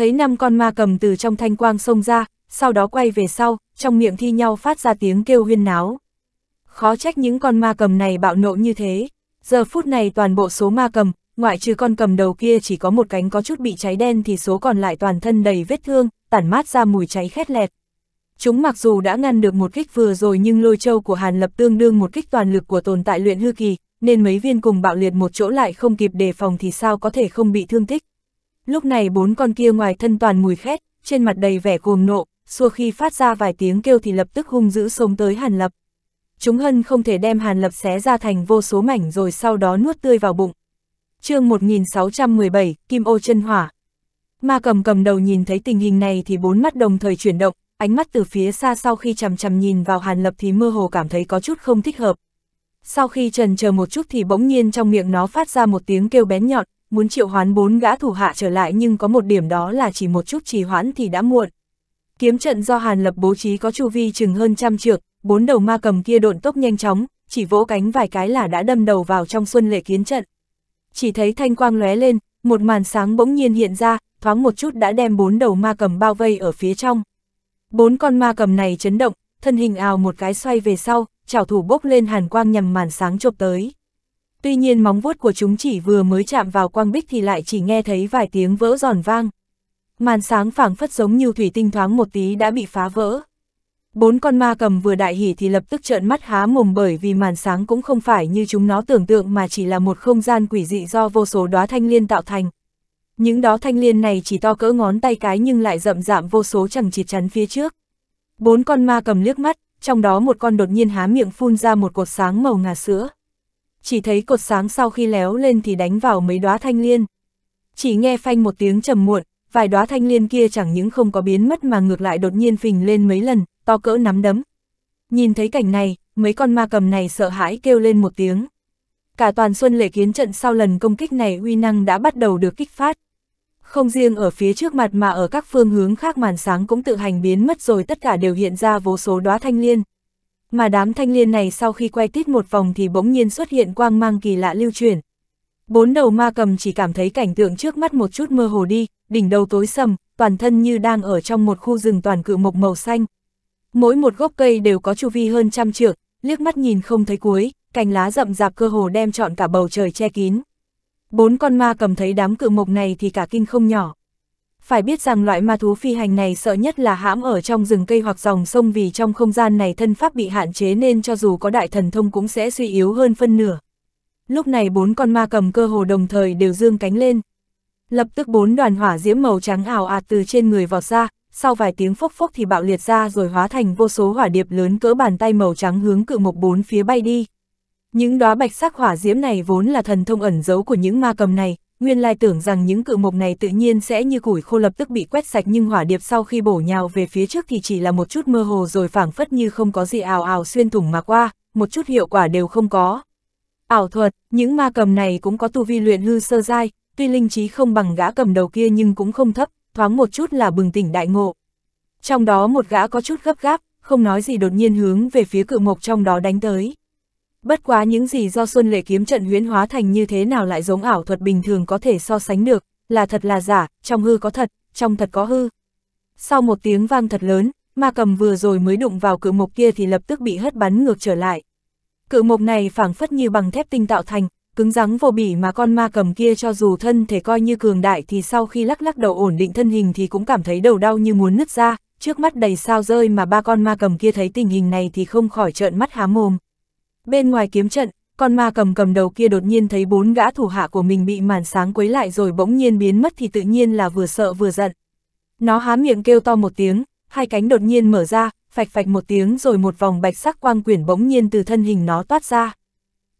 thấy năm con ma cầm từ trong thanh quang xông ra, sau đó quay về sau, trong miệng thi nhau phát ra tiếng kêu huyên náo. Khó trách những con ma cầm này bạo nộ như thế, giờ phút này toàn bộ số ma cầm, ngoại trừ con cầm đầu kia chỉ có một cánh có chút bị cháy đen thì số còn lại toàn thân đầy vết thương, tản mát ra mùi cháy khét lẹt. Chúng mặc dù đã ngăn được một kích vừa rồi nhưng lôi châu của Hàn Lập tương đương một kích toàn lực của tồn tại luyện hư kỳ, nên mấy viên cùng bạo liệt một chỗ lại không kịp đề phòng thì sao có thể không bị thương tích. Lúc này bốn con kia ngoài thân toàn mùi khét, trên mặt đầy vẻ cuồng nộ, xua khi phát ra vài tiếng kêu thì lập tức hung dữ xông tới Hàn Lập. Chúng hân không thể đem Hàn Lập xé ra thành vô số mảnh rồi sau đó nuốt tươi vào bụng. chương 1617, Kim ô chân hỏa. Ma cầm cầm đầu nhìn thấy tình hình này thì bốn mắt đồng thời chuyển động, ánh mắt từ phía xa sau khi chằm chằm nhìn vào Hàn Lập thì mơ hồ cảm thấy có chút không thích hợp. Sau khi trần chờ một chút thì bỗng nhiên trong miệng nó phát ra một tiếng kêu bén nhọn, muốn triệu hoán bốn gã thủ hạ trở lại nhưng có một điểm đó là chỉ một chút trì hoãn thì đã muộn. Kiếm trận do Hàn Lập bố trí có chu vi chừng hơn trăm trượng, bốn đầu ma cầm kia độn tốc nhanh chóng, chỉ vỗ cánh vài cái là đã đâm đầu vào trong xuân lệ kiến trận. Chỉ thấy thanh quang lóe lên, một màn sáng bỗng nhiên hiện ra, thoáng một chút đã đem bốn đầu ma cầm bao vây ở phía trong. Bốn con ma cầm này chấn động, thân hình ào một cái xoay về sau, chảo thủ bốc lên hàn quang nhằm màn sáng chộp tới. Tuy nhiên móng vuốt của chúng chỉ vừa mới chạm vào quang bích thì lại chỉ nghe thấy vài tiếng vỡ giòn vang. Màn sáng phảng phất giống như thủy tinh thoáng một tí đã bị phá vỡ. Bốn con ma cầm vừa đại hỉ thì lập tức trợn mắt há mồm bởi vì màn sáng cũng không phải như chúng nó tưởng tượng mà chỉ là một không gian quỷ dị do vô số đóa thanh liên tạo thành. Những đó thanh liên này chỉ to cỡ ngón tay cái nhưng lại rậm rạm vô số chẳng chịt chắn phía trước. Bốn con ma cầm liếc mắt, trong đó một con đột nhiên há miệng phun ra một cột sáng màu ngà sữa chỉ thấy cột sáng sau khi léo lên thì đánh vào mấy đóa thanh liên. Chỉ nghe phanh một tiếng trầm muộn, vài đóa thanh liên kia chẳng những không có biến mất mà ngược lại đột nhiên phình lên mấy lần, to cỡ nắm đấm. Nhìn thấy cảnh này, mấy con ma cầm này sợ hãi kêu lên một tiếng. Cả toàn xuân lệ kiến trận sau lần công kích này uy năng đã bắt đầu được kích phát. Không riêng ở phía trước mặt mà ở các phương hướng khác màn sáng cũng tự hành biến mất rồi tất cả đều hiện ra vô số đóa thanh liên mà đám thanh liên này sau khi quay tít một vòng thì bỗng nhiên xuất hiện quang mang kỳ lạ lưu chuyển. Bốn đầu ma cầm chỉ cảm thấy cảnh tượng trước mắt một chút mơ hồ đi, đỉnh đầu tối sầm, toàn thân như đang ở trong một khu rừng toàn cự mộc màu xanh. Mỗi một gốc cây đều có chu vi hơn trăm trượng, liếc mắt nhìn không thấy cuối, cành lá rậm rạp cơ hồ đem trọn cả bầu trời che kín. Bốn con ma cầm thấy đám cự mộc này thì cả kinh không nhỏ. Phải biết rằng loại ma thú phi hành này sợ nhất là hãm ở trong rừng cây hoặc dòng sông vì trong không gian này thân pháp bị hạn chế nên cho dù có đại thần thông cũng sẽ suy yếu hơn phân nửa. Lúc này bốn con ma cầm cơ hồ đồng thời đều dương cánh lên. Lập tức bốn đoàn hỏa diễm màu trắng ảo ạt từ trên người vọt ra, sau vài tiếng phốc phốc thì bạo liệt ra rồi hóa thành vô số hỏa điệp lớn cỡ bàn tay màu trắng hướng cự mục bốn phía bay đi. Những đóa bạch sắc hỏa diễm này vốn là thần thông ẩn giấu của những ma cầm này, Nguyên lai tưởng rằng những cự mộc này tự nhiên sẽ như củi khô lập tức bị quét sạch nhưng hỏa điệp sau khi bổ nhào về phía trước thì chỉ là một chút mơ hồ rồi phảng phất như không có gì ào ào xuyên thủng mà qua, một chút hiệu quả đều không có. Ảo thuật, những ma cầm này cũng có tu vi luyện hư sơ dai, tuy linh trí không bằng gã cầm đầu kia nhưng cũng không thấp, thoáng một chút là bừng tỉnh đại ngộ. Trong đó một gã có chút gấp gáp, không nói gì đột nhiên hướng về phía cự mộc trong đó đánh tới. Bất quá những gì do Xuân Lệ kiếm trận huyễn hóa thành như thế nào lại giống ảo thuật bình thường có thể so sánh được, là thật là giả, trong hư có thật, trong thật có hư. Sau một tiếng vang thật lớn, ma cầm vừa rồi mới đụng vào cự mộc kia thì lập tức bị hất bắn ngược trở lại. Cự mộc này phảng phất như bằng thép tinh tạo thành, cứng rắn vô bỉ mà con ma cầm kia cho dù thân thể coi như cường đại thì sau khi lắc lắc đầu ổn định thân hình thì cũng cảm thấy đầu đau như muốn nứt ra, trước mắt đầy sao rơi mà ba con ma cầm kia thấy tình hình này thì không khỏi trợn mắt há mồm. Bên ngoài kiếm trận, con ma cầm cầm đầu kia đột nhiên thấy bốn gã thủ hạ của mình bị màn sáng quấy lại rồi bỗng nhiên biến mất thì tự nhiên là vừa sợ vừa giận. Nó há miệng kêu to một tiếng, hai cánh đột nhiên mở ra, phạch phạch một tiếng rồi một vòng bạch sắc quang quyển bỗng nhiên từ thân hình nó toát ra.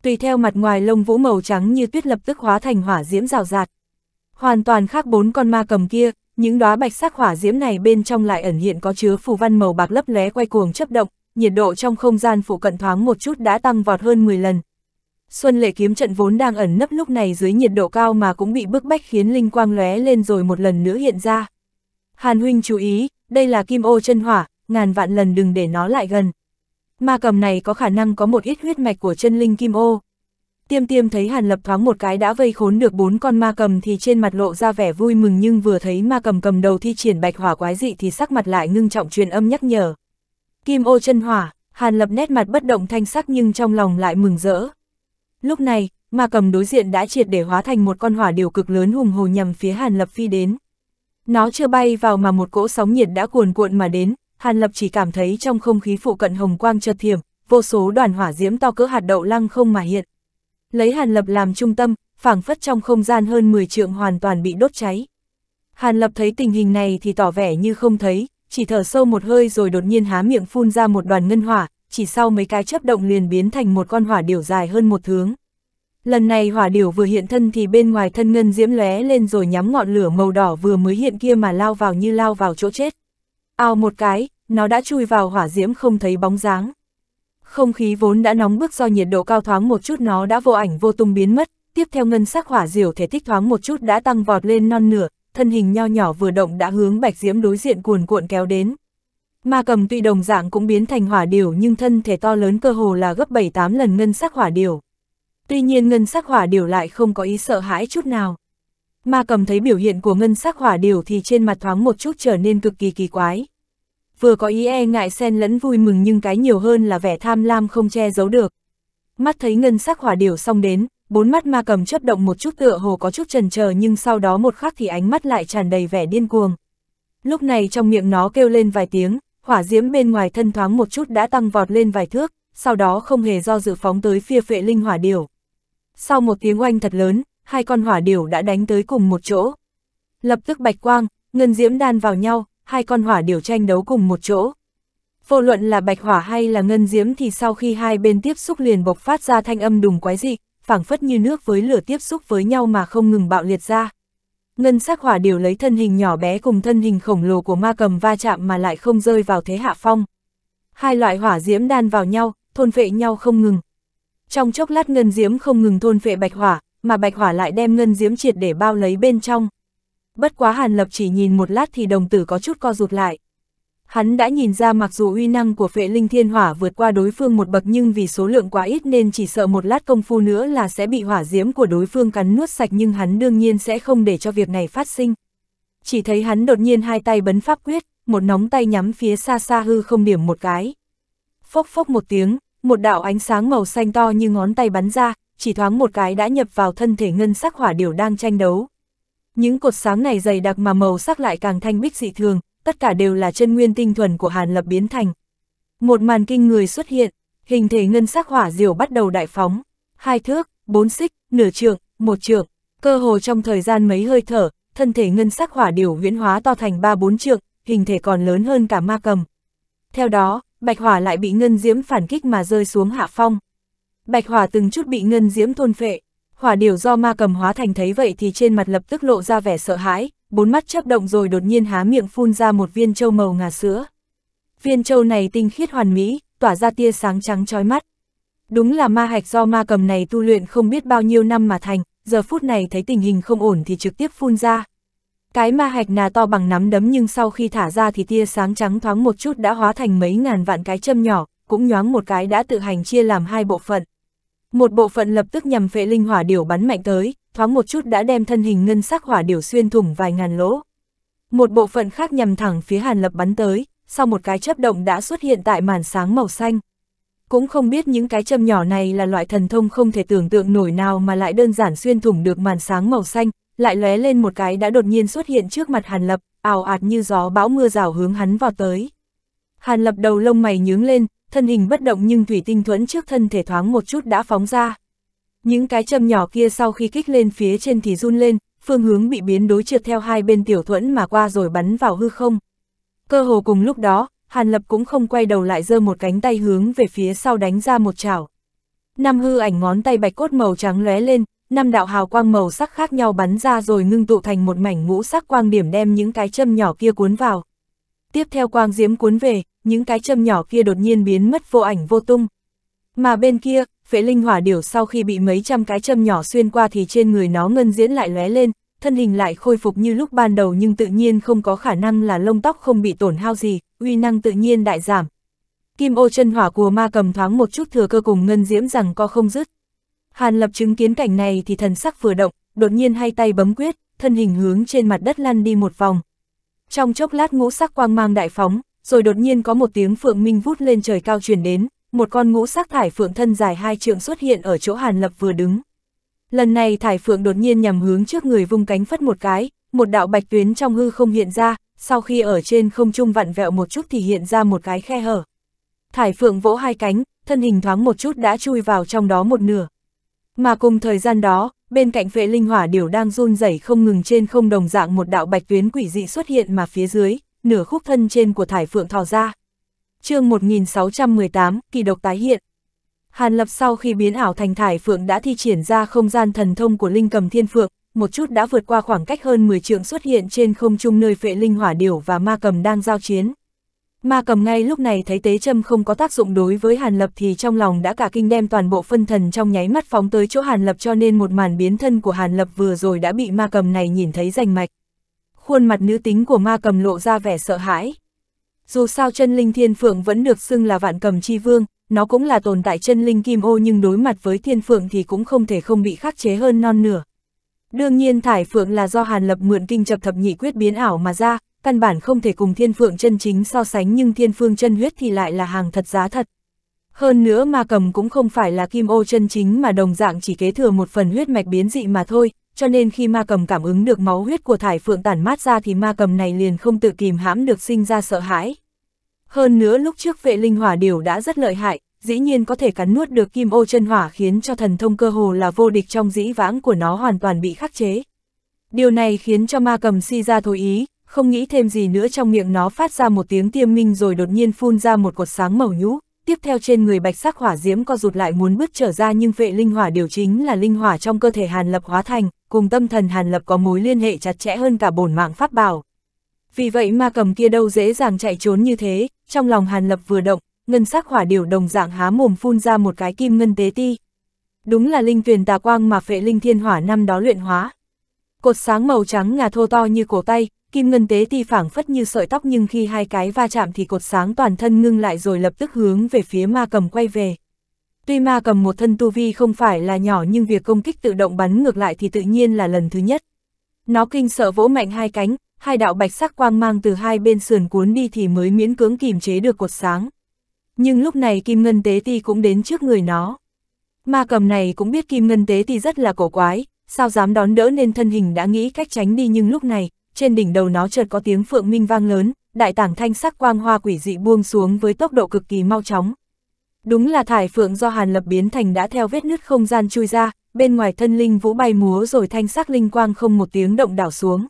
Tùy theo mặt ngoài lông vũ màu trắng như tuyết lập tức hóa thành hỏa diễm rào rạt. Hoàn toàn khác bốn con ma cầm kia, những đóa bạch sắc hỏa diễm này bên trong lại ẩn hiện có chứa phù văn màu bạc lấp lóe quay cuồng chấp động, nhiệt độ trong không gian phụ cận thoáng một chút đã tăng vọt hơn 10 lần. Xuân lệ kiếm trận vốn đang ẩn nấp lúc này dưới nhiệt độ cao mà cũng bị bức bách khiến linh quang lóe lên rồi một lần nữa hiện ra. Hàn huynh chú ý, đây là kim ô chân hỏa, ngàn vạn lần đừng để nó lại gần. Ma cầm này có khả năng có một ít huyết mạch của chân linh kim ô. Tiêm tiêm thấy hàn lập thoáng một cái đã vây khốn được bốn con ma cầm thì trên mặt lộ ra vẻ vui mừng nhưng vừa thấy ma cầm cầm đầu thi triển bạch hỏa quái dị thì sắc mặt lại ngưng trọng truyền âm nhắc nhở. Kim ô chân hỏa, Hàn Lập nét mặt bất động thanh sắc nhưng trong lòng lại mừng rỡ. Lúc này, ma cầm đối diện đã triệt để hóa thành một con hỏa điều cực lớn hùng hồ nhằm phía Hàn Lập phi đến. Nó chưa bay vào mà một cỗ sóng nhiệt đã cuồn cuộn mà đến, Hàn Lập chỉ cảm thấy trong không khí phụ cận hồng quang chợt thiểm, vô số đoàn hỏa diễm to cỡ hạt đậu lăng không mà hiện. Lấy Hàn Lập làm trung tâm, phảng phất trong không gian hơn 10 trượng hoàn toàn bị đốt cháy. Hàn Lập thấy tình hình này thì tỏ vẻ như không thấy, chỉ thở sâu một hơi rồi đột nhiên há miệng phun ra một đoàn ngân hỏa, chỉ sau mấy cái chấp động liền biến thành một con hỏa điểu dài hơn một thướng. Lần này hỏa điểu vừa hiện thân thì bên ngoài thân ngân diễm lóe lên rồi nhắm ngọn lửa màu đỏ vừa mới hiện kia mà lao vào như lao vào chỗ chết. Ao một cái, nó đã chui vào hỏa diễm không thấy bóng dáng. Không khí vốn đã nóng bức do nhiệt độ cao thoáng một chút nó đã vô ảnh vô tung biến mất, tiếp theo ngân sắc hỏa diểu thể tích thoáng một chút đã tăng vọt lên non nửa, thân hình nho nhỏ vừa động đã hướng Bạch Diễm đối diện cuồn cuộn kéo đến. Ma cầm tuy đồng dạng cũng biến thành hỏa điểu nhưng thân thể to lớn cơ hồ là gấp 7-8 lần ngân sắc hỏa điểu. Tuy nhiên ngân sắc hỏa điểu lại không có ý sợ hãi chút nào. Ma cầm thấy biểu hiện của ngân sắc hỏa điểu thì trên mặt thoáng một chút trở nên cực kỳ kỳ quái. Vừa có ý e ngại xen lẫn vui mừng nhưng cái nhiều hơn là vẻ tham lam không che giấu được. Mắt thấy ngân sắc hỏa điểu xong đến, bốn mắt ma cầm chớp động một chút tựa hồ có chút trần chờ nhưng sau đó một khắc thì ánh mắt lại tràn đầy vẻ điên cuồng. Lúc này trong miệng nó kêu lên vài tiếng, hỏa diễm bên ngoài thân thoáng một chút đã tăng vọt lên vài thước, sau đó không hề do dự phóng tới phía phệ linh hỏa điểu. Sau một tiếng oanh thật lớn, hai con hỏa điểu đã đánh tới cùng một chỗ. Lập tức bạch quang, ngân diễm đan vào nhau, hai con hỏa điểu tranh đấu cùng một chỗ. Vô luận là bạch hỏa hay là ngân diễm thì sau khi hai bên tiếp xúc liền bộc phát ra thanh âm đùng quái dị, phảng phất như nước với lửa tiếp xúc với nhau mà không ngừng bạo liệt ra. Ngân sắc hỏa điều lấy thân hình nhỏ bé cùng thân hình khổng lồ của ma cầm va chạm mà lại không rơi vào thế hạ phong. Hai loại hỏa diễm đan vào nhau, thôn vệ nhau không ngừng. Trong chốc lát ngân diễm không ngừng thôn vệ bạch hỏa, mà bạch hỏa lại đem ngân diễm triệt để bao lấy bên trong. Bất quá Hàn Lập chỉ nhìn một lát thì đồng tử có chút co rụt lại. Hắn đã nhìn ra mặc dù uy năng của phệ linh thiên hỏa vượt qua đối phương một bậc nhưng vì số lượng quá ít nên chỉ sợ một lát công phu nữa là sẽ bị hỏa diễm của đối phương cắn nuốt sạch nhưng hắn đương nhiên sẽ không để cho việc này phát sinh. Chỉ thấy hắn đột nhiên hai tay bấn pháp quyết, một nóng tay nhắm phía xa xa hư không điểm một cái. Phốc phốc một tiếng, một đạo ánh sáng màu xanh to như ngón tay bắn ra, chỉ thoáng một cái đã nhập vào thân thể ngân sắc hỏa điều đang tranh đấu. Những cột sáng này dày đặc mà màu sắc lại càng thanh bích dị thường, tất cả đều là chân nguyên tinh thuần của Hàn Lập biến thành. Một màn kinh người xuất hiện, hình thể ngân sắc hỏa diều bắt đầu đại phóng, hai thước, bốn xích, nửa trượng, một trượng, cơ hồ trong thời gian mấy hơi thở, thân thể ngân sắc hỏa điều viễn hóa to thành ba bốn trượng, hình thể còn lớn hơn cả ma cầm. Theo đó, bạch hỏa lại bị ngân diễm phản kích mà rơi xuống hạ phong. Bạch hỏa từng chút bị ngân diễm thôn phệ, hỏa điều do ma cầm hóa thành thấy vậy thì trên mặt lập tức lộ ra vẻ sợ hãi, bốn mắt chấp động rồi đột nhiên há miệng phun ra một viên châu màu ngà sữa. Viên châu này tinh khiết hoàn mỹ, tỏa ra tia sáng trắng chói mắt. Đúng là ma hạch do ma cầm này tu luyện không biết bao nhiêu năm mà thành, giờ phút này thấy tình hình không ổn thì trực tiếp phun ra. Cái ma hạch nà to bằng nắm đấm nhưng sau khi thả ra thì tia sáng trắng thoáng một chút đã hóa thành mấy ngàn vạn cái châm nhỏ, cũng nhoáng một cái đã tự hành chia làm hai bộ phận. Một bộ phận lập tức nhằm phệ linh hỏa điểu bắn mạnh tới, thoáng một chút đã đem thân hình ngân sắc hỏa điểu xuyên thủng vài ngàn lỗ. Một bộ phận khác nhằm thẳng phía Hàn Lập bắn tới, sau một cái chấp động đã xuất hiện tại màn sáng màu xanh. Cũng không biết những cái châm nhỏ này là loại thần thông không thể tưởng tượng nổi nào mà lại đơn giản xuyên thủng được màn sáng màu xanh, lại lóe lên một cái đã đột nhiên xuất hiện trước mặt Hàn Lập, ảo ạt như gió bão mưa rào hướng hắn vào tới. Hàn Lập đầu lông mày nhướng lên, thân hình bất động nhưng thủy tinh thuẫn trước thân thể thoáng một chút đã phóng ra. Những cái châm nhỏ kia sau khi kích lên phía trên thì run lên, phương hướng bị biến đối trượt theo hai bên tiểu thuẫn mà qua rồi bắn vào hư không. Cơ hồ cùng lúc đó, Hàn Lập cũng không quay đầu lại giơ một cánh tay hướng về phía sau đánh ra một chảo. Năm hư ảnh ngón tay bạch cốt màu trắng lóe lên, năm đạo hào quang màu sắc khác nhau bắn ra rồi ngưng tụ thành một mảnh ngũ sắc quang điểm đem những cái châm nhỏ kia cuốn vào. Tiếp theo quang diễm cuốn về, những cái châm nhỏ kia đột nhiên biến mất vô ảnh vô tung. Mà bên kia, phế linh hỏa điểu sau khi bị mấy trăm cái châm nhỏ xuyên qua thì trên người nó ngân diễn lại lóe lên, thân hình lại khôi phục như lúc ban đầu nhưng tự nhiên không có khả năng là lông tóc không bị tổn hao gì, uy năng tự nhiên đại giảm. Kim ô chân hỏa của ma cầm thoáng một chút thừa cơ cùng ngân diễm rằng co không dứt. Hàn lập chứng kiến cảnh này thì thần sắc vừa động, đột nhiên hai tay bấm quyết, thân hình hướng trên mặt đất lăn đi một vòng. Trong chốc lát ngũ sắc quang mang đại phóng, rồi đột nhiên có một tiếng phượng minh vút lên trời cao truyền đến, một con ngũ sắc thải phượng thân dài hai trượng xuất hiện ở chỗ Hàn Lập vừa đứng. Lần này thải phượng đột nhiên nhằm hướng trước người vung cánh phất một cái, một đạo bạch tuyến trong hư không hiện ra, sau khi ở trên không trung vặn vẹo một chút thì hiện ra một cái khe hở. Thải phượng vỗ hai cánh, thân hình thoáng một chút đã chui vào trong đó một nửa. Mà cùng thời gian đó, bên cạnh vệ linh hỏa điều đang run rẩy không ngừng trên không đồng dạng một đạo bạch tuyến quỷ dị xuất hiện mà phía dưới, nửa khúc thân trên của thải phượng thò ra chương 1618, kỳ độc tái hiện. Hàn Lập sau khi biến ảo thành thải phượng đã thi triển ra không gian thần thông của Linh Cầm Thiên Phượng, một chút đã vượt qua khoảng cách hơn 10 trượng xuất hiện trên không trung nơi phệ linh hỏa điểu và ma cầm đang giao chiến. Ma cầm ngay lúc này thấy tế châm không có tác dụng đối với Hàn Lập thì trong lòng đã cả kinh đem toàn bộ phân thần trong nháy mắt phóng tới chỗ Hàn Lập cho nên một màn biến thân của Hàn Lập vừa rồi đã bị ma cầm này nhìn thấy rành mạch. Khuôn mặt nữ tính của ma cầm lộ ra vẻ sợ hãi, dù sao chân linh thiên phượng vẫn được xưng là vạn cầm chi vương, nó cũng là tồn tại chân linh kim ô nhưng đối mặt với thiên phượng thì cũng không thể không bị khắc chế hơn non nửa. Đương nhiên thải phượng là do Hàn Lập mượn kinh chập thập nhị quyết biến ảo mà ra, căn bản không thể cùng thiên phượng chân chính so sánh nhưng thiên phương chân huyết thì lại là hàng thật giá thật. Hơn nữa ma cầm cũng không phải là kim ô chân chính mà đồng dạng chỉ kế thừa một phần huyết mạch biến dị mà thôi, cho nên khi ma cầm cảm ứng được máu huyết của thải phượng tản mát ra thì ma cầm này liền không tự kìm hãm được sinh ra sợ hãi. Hơn nữa lúc trước vệ linh hỏa điều đã rất lợi hại, dĩ nhiên có thể cắn nuốt được kim ô chân hỏa khiến cho thần thông cơ hồ là vô địch trong dĩ vãng của nó hoàn toàn bị khắc chế. Điều này khiến cho ma cầm si ra thôi ý, không nghĩ thêm gì nữa trong miệng nó phát ra một tiếng tiêm minh rồi đột nhiên phun ra một cột sáng màu nhũ tiếp theo trên người bạch sắc hỏa diễm co rụt lại muốn bước trở ra nhưng vệ linh hỏa điều chính là linh hỏa trong cơ thể Hàn Lập hóa thành, cùng tâm thần Hàn Lập có mối liên hệ chặt chẽ hơn cả bổn mạng pháp bảo. Vì vậy ma cầm kia đâu dễ dàng chạy trốn như thế, trong lòng Hàn Lập vừa động, ngân sắc hỏa điều đồng dạng há mồm phun ra một cái kim ngân tế ti. Đúng là linh tuyền tà quang mà phệ linh thiên hỏa năm đó luyện hóa. Cột sáng màu trắng ngà thô to như cổ tay, kim ngân tế ti phảng phất như sợi tóc nhưng khi hai cái va chạm thì cột sáng toàn thân ngưng lại rồi lập tức hướng về phía ma cầm quay về. Tuy ma cầm một thân tu vi không phải là nhỏ nhưng việc công kích tự động bắn ngược lại thì tự nhiên là lần thứ nhất. Nó kinh sợ vỗ mạnh hai cánh, hai đạo bạch sắc quang mang từ hai bên sườn cuốn đi thì mới miễn cưỡng kìm chế được cột sáng. Nhưng lúc này kim ngân tế ti cũng đến trước người nó. Ma cầm này cũng biết kim ngân tế ti rất là cổ quái, sao dám đón đỡ nên thân hình đã nghĩ cách tránh đi nhưng lúc này, trên đỉnh đầu nó chợt có tiếng phượng minh vang lớn, đại tảng thanh sắc quang hoa quỷ dị buông xuống với tốc độ cực kỳ mau chóng. Đúng là thải phượng do hàn lập biến thành đã theo vết nứt không gian chui ra, bên ngoài thân linh vũ bay múa rồi thanh sắc linh quang không một tiếng động đảo xuống.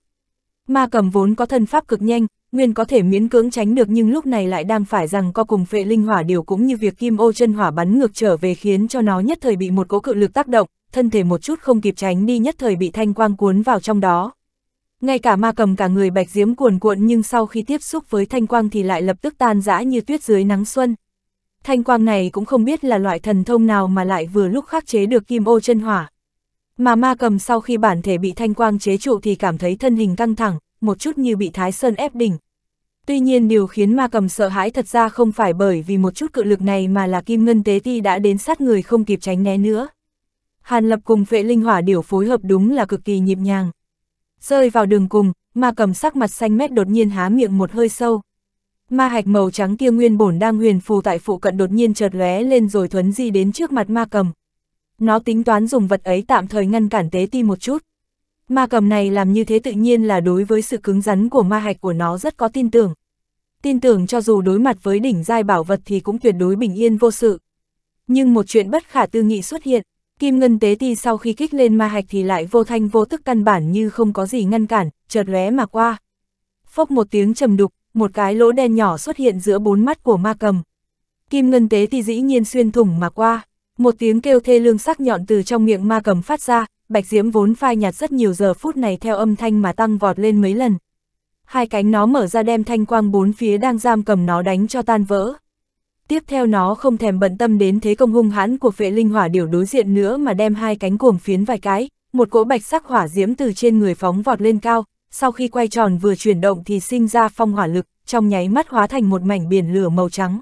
Ma cầm vốn có thân pháp cực nhanh, nguyên có thể miễn cưỡng tránh được nhưng lúc này lại đang phải rằng co cùng phệ linh hỏa điều cũng như việc kim ô chân hỏa bắn ngược trở về khiến cho nó nhất thời bị một cỗ cự lực tác động, thân thể một chút không kịp tránh đi nhất thời bị thanh quang cuốn vào trong đó ngay cả ma cầm cả người bạch diếm cuồn cuộn nhưng sau khi tiếp xúc với thanh quang thì lại lập tức tan rã như tuyết dưới nắng xuân. Thanh quang này cũng không biết là loại thần thông nào mà lại vừa lúc khắc chế được kim ô chân hỏa. Mà ma cầm sau khi bản thể bị thanh quang chế trụ thì cảm thấy thân hình căng thẳng, một chút như bị thái sơn ép đỉnh. Tuy nhiên điều khiến ma cầm sợ hãi thật ra không phải bởi vì một chút cự lực này mà là kim ngân tế ti đã đến sát người không kịp tránh né nữa. Hàn lập cùng vệ linh hỏa điều phối hợp đúng là cực kỳ nhịp nhàng rơi vào đường cùng, ma cầm sắc mặt xanh mét đột nhiên há miệng một hơi sâu. Ma hạch màu trắng kia nguyên bổn đang huyền phù tại phụ cận đột nhiên chợt lóe lên rồi thuấn di đến trước mặt ma cầm. Nó tính toán dùng vật ấy tạm thời ngăn cản tế ti một chút. Ma cầm này làm như thế tự nhiên là đối với sự cứng rắn của ma hạch của nó rất có tin tưởng. Tin tưởng cho dù đối mặt với đỉnh giai bảo vật thì cũng tuyệt đối bình yên vô sự. Nhưng một chuyện bất khả tư nghị xuất hiện. Kim ngân tế ti sau khi kích lên ma hạch thì lại vô thanh vô tức căn bản như không có gì ngăn cản, chợt lóe mà qua. Phốc một tiếng trầm đục, một cái lỗ đen nhỏ xuất hiện giữa bốn mắt của ma cầm. Kim ngân tế ti dĩ nhiên xuyên thủng mà qua, một tiếng kêu thê lương sắc nhọn từ trong miệng ma cầm phát ra, bạch diễm vốn phai nhạt rất nhiều giờ phút này theo âm thanh mà tăng vọt lên mấy lần. Hai cánh nó mở ra đem thanh quang bốn phía đang giam cầm nó đánh cho tan vỡ. Tiếp theo nó không thèm bận tâm đến thế công hung hãn của vệ linh hỏa điểu đối diện nữa mà đem hai cánh cuồng phiến vài cái, một cỗ bạch sắc hỏa diễm từ trên người phóng vọt lên cao, sau khi quay tròn vừa chuyển động thì sinh ra phong hỏa lực, trong nháy mắt hóa thành một mảnh biển lửa màu trắng.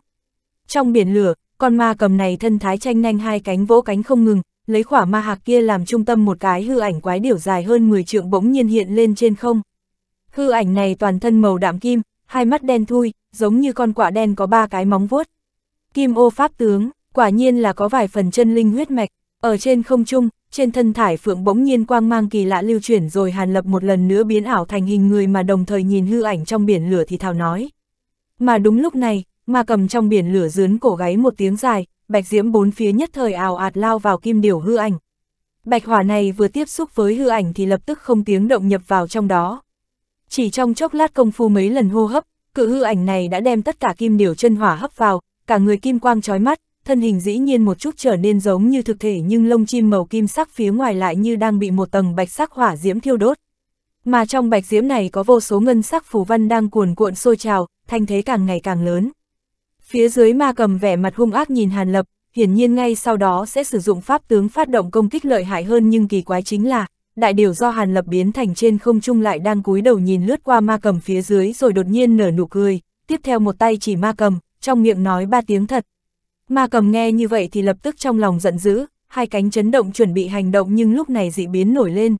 Trong biển lửa, con ma cầm này thân thái tranh nhanh hai cánh vỗ cánh không ngừng, lấy khỏa ma hạc kia làm trung tâm một cái hư ảnh quái điểu dài hơn 10 trượng bỗng nhiên hiện lên trên không. Hư ảnh này toàn thân màu đạm kim, hai mắt đen thui, giống như con quạ đen có ba cái móng vuốt. Kim ô pháp tướng, quả nhiên là có vài phần chân linh huyết mạch, ở trên không trung, trên thân thải phượng bỗng nhiên quang mang kỳ lạ lưu chuyển rồi hàn lập một lần nữa biến ảo thành hình người mà đồng thời nhìn hư ảnh trong biển lửa thì thào nói. Mà đúng lúc này, mà cầm trong biển lửa dướn cổ gáy một tiếng dài, bạch diễm bốn phía nhất thời ảo ạt lao vào kim điểu hư ảnh. Bạch hỏa này vừa tiếp xúc với hư ảnh thì lập tức không tiếng động nhập vào trong đó. Chỉ trong chốc lát công phu mấy lần hô hấp, cự hư ảnh này đã đem tất cả kim điểu chân hỏa hấp vào, cả người kim quang trói mắt, thân hình dĩ nhiên một chút trở nên giống như thực thể nhưng lông chim màu kim sắc phía ngoài lại như đang bị một tầng bạch sắc hỏa diễm thiêu đốt. Mà trong bạch diễm này có vô số ngân sắc phù văn đang cuồn cuộn sôi trào, thanh thế càng ngày càng lớn. Phía dưới ma cầm vẻ mặt hung ác nhìn Hàn Lập, hiển nhiên ngay sau đó sẽ sử dụng pháp tướng phát động công kích lợi hại hơn nhưng kỳ quái chính là, đại điều do Hàn Lập biến thành trên không trung lại đang cúi đầu nhìn lướt qua ma cầm phía dưới rồi đột nhiên nở nụ cười, tiếp theo một tay chỉ ma cầm, trong miệng nói ba tiếng thật. Ma cầm nghe như vậy thì lập tức trong lòng giận dữ, hai cánh chấn động chuẩn bị hành động nhưng lúc này dị biến nổi lên.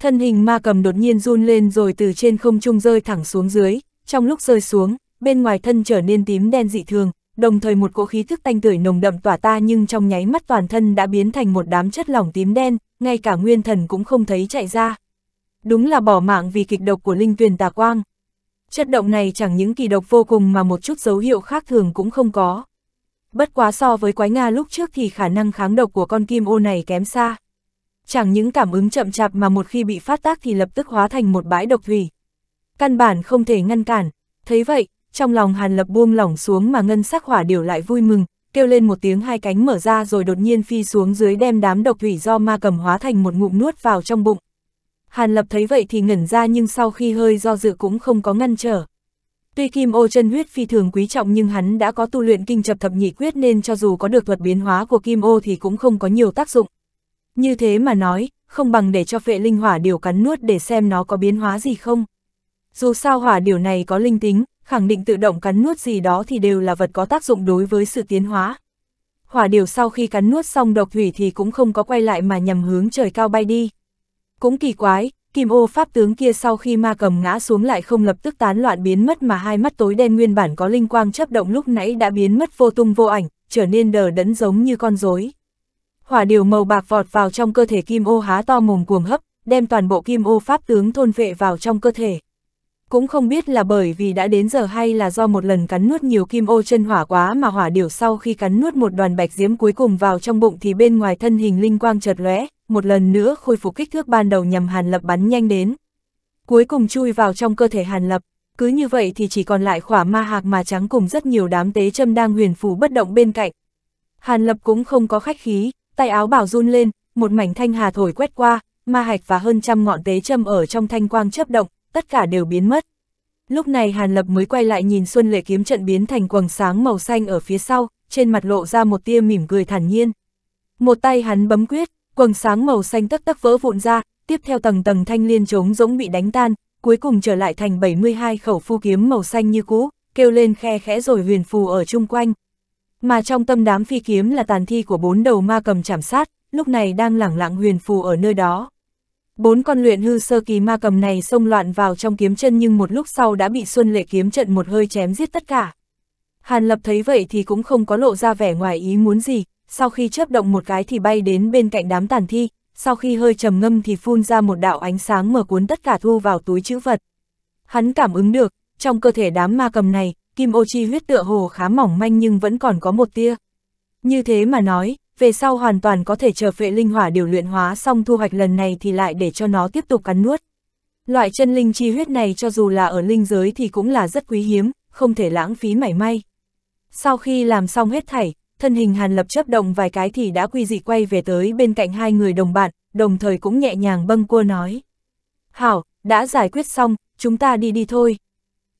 Thân hình ma cầm đột nhiên run lên rồi từ trên không trung rơi thẳng xuống dưới, trong lúc rơi xuống, bên ngoài thân trở nên tím đen dị thường, đồng thời một cỗ khí thức tanh tưởi nồng đậm tỏa ta nhưng trong nháy mắt toàn thân đã biến thành một đám chất lỏng tím đen, ngay cả nguyên thần cũng không thấy chạy ra. Đúng là bỏ mạng vì kịch độc của linh tuyền tà quang. Chất động này chẳng những kỳ độc vô cùng mà một chút dấu hiệu khác thường cũng không có. Bất quá so với quái Nga lúc trước thì khả năng kháng độc của con kim ô này kém xa. Chẳng những cảm ứng chậm chạp mà một khi bị phát tác thì lập tức hóa thành một bãi độc thủy. Căn bản không thể ngăn cản. Thấy vậy, trong lòng Hàn Lập buông lỏng xuống mà ngân sắc hỏa điều lại vui mừng, kêu lên một tiếng hai cánh mở ra rồi đột nhiên phi xuống dưới đem đám độc thủy do ma cầm hóa thành một ngụm nuốt vào trong bụng. Hàn Lập thấy vậy thì ngẩn ra nhưng sau khi hơi do dự cũng không có ngăn trở. Tuy kim ô chân huyết phi thường quý trọng nhưng hắn đã có tu luyện kinh chập thập nhị quyết nên cho dù có được thuật biến hóa của kim ô thì cũng không có nhiều tác dụng. Như thế mà nói, không bằng để cho phệ linh hỏa điều cắn nuốt để xem nó có biến hóa gì không. Dù sao hỏa điều này có linh tính, khẳng định tự động cắn nuốt gì đó thì đều là vật có tác dụng đối với sự tiến hóa. Hỏa điều sau khi cắn nuốt xong độc thủy thì cũng không có quay lại mà nhằm hướng trời cao bay đi. Cũng kỳ quái, kim ô pháp tướng kia sau khi ma cầm ngã xuống lại không lập tức tán loạn biến mất mà hai mắt tối đen nguyên bản có linh quang chấp động lúc nãy đã biến mất vô tung vô ảnh, trở nên đờ đẫn giống như con rối. Hỏa điều màu bạc vọt vào trong cơ thể kim ô há to mồm cuồng hấp, đem toàn bộ kim ô pháp tướng thôn vệ vào trong cơ thể. Cũng không biết là bởi vì đã đến giờ hay là do một lần cắn nuốt nhiều kim ô chân hỏa quá mà hỏa điều sau khi cắn nuốt một đoàn bạch diếm cuối cùng vào trong bụng thì bên ngoài thân hình linh quang chợt lóe, một lần nữa khôi phục kích thước ban đầu nhằm Hàn Lập bắn nhanh đến. Cuối cùng chui vào trong cơ thể Hàn Lập, cứ như vậy thì chỉ còn lại khỏa ma hạc mà trắng cùng rất nhiều đám tế châm đang huyền phù bất động bên cạnh. Hàn Lập cũng không có khách khí, tay áo bảo run lên, một mảnh thanh hà thổi quét qua, ma hạch và hơn trăm ngọn tế châm ở trong thanh quang chấp động, tất cả đều biến mất. Lúc này Hàn Lập mới quay lại nhìn Xuân Lệ kiếm trận biến thành quầng sáng màu xanh ở phía sau, trên mặt lộ ra một tia mỉm cười thản nhiên. Một tay hắn bấm quyết, quầng sáng màu xanh tắc tắc vỡ vụn ra, tiếp theo tầng tầng thanh liên trống rỗng bị đánh tan, cuối cùng trở lại thành 72 khẩu phu kiếm màu xanh như cũ, kêu lên khe khẽ rồi huyền phù ở chung quanh. Mà trong tâm đám phi kiếm là tàn thi của bốn đầu ma cầm chảm sát, lúc này đang lẳng lặng huyền phù ở nơi đó. Bốn con luyện hư sơ kỳ ma cầm này xông loạn vào trong kiếm chân nhưng một lúc sau đã bị Xuân Lệ kiếm trận một hơi chém giết tất cả. Hàn Lập thấy vậy thì cũng không có lộ ra vẻ ngoài ý muốn gì, sau khi chớp động một cái thì bay đến bên cạnh đám tàn thi, sau khi hơi trầm ngâm thì phun ra một đạo ánh sáng mở cuốn tất cả thu vào túi chữ vật. Hắn cảm ứng được, trong cơ thể đám ma cầm này, kim ô chi huyết tựa hồ khá mỏng manh nhưng vẫn còn có một tia. Như thế mà nói, về sau hoàn toàn có thể chờ phệ linh hỏa điều luyện hóa xong thu hoạch lần này thì lại để cho nó tiếp tục cắn nuốt. Loại chân linh chi huyết này cho dù là ở linh giới thì cũng là rất quý hiếm, không thể lãng phí mảy may. Sau khi làm xong hết thảy, thân hình Hàn Lập chấp động vài cái thì đã quy dị quay về tới bên cạnh hai người đồng bạn, đồng thời cũng nhẹ nhàng bâng cua nói. Hảo, đã giải quyết xong, chúng ta đi đi thôi.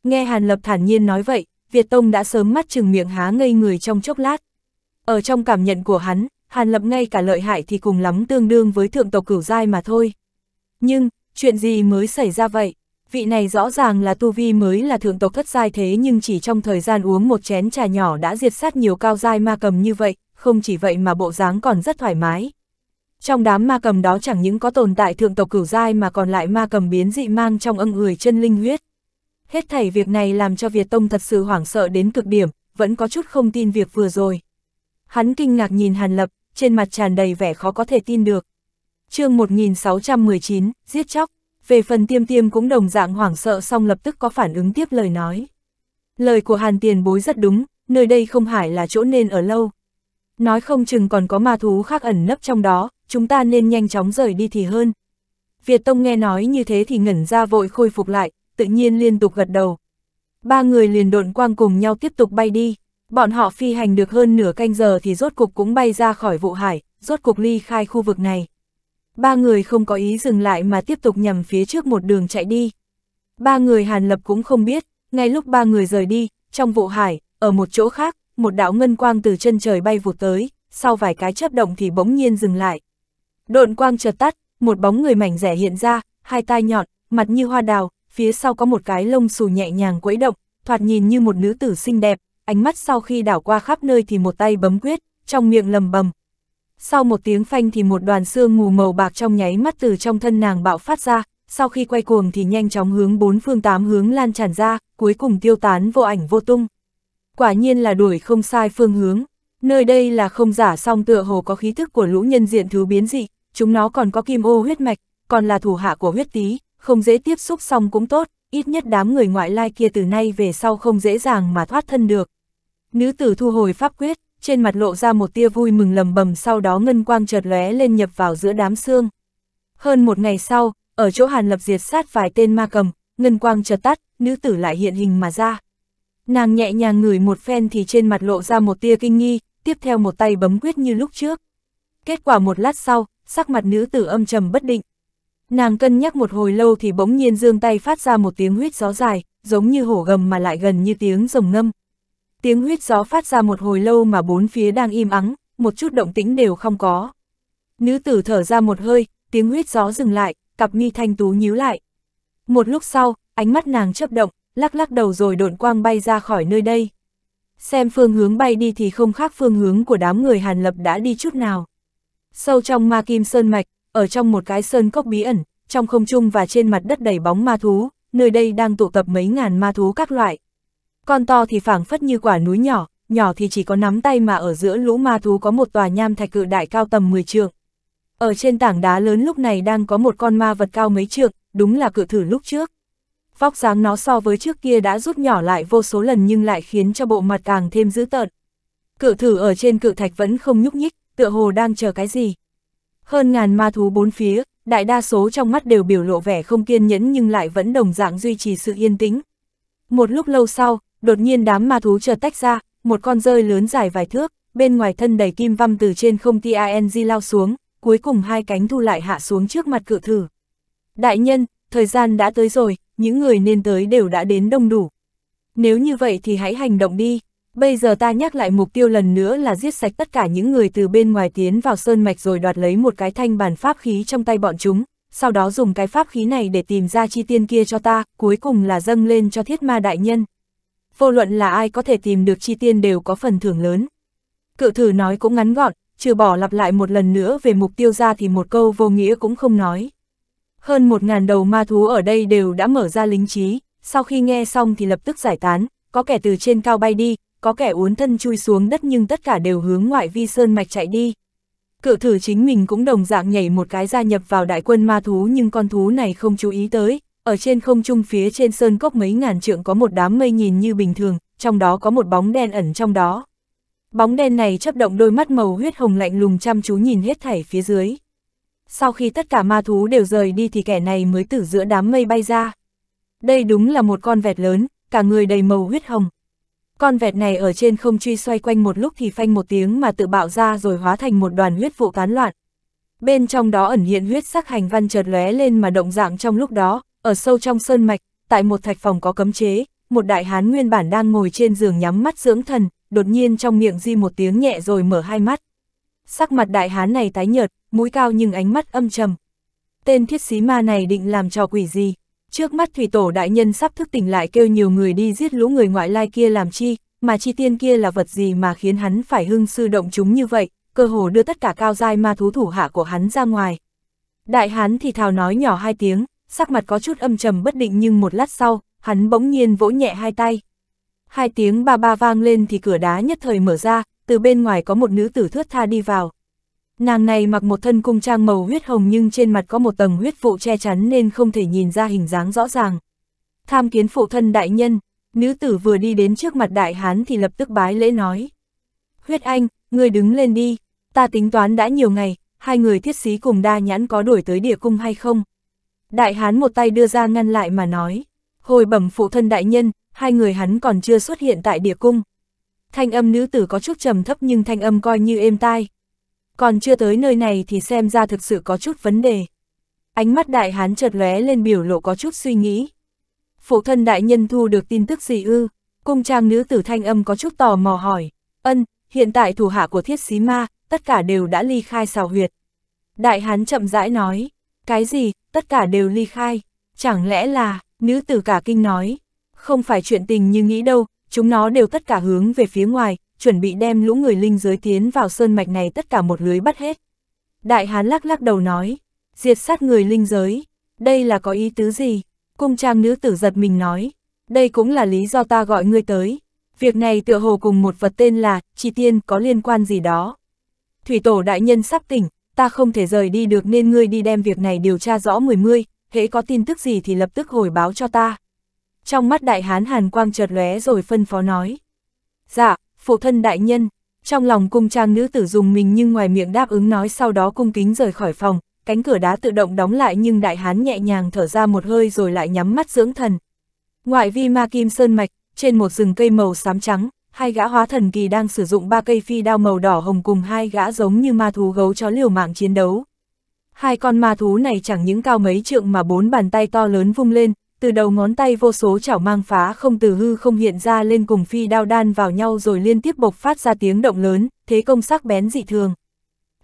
Nghe Hàn Lập thản nhiên nói vậy, Việt Tông đã sớm mắt chừng miệng há ngây người trong chốc lát. Ở trong cảm nhận của hắn, Hàn Lập ngay cả lợi hại thì cùng lắm tương đương với thượng tộc cửu giai mà thôi. Nhưng, chuyện gì mới xảy ra vậy? vị này rõ ràng là tu vi mới là thượng tộc thất giai thế nhưng chỉ trong thời gian uống một chén trà nhỏ đã diệt sát nhiều cao giai ma cầm như vậy, không chỉ vậy mà bộ dáng còn rất thoải mái. Trong đám ma cầm đó chẳng những có tồn tại thượng tộc cửu giai mà còn lại ma cầm biến dị mang trong âm người chân linh huyết. Hết thảy việc này làm cho Việt Tông thật sự hoảng sợ đến cực điểm, vẫn có chút không tin việc vừa rồi. Hắn kinh ngạc nhìn Hàn Lập, trên mặt tràn đầy vẻ khó có thể tin được. chương 1619, giết chóc về phần tiêm tiêm cũng đồng dạng hoảng sợ xong lập tức có phản ứng tiếp lời nói. Lời của Hàn tiền bối rất đúng, nơi đây không hải là chỗ nên ở lâu. Nói không chừng còn có ma thú khác ẩn nấp trong đó, chúng ta nên nhanh chóng rời đi thì hơn. Việt Tông nghe nói như thế thì ngẩn ra vội khôi phục lại, tự nhiên liên tục gật đầu. Ba người liền độn quang cùng nhau tiếp tục bay đi, bọn họ phi hành được hơn nửa canh giờ thì rốt cục cũng bay ra khỏi vụ hải, rốt cục ly khai khu vực này. Ba người không có ý dừng lại mà tiếp tục nhằm phía trước một đường chạy đi. Ba người Hàn Lập cũng không biết, ngay lúc ba người rời đi, trong vụ hải, ở một chỗ khác, một đạo ngân quang từ chân trời bay vụt tới, sau vài cái chớp động thì bỗng nhiên dừng lại. Độn quang chợt tắt, một bóng người mảnh rẻ hiện ra, hai tai nhọn, mặt như hoa đào, phía sau có một cái lông xù nhẹ nhàng quẫy động, thoạt nhìn như một nữ tử xinh đẹp, ánh mắt sau khi đảo qua khắp nơi thì một tay bấm quyết, trong miệng lầm bầm, sau một tiếng phanh thì một đoàn xương mù màu bạc trong nháy mắt từ trong thân nàng bạo phát ra, sau khi quay cuồng thì nhanh chóng hướng bốn phương tám hướng lan tràn ra, cuối cùng tiêu tán vô ảnh vô tung. Quả nhiên là đuổi không sai phương hướng, nơi đây là không giả song tựa hồ có khí thức của lũ nhân diện thứ biến dị, chúng nó còn có kim ô huyết mạch, còn là thủ hạ của huyết tí, không dễ tiếp xúc xong cũng tốt, ít nhất đám người ngoại lai kia từ nay về sau không dễ dàng mà thoát thân được. Nữ tử thu hồi pháp quyết, trên mặt lộ ra một tia vui mừng lầm bầm sau đó ngân quang chợt lóe lên nhập vào giữa đám xương. Hơn một ngày sau, ở chỗ Hàn Lập diệt sát vài tên ma cầm, ngân quang chợt tắt, nữ tử lại hiện hình mà ra. Nàng nhẹ nhàng ngửi một phen thì trên mặt lộ ra một tia kinh nghi, tiếp theo một tay bấm quyết như lúc trước. Kết quả một lát sau, sắc mặt nữ tử âm trầm bất định. Nàng cân nhắc một hồi lâu thì bỗng nhiên dương tay phát ra một tiếng huyết gió dài, giống như hổ gầm mà lại gần như tiếng rồng ngâm. Tiếng huyết gió phát ra một hồi lâu mà bốn phía đang im ắng, một chút động tĩnh đều không có. Nữ tử thở ra một hơi, tiếng huyết gió dừng lại, cặp mi thanh tú nhíu lại. Một lúc sau, ánh mắt nàng chấp động, lắc lắc đầu rồi độn quang bay ra khỏi nơi đây. Xem phương hướng bay đi thì không khác phương hướng của đám người Hàn Lập đã đi chút nào. Sâu trong ma kim sơn mạch, ở trong một cái sơn cốc bí ẩn, trong không trung và trên mặt đất đầy bóng ma thú, nơi đây đang tụ tập mấy ngàn ma thú các loại, con to thì phảng phất như quả núi nhỏ, nhỏ thì chỉ có nắm tay mà ở giữa lũ ma thú có một tòa nham thạch cự đại cao tầm 10 trượng. Ở trên tảng đá lớn lúc này đang có một con ma vật cao mấy trượng, đúng là cự thử lúc trước. Vóc dáng nó so với trước kia đã rút nhỏ lại vô số lần nhưng lại khiến cho bộ mặt càng thêm dữ tợn. Cự thử ở trên cự thạch vẫn không nhúc nhích, tựa hồ đang chờ cái gì. Hơn ngàn ma thú bốn phía, đại đa số trong mắt đều biểu lộ vẻ không kiên nhẫn nhưng lại vẫn đồng dạng duy trì sự yên tĩnh. Một lúc lâu sau, đột nhiên đám ma thú chợt tách ra, một con rơi lớn dài vài thước, bên ngoài thân đầy kim văm từ trên không TING lao xuống, cuối cùng hai cánh thu lại hạ xuống trước mặt cự thử. Đại nhân, thời gian đã tới rồi, những người nên tới đều đã đến đông đủ. Nếu như vậy thì hãy hành động đi, bây giờ ta nhắc lại mục tiêu lần nữa là giết sạch tất cả những người từ bên ngoài tiến vào sơn mạch rồi đoạt lấy một cái thanh bản pháp khí trong tay bọn chúng, sau đó dùng cái pháp khí này để tìm ra chi tiên kia cho ta, cuối cùng là dâng lên cho thiết ma đại nhân vô luận là ai có thể tìm được chi tiên đều có phần thưởng lớn. Cự thử nói cũng ngắn gọn, trừ bỏ lặp lại một lần nữa về mục tiêu ra thì một câu vô nghĩa cũng không nói. Hơn một ngàn đầu ma thú ở đây đều đã mở ra lính trí, sau khi nghe xong thì lập tức giải tán, có kẻ từ trên cao bay đi, có kẻ uốn thân chui xuống đất nhưng tất cả đều hướng ngoại vi sơn mạch chạy đi. Cự thử chính mình cũng đồng dạng nhảy một cái gia nhập vào đại quân ma thú nhưng con thú này không chú ý tới, ở trên không trung phía trên sơn cốc mấy ngàn trượng có một đám mây nhìn như bình thường, trong đó có một bóng đen ẩn trong đó. Bóng đen này chấp động đôi mắt màu huyết hồng lạnh lùng chăm chú nhìn hết thảy phía dưới. Sau khi tất cả ma thú đều rời đi thì kẻ này mới từ giữa đám mây bay ra. Đây đúng là một con vẹt lớn, cả người đầy màu huyết hồng. Con vẹt này ở trên không truy xoay quanh một lúc thì phanh một tiếng mà tự bạo ra rồi hóa thành một đoàn huyết vụ tán loạn. Bên trong đó ẩn hiện huyết sắc hành văn chợt lóe lên mà động dạng trong lúc đó, ở sâu trong sơn mạch, tại một thạch phòng có cấm chế, một đại hán nguyên bản đang ngồi trên giường nhắm mắt dưỡng thần, đột nhiên trong miệng di một tiếng nhẹ rồi mở hai mắt. Sắc mặt đại hán này tái nhợt, mũi cao nhưng ánh mắt âm trầm. Tên thiết xí ma này định làm trò quỷ gì? Trước mắt thủy tổ đại nhân sắp thức tỉnh lại kêu nhiều người đi giết lũ người ngoại lai kia làm chi, mà chi tiên kia là vật gì mà khiến hắn phải hưng sư động chúng như vậy, cơ hồ đưa tất cả cao giai ma thú thủ hạ của hắn ra ngoài. Đại hán thì thào nói nhỏ hai tiếng, sắc mặt có chút âm trầm bất định nhưng một lát sau, hắn bỗng nhiên vỗ nhẹ hai tay. Hai tiếng ba ba vang lên thì cửa đá nhất thời mở ra, từ bên ngoài có một nữ tử thướt tha đi vào. Nàng này mặc một thân cung trang màu huyết hồng nhưng trên mặt có một tầng huyết vụ che chắn nên không thể nhìn ra hình dáng rõ ràng. Tham kiến phụ thân đại nhân, nữ tử vừa đi đến trước mặt đại hán thì lập tức bái lễ nói. Huyết anh, người đứng lên đi, ta tính toán đã nhiều ngày, hai người thiết sĩ cùng đa nhãn có đuổi tới địa cung hay không? Đại hán một tay đưa ra ngăn lại mà nói, hồi bẩm phụ thân đại nhân, hai người hắn còn chưa xuất hiện tại địa cung. Thanh âm nữ tử có chút trầm thấp nhưng thanh âm coi như êm tai. Còn chưa tới nơi này thì xem ra thực sự có chút vấn đề. Ánh mắt đại hán chợt lóe lên biểu lộ có chút suy nghĩ. Phụ thân đại nhân thu được tin tức gì ư? Cung trang nữ tử thanh âm có chút tò mò hỏi. Ân, hiện tại thủ hạ của thiết xí ma, tất cả đều đã ly khai xào huyệt. Đại hán chậm rãi nói, cái gì, tất cả đều ly khai. Chẳng lẽ là, nữ tử cả kinh nói. Không phải chuyện tình như nghĩ đâu, chúng nó đều tất cả hướng về phía ngoài, chuẩn bị đem lũ người linh giới tiến vào sơn mạch này tất cả một lưới bắt hết. Đại hán lắc lắc đầu nói, diệt sát người linh giới, đây là có ý tứ gì? Cung trang nữ tử giật mình nói, đây cũng là lý do ta gọi ngươi tới. Việc này tựa hồ cùng một vật tên là, chi tiên có liên quan gì đó. Thủy tổ đại nhân sắp tỉnh, ta không thể rời đi được nên ngươi đi đem việc này điều tra rõ mười mươi, hễ có tin tức gì thì lập tức hồi báo cho ta. Trong mắt đại hán hàn quang chợt lóe rồi phân phó nói. Dạ, phụ thân đại nhân, trong lòng cung trang nữ tử dùng mình nhưng ngoài miệng đáp ứng nói sau đó cung kính rời khỏi phòng, cánh cửa đá tự động đóng lại nhưng đại hán nhẹ nhàng thở ra một hơi rồi lại nhắm mắt dưỡng thần. Ngoại vi ma kim sơn mạch, trên một rừng cây màu xám trắng, hai gã hóa thần kỳ đang sử dụng ba cây phi đao màu đỏ hồng cùng hai gã giống như ma thú gấu chó liều mạng chiến đấu. Hai con ma thú này chẳng những cao mấy trượng mà bốn bàn tay to lớn vung lên, từ đầu ngón tay vô số chảo mang phá không từ hư không hiện ra lên cùng phi đao đan vào nhau rồi liên tiếp bộc phát ra tiếng động lớn, thế công sắc bén dị thường.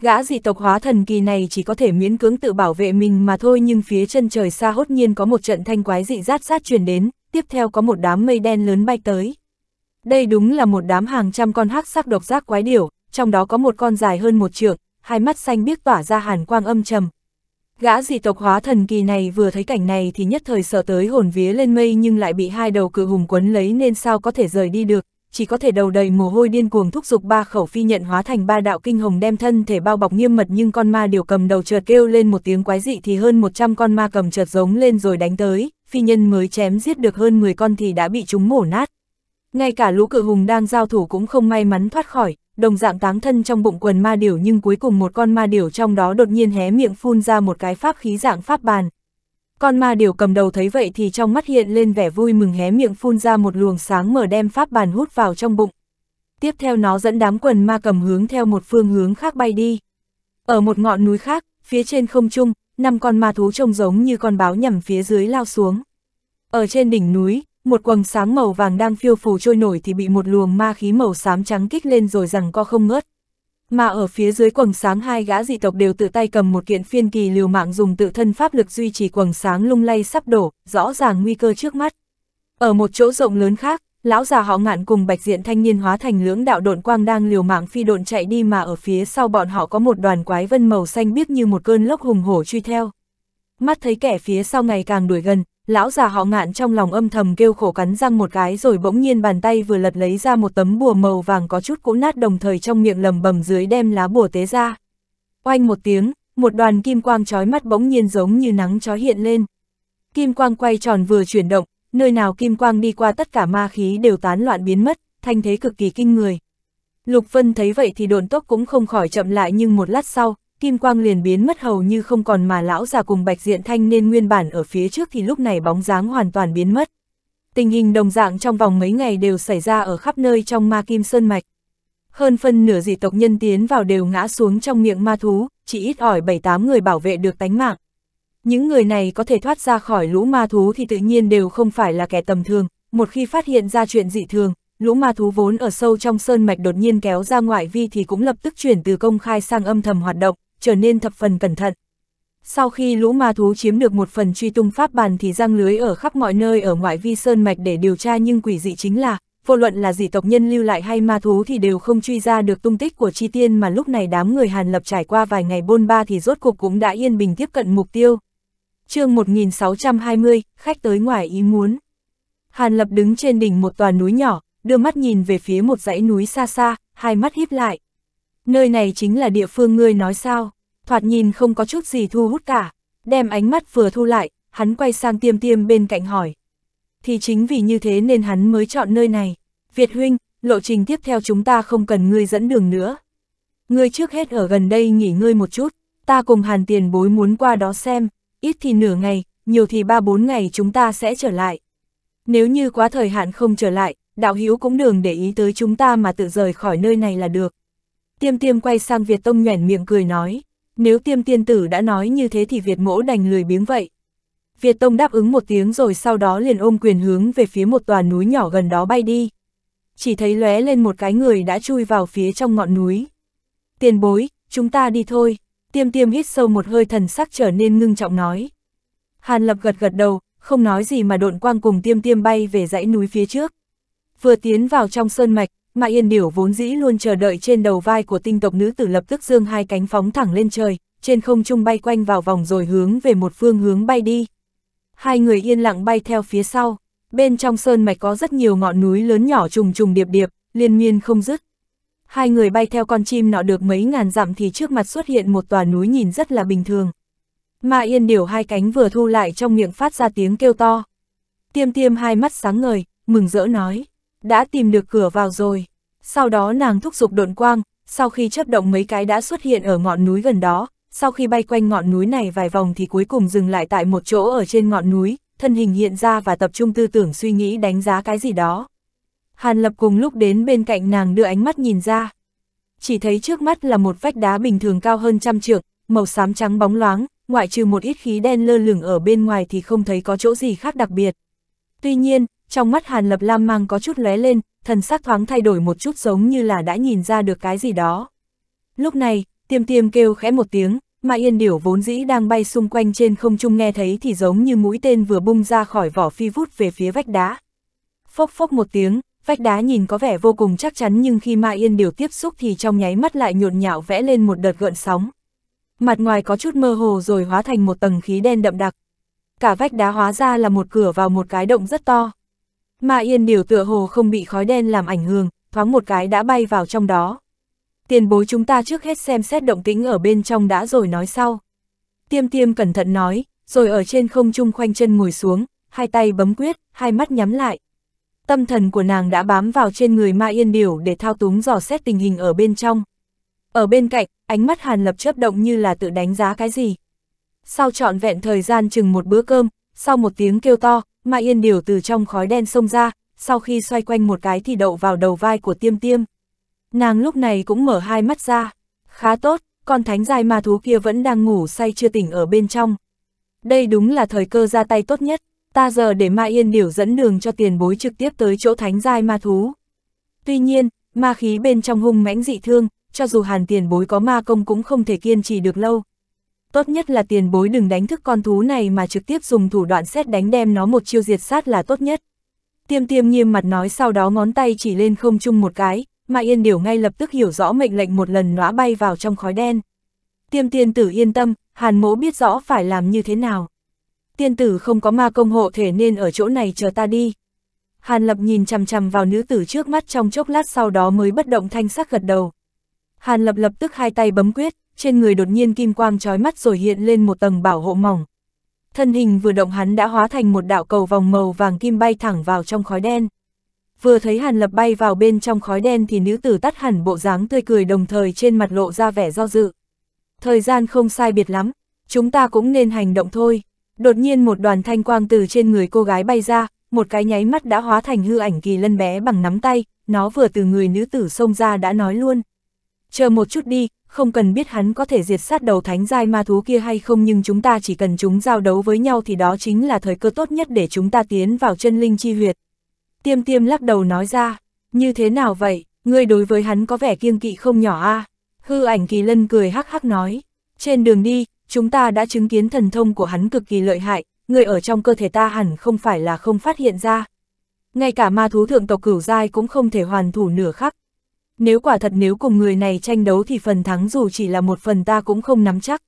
Gã dị tộc hóa thần kỳ này chỉ có thể miễn cưỡng tự bảo vệ mình mà thôi nhưng phía chân trời xa hốt nhiên có một trận thanh quái dị rát rát truyền đến, tiếp theo có một đám mây đen lớn bay tới. Đây đúng là một đám hàng trăm con hắc sắc độc giác quái điểu, trong đó có một con dài hơn một trượng, hai mắt xanh biếc tỏa ra hàn quang âm trầm. Gã dị tộc hóa thần kỳ này vừa thấy cảnh này thì nhất thời sợ tới hồn vía lên mây nhưng lại bị hai đầu cự hùng quấn lấy nên sao có thể rời đi được, chỉ có thể đầu đầy mồ hôi điên cuồng thúc giục ba khẩu phi nhận hóa thành ba đạo kinh hồng đem thân thể bao bọc nghiêm mật nhưng con ma điều cầm đầu chợt kêu lên một tiếng quái dị thì hơn 100 con ma cầm chợt giống lên rồi đánh tới, phi nhân mới chém giết được hơn 10 con thì đã bị chúng mổ nát. Ngay cả lũ cự hùng đang giao thủ cũng không may mắn thoát khỏi, đồng dạng táng thân trong bụng quần ma điểu nhưng cuối cùng một con ma điểu trong đó đột nhiên hé miệng phun ra một cái pháp khí dạng pháp bàn. Con ma điểu cầm đầu thấy vậy thì trong mắt hiện lên vẻ vui mừng hé miệng phun ra một luồng sáng mở đem pháp bàn hút vào trong bụng. Tiếp theo nó dẫn đám quần ma cầm hướng theo một phương hướng khác bay đi. Ở một ngọn núi khác, phía trên không trung, năm con ma thú trông giống như con báo nhằm phía dưới lao xuống. Ở trên đỉnh núi, một quầng sáng màu vàng đang phiêu phù trôi nổi thì bị một luồng ma khí màu xám trắng kích lên rồi rằng co không ngớt. Mà ở phía dưới quầng sáng hai gã dị tộc đều tự tay cầm một kiện phiên kỳ liều mạng dùng tự thân pháp lực duy trì quầng sáng lung lay sắp đổ, rõ ràng nguy cơ trước mắt. Ở một chỗ rộng lớn khác, lão già họ ngạn cùng bạch diện thanh niên hóa thành lưỡng đạo độn quang đang liều mạng phi độn chạy đi mà ở phía sau bọn họ có một đoàn quái vân màu xanh biếc như một cơn lốc hùng hổ truy theo. Mắt thấy kẻ phía sau ngày càng đuổi gần, lão già họ ngạn trong lòng âm thầm kêu khổ cắn răng một cái rồi bỗng nhiên bàn tay vừa lật lấy ra một tấm bùa màu vàng có chút cũ nát đồng thời trong miệng lầm bầm dưới đem lá bùa tế ra. Oanh một tiếng, một đoàn kim quang trói mắt bỗng nhiên giống như nắng trói hiện lên. Kim quang quay tròn vừa chuyển động, nơi nào kim quang đi qua tất cả ma khí đều tán loạn biến mất, thanh thế cực kỳ kinh người. Lục Vân thấy vậy thì đồn tốc cũng không khỏi chậm lại nhưng một lát sau, kim quang liền biến mất hầu như không còn mà lão già cùng bạch diện thanh nên nguyên bản ở phía trước thì lúc này bóng dáng hoàn toàn biến mất. Tình hình đồng dạng trong vòng mấy ngày đều xảy ra ở khắp nơi trong ma kim sơn mạch. Hơn phân nửa dị tộc nhân tiến vào đều ngã xuống trong miệng ma thú, chỉ ít ỏi 7-8 người bảo vệ được tánh mạng. Những người này có thể thoát ra khỏi lũ ma thú thì tự nhiên đều không phải là kẻ tầm thường, một khi phát hiện ra chuyện dị thường, lũ ma thú vốn ở sâu trong sơn mạch đột nhiên kéo ra ngoại vi thì cũng lập tức chuyển từ công khai sang âm thầm hoạt động trở nên thập phần cẩn thận. Sau khi lũ ma thú chiếm được một phần truy tung pháp bàn thì răng lưới ở khắp mọi nơi ở ngoại vi sơn mạch để điều tra nhưng quỷ dị chính là, vô luận là dị tộc nhân lưu lại hay ma thú thì đều không truy ra được tung tích của chi tiên mà lúc này đám người Hàn Lập trải qua vài ngày bôn ba thì rốt cuộc cũng đã yên bình tiếp cận mục tiêu. chương 1620, khách tới ngoài ý muốn. Hàn Lập đứng trên đỉnh một tòa núi nhỏ, đưa mắt nhìn về phía một dãy núi xa xa, hai mắt híp lại nơi này chính là địa phương ngươi nói sao, thoạt nhìn không có chút gì thu hút cả, đem ánh mắt vừa thu lại, hắn quay sang tiêm tiêm bên cạnh hỏi. Thì chính vì như thế nên hắn mới chọn nơi này, Việt huynh, lộ trình tiếp theo chúng ta không cần ngươi dẫn đường nữa. Ngươi trước hết ở gần đây nghỉ ngơi một chút, ta cùng hàn tiền bối muốn qua đó xem, ít thì nửa ngày, nhiều thì ba bốn ngày chúng ta sẽ trở lại. Nếu như quá thời hạn không trở lại, đạo Hiếu cũng đường để ý tới chúng ta mà tự rời khỏi nơi này là được. Tiêm tiêm quay sang Việt Tông nhoẻn miệng cười nói, nếu tiêm tiên tử đã nói như thế thì Việt mỗ đành lười biếng vậy. Việt Tông đáp ứng một tiếng rồi sau đó liền ôm quyền hướng về phía một tòa núi nhỏ gần đó bay đi. Chỉ thấy lóe lên một cái người đã chui vào phía trong ngọn núi. Tiền bối, chúng ta đi thôi. Tiêm tiêm hít sâu một hơi thần sắc trở nên ngưng trọng nói. Hàn lập gật gật đầu, không nói gì mà độn quang cùng tiêm tiêm bay về dãy núi phía trước. Vừa tiến vào trong sơn mạch, mà yên điểu vốn dĩ luôn chờ đợi trên đầu vai của tinh tộc nữ tử lập tức dương hai cánh phóng thẳng lên trời, trên không trung bay quanh vào vòng rồi hướng về một phương hướng bay đi. Hai người yên lặng bay theo phía sau, bên trong sơn mạch có rất nhiều ngọn núi lớn nhỏ trùng trùng điệp điệp, liên miên không dứt. Hai người bay theo con chim nọ được mấy ngàn dặm thì trước mặt xuất hiện một tòa núi nhìn rất là bình thường. Mà yên điểu hai cánh vừa thu lại trong miệng phát ra tiếng kêu to. Tiêm tiêm hai mắt sáng ngời, mừng rỡ nói đã tìm được cửa vào rồi. Sau đó nàng thúc giục độn quang, sau khi chấp động mấy cái đã xuất hiện ở ngọn núi gần đó, sau khi bay quanh ngọn núi này vài vòng thì cuối cùng dừng lại tại một chỗ ở trên ngọn núi, thân hình hiện ra và tập trung tư tưởng suy nghĩ đánh giá cái gì đó. Hàn Lập cùng lúc đến bên cạnh nàng đưa ánh mắt nhìn ra. Chỉ thấy trước mắt là một vách đá bình thường cao hơn trăm trượng, màu xám trắng bóng loáng, ngoại trừ một ít khí đen lơ lửng ở bên ngoài thì không thấy có chỗ gì khác đặc biệt. Tuy nhiên, trong mắt Hàn Lập Lam mang có chút lóe lên, thần sắc thoáng thay đổi một chút giống như là đã nhìn ra được cái gì đó. Lúc này, tiêm tiêm kêu khẽ một tiếng, mà yên điểu vốn dĩ đang bay xung quanh trên không trung nghe thấy thì giống như mũi tên vừa bung ra khỏi vỏ phi vút về phía vách đá. Phốc phốc một tiếng, vách đá nhìn có vẻ vô cùng chắc chắn nhưng khi mà yên điểu tiếp xúc thì trong nháy mắt lại nhộn nhạo vẽ lên một đợt gợn sóng. Mặt ngoài có chút mơ hồ rồi hóa thành một tầng khí đen đậm đặc. Cả vách đá hóa ra là một cửa vào một cái động rất to. Ma yên điều tựa hồ không bị khói đen làm ảnh hưởng, thoáng một cái đã bay vào trong đó. Tiền bối chúng ta trước hết xem xét động tĩnh ở bên trong đã rồi nói sau. Tiêm tiêm cẩn thận nói, rồi ở trên không trung khoanh chân ngồi xuống, hai tay bấm quyết, hai mắt nhắm lại. Tâm thần của nàng đã bám vào trên người Ma Yên Điểu để thao túng dò xét tình hình ở bên trong. Ở bên cạnh, ánh mắt Hàn Lập chớp động như là tự đánh giá cái gì. Sau trọn vẹn thời gian chừng một bữa cơm, sau một tiếng kêu to, mà yên điều từ trong khói đen xông ra, sau khi xoay quanh một cái thì đậu vào đầu vai của tiêm tiêm. Nàng lúc này cũng mở hai mắt ra, khá tốt, con thánh dài ma thú kia vẫn đang ngủ say chưa tỉnh ở bên trong. Đây đúng là thời cơ ra tay tốt nhất, ta giờ để ma yên điều dẫn đường cho tiền bối trực tiếp tới chỗ thánh giai ma thú. Tuy nhiên, ma khí bên trong hung mãnh dị thương, cho dù hàn tiền bối có ma công cũng không thể kiên trì được lâu tốt nhất là tiền bối đừng đánh thức con thú này mà trực tiếp dùng thủ đoạn xét đánh đem nó một chiêu diệt sát là tốt nhất. Tiêm tiêm nghiêm mặt nói sau đó ngón tay chỉ lên không chung một cái, mà yên điểu ngay lập tức hiểu rõ mệnh lệnh một lần nóa bay vào trong khói đen. Tiêm tiên tử yên tâm, hàn mỗ biết rõ phải làm như thế nào. Tiên tử không có ma công hộ thể nên ở chỗ này chờ ta đi. Hàn lập nhìn chằm chằm vào nữ tử trước mắt trong chốc lát sau đó mới bất động thanh sắc gật đầu. Hàn lập lập tức hai tay bấm quyết, trên người đột nhiên kim quang trói mắt rồi hiện lên một tầng bảo hộ mỏng. Thân hình vừa động hắn đã hóa thành một đạo cầu vòng màu vàng kim bay thẳng vào trong khói đen. Vừa thấy Hàn Lập bay vào bên trong khói đen thì nữ tử tắt hẳn bộ dáng tươi cười đồng thời trên mặt lộ ra vẻ do dự. Thời gian không sai biệt lắm, chúng ta cũng nên hành động thôi. Đột nhiên một đoàn thanh quang từ trên người cô gái bay ra, một cái nháy mắt đã hóa thành hư ảnh kỳ lân bé bằng nắm tay, nó vừa từ người nữ tử xông ra đã nói luôn. Chờ một chút đi, không cần biết hắn có thể diệt sát đầu thánh giai ma thú kia hay không nhưng chúng ta chỉ cần chúng giao đấu với nhau thì đó chính là thời cơ tốt nhất để chúng ta tiến vào chân linh chi huyệt. Tiêm tiêm lắc đầu nói ra, như thế nào vậy, ngươi đối với hắn có vẻ kiêng kỵ không nhỏ a à? Hư ảnh kỳ lân cười hắc hắc nói, trên đường đi, chúng ta đã chứng kiến thần thông của hắn cực kỳ lợi hại, người ở trong cơ thể ta hẳn không phải là không phát hiện ra. Ngay cả ma thú thượng tộc cửu giai cũng không thể hoàn thủ nửa khắc, nếu quả thật nếu cùng người này tranh đấu thì phần thắng dù chỉ là một phần ta cũng không nắm chắc.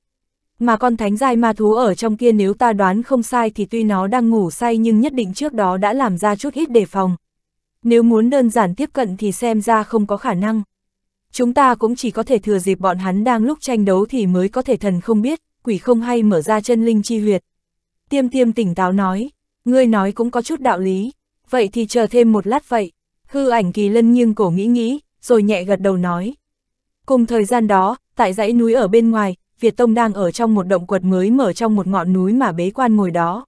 Mà con thánh giai ma thú ở trong kia nếu ta đoán không sai thì tuy nó đang ngủ say nhưng nhất định trước đó đã làm ra chút ít đề phòng. Nếu muốn đơn giản tiếp cận thì xem ra không có khả năng. Chúng ta cũng chỉ có thể thừa dịp bọn hắn đang lúc tranh đấu thì mới có thể thần không biết, quỷ không hay mở ra chân linh chi huyệt. Tiêm tiêm tỉnh táo nói, ngươi nói cũng có chút đạo lý, vậy thì chờ thêm một lát vậy. Hư ảnh kỳ lân nghiêng cổ nghĩ nghĩ, rồi nhẹ gật đầu nói. Cùng thời gian đó, tại dãy núi ở bên ngoài, Việt Tông đang ở trong một động quật mới mở trong một ngọn núi mà bế quan ngồi đó.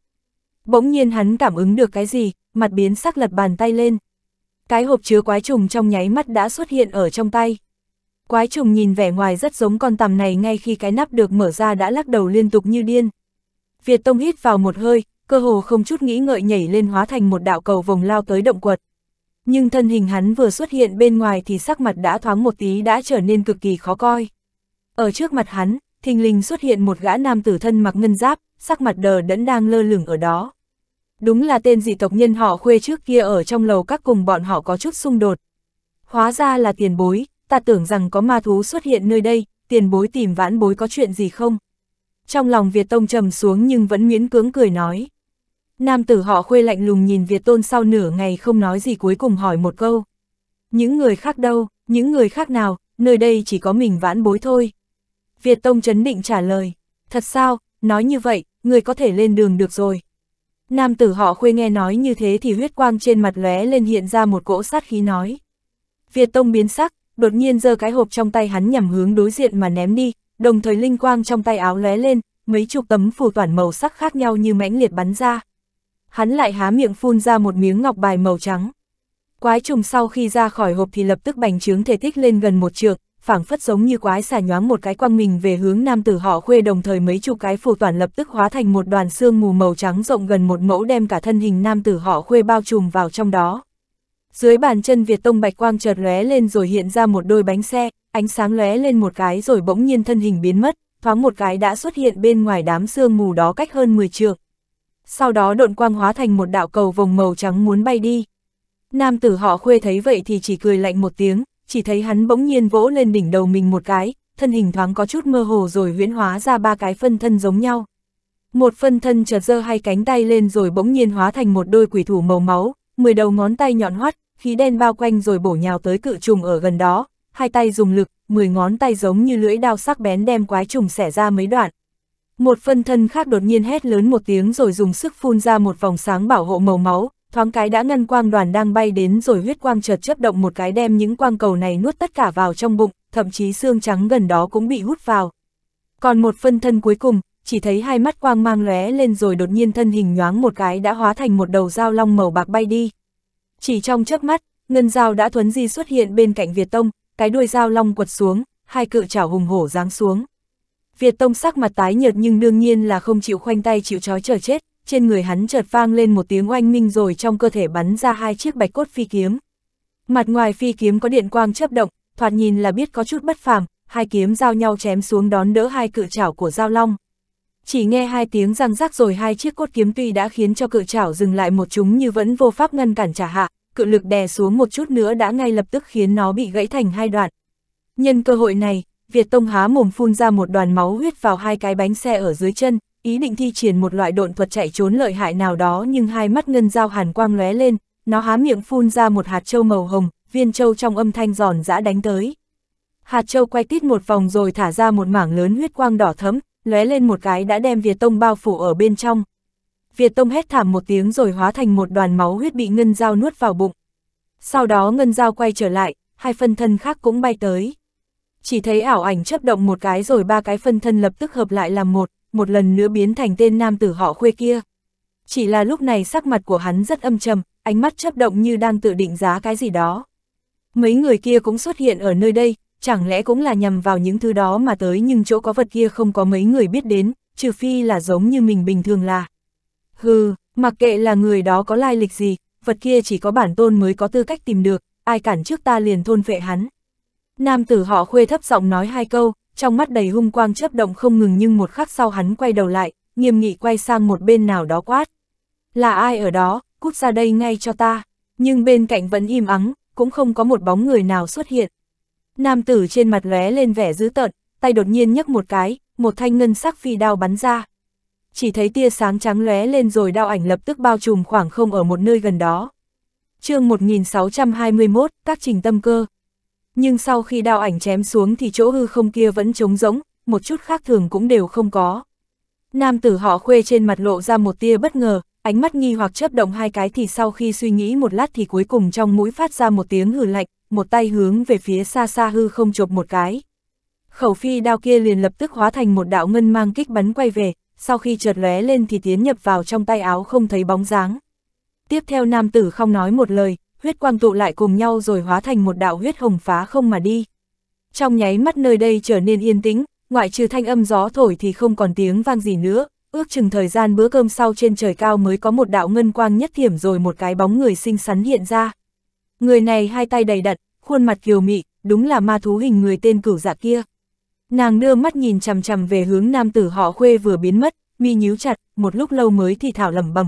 Bỗng nhiên hắn cảm ứng được cái gì, mặt biến sắc lật bàn tay lên. Cái hộp chứa quái trùng trong nháy mắt đã xuất hiện ở trong tay. Quái trùng nhìn vẻ ngoài rất giống con tằm này ngay khi cái nắp được mở ra đã lắc đầu liên tục như điên. Việt Tông hít vào một hơi, cơ hồ không chút nghĩ ngợi nhảy lên hóa thành một đạo cầu vồng lao tới động quật nhưng thân hình hắn vừa xuất hiện bên ngoài thì sắc mặt đã thoáng một tí đã trở nên cực kỳ khó coi. Ở trước mặt hắn, thình lình xuất hiện một gã nam tử thân mặc ngân giáp, sắc mặt đờ đẫn đang lơ lửng ở đó. Đúng là tên dị tộc nhân họ khuê trước kia ở trong lầu các cùng bọn họ có chút xung đột. Hóa ra là tiền bối, ta tưởng rằng có ma thú xuất hiện nơi đây, tiền bối tìm vãn bối có chuyện gì không? Trong lòng Việt Tông trầm xuống nhưng vẫn miễn cưỡng cười nói. Nam tử họ khuê lạnh lùng nhìn Việt Tôn sau nửa ngày không nói gì cuối cùng hỏi một câu. Những người khác đâu, những người khác nào, nơi đây chỉ có mình vãn bối thôi. Việt Tông chấn định trả lời, thật sao, nói như vậy, người có thể lên đường được rồi. Nam tử họ khuê nghe nói như thế thì huyết quang trên mặt lóe lên hiện ra một cỗ sát khí nói. Việt Tông biến sắc, đột nhiên giơ cái hộp trong tay hắn nhằm hướng đối diện mà ném đi, đồng thời linh quang trong tay áo lóe lên, mấy chục tấm phù toàn màu sắc khác nhau như mãnh liệt bắn ra hắn lại há miệng phun ra một miếng ngọc bài màu trắng. Quái trùng sau khi ra khỏi hộp thì lập tức bành trướng thể tích lên gần một trượng, phảng phất giống như quái xà nhoáng một cái quăng mình về hướng nam tử họ khuê đồng thời mấy chục cái phù toàn lập tức hóa thành một đoàn xương mù màu trắng rộng gần một mẫu đem cả thân hình nam tử họ khuê bao trùm vào trong đó. Dưới bàn chân Việt Tông Bạch Quang chợt lóe lên rồi hiện ra một đôi bánh xe, ánh sáng lóe lên một cái rồi bỗng nhiên thân hình biến mất, thoáng một cái đã xuất hiện bên ngoài đám xương mù đó cách hơn 10 trượng sau đó độn quang hóa thành một đạo cầu vòng màu trắng muốn bay đi. Nam tử họ khuê thấy vậy thì chỉ cười lạnh một tiếng, chỉ thấy hắn bỗng nhiên vỗ lên đỉnh đầu mình một cái, thân hình thoáng có chút mơ hồ rồi huyễn hóa ra ba cái phân thân giống nhau. Một phân thân chợt giơ hai cánh tay lên rồi bỗng nhiên hóa thành một đôi quỷ thủ màu máu, mười đầu ngón tay nhọn hoắt, khí đen bao quanh rồi bổ nhào tới cự trùng ở gần đó, hai tay dùng lực, mười ngón tay giống như lưỡi đao sắc bén đem quái trùng xẻ ra mấy đoạn, một phân thân khác đột nhiên hét lớn một tiếng rồi dùng sức phun ra một vòng sáng bảo hộ màu máu, thoáng cái đã ngăn quang đoàn đang bay đến rồi huyết quang chợt chớp động một cái đem những quang cầu này nuốt tất cả vào trong bụng, thậm chí xương trắng gần đó cũng bị hút vào. Còn một phân thân cuối cùng, chỉ thấy hai mắt quang mang lóe lên rồi đột nhiên thân hình nhoáng một cái đã hóa thành một đầu dao long màu bạc bay đi. Chỉ trong chớp mắt, ngân dao đã thuấn di xuất hiện bên cạnh Việt Tông, cái đuôi dao long quật xuống, hai cự chảo hùng hổ giáng xuống. Việt Tông sắc mặt tái nhợt nhưng đương nhiên là không chịu khoanh tay chịu trói chờ chết, trên người hắn chợt vang lên một tiếng oanh minh rồi trong cơ thể bắn ra hai chiếc bạch cốt phi kiếm. Mặt ngoài phi kiếm có điện quang chớp động, thoạt nhìn là biết có chút bất phàm, hai kiếm giao nhau chém xuống đón đỡ hai cự chảo của giao long. Chỉ nghe hai tiếng răng rắc rồi hai chiếc cốt kiếm tuy đã khiến cho cự chảo dừng lại một chúng như vẫn vô pháp ngăn cản trả hạ, cự lực đè xuống một chút nữa đã ngay lập tức khiến nó bị gãy thành hai đoạn. Nhân cơ hội này, Việt Tông há mồm phun ra một đoàn máu huyết vào hai cái bánh xe ở dưới chân, ý định thi triển một loại độn thuật chạy trốn lợi hại nào đó nhưng hai mắt ngân dao hàn quang lóe lên, nó há miệng phun ra một hạt châu màu hồng, viên châu trong âm thanh giòn giã đánh tới. Hạt châu quay tít một vòng rồi thả ra một mảng lớn huyết quang đỏ thấm, lóe lên một cái đã đem Việt Tông bao phủ ở bên trong. Việt Tông hét thảm một tiếng rồi hóa thành một đoàn máu huyết bị ngân dao nuốt vào bụng. Sau đó ngân dao quay trở lại, hai phân thân khác cũng bay tới chỉ thấy ảo ảnh chấp động một cái rồi ba cái phân thân lập tức hợp lại làm một, một lần nữa biến thành tên nam tử họ khuê kia. Chỉ là lúc này sắc mặt của hắn rất âm trầm, ánh mắt chấp động như đang tự định giá cái gì đó. Mấy người kia cũng xuất hiện ở nơi đây, chẳng lẽ cũng là nhằm vào những thứ đó mà tới nhưng chỗ có vật kia không có mấy người biết đến, trừ phi là giống như mình bình thường là. Hừ, mặc kệ là người đó có lai lịch gì, vật kia chỉ có bản tôn mới có tư cách tìm được, ai cản trước ta liền thôn vệ hắn. Nam tử họ khuê thấp giọng nói hai câu, trong mắt đầy hung quang chớp động không ngừng nhưng một khắc sau hắn quay đầu lại, nghiêm nghị quay sang một bên nào đó quát. Là ai ở đó, cút ra đây ngay cho ta, nhưng bên cạnh vẫn im ắng, cũng không có một bóng người nào xuất hiện. Nam tử trên mặt lóe lên vẻ dữ tợn, tay đột nhiên nhấc một cái, một thanh ngân sắc phi đao bắn ra. Chỉ thấy tia sáng trắng lóe lên rồi đao ảnh lập tức bao trùm khoảng không ở một nơi gần đó. chương 1621, các trình tâm cơ, nhưng sau khi đao ảnh chém xuống thì chỗ hư không kia vẫn trống rỗng, một chút khác thường cũng đều không có. Nam tử họ khuê trên mặt lộ ra một tia bất ngờ, ánh mắt nghi hoặc chớp động hai cái thì sau khi suy nghĩ một lát thì cuối cùng trong mũi phát ra một tiếng hừ lạnh, một tay hướng về phía xa xa hư không chộp một cái. Khẩu phi đao kia liền lập tức hóa thành một đạo ngân mang kích bắn quay về, sau khi chợt lóe lên thì tiến nhập vào trong tay áo không thấy bóng dáng. Tiếp theo nam tử không nói một lời, huyết quang tụ lại cùng nhau rồi hóa thành một đạo huyết hồng phá không mà đi. Trong nháy mắt nơi đây trở nên yên tĩnh, ngoại trừ thanh âm gió thổi thì không còn tiếng vang gì nữa, ước chừng thời gian bữa cơm sau trên trời cao mới có một đạo ngân quang nhất thiểm rồi một cái bóng người xinh xắn hiện ra. Người này hai tay đầy đặn, khuôn mặt kiều mị, đúng là ma thú hình người tên cửu dạ kia. Nàng đưa mắt nhìn chằm chằm về hướng nam tử họ khuê vừa biến mất, mi nhíu chặt, một lúc lâu mới thì thảo lẩm bẩm,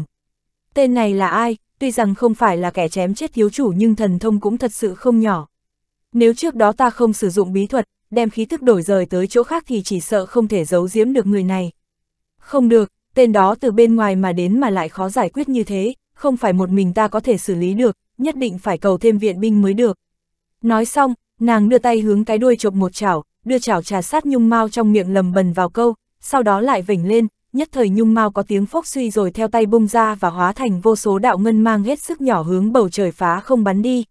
Tên này là ai, tuy rằng không phải là kẻ chém chết thiếu chủ nhưng thần thông cũng thật sự không nhỏ. Nếu trước đó ta không sử dụng bí thuật, đem khí tức đổi rời tới chỗ khác thì chỉ sợ không thể giấu giếm được người này. Không được, tên đó từ bên ngoài mà đến mà lại khó giải quyết như thế, không phải một mình ta có thể xử lý được, nhất định phải cầu thêm viện binh mới được. Nói xong, nàng đưa tay hướng cái đuôi chộp một chảo, đưa chảo trà sát nhung mau trong miệng lầm bần vào câu, sau đó lại vỉnh lên, nhất thời nhung mau có tiếng phốc suy rồi theo tay bung ra và hóa thành vô số đạo ngân mang hết sức nhỏ hướng bầu trời phá không bắn đi.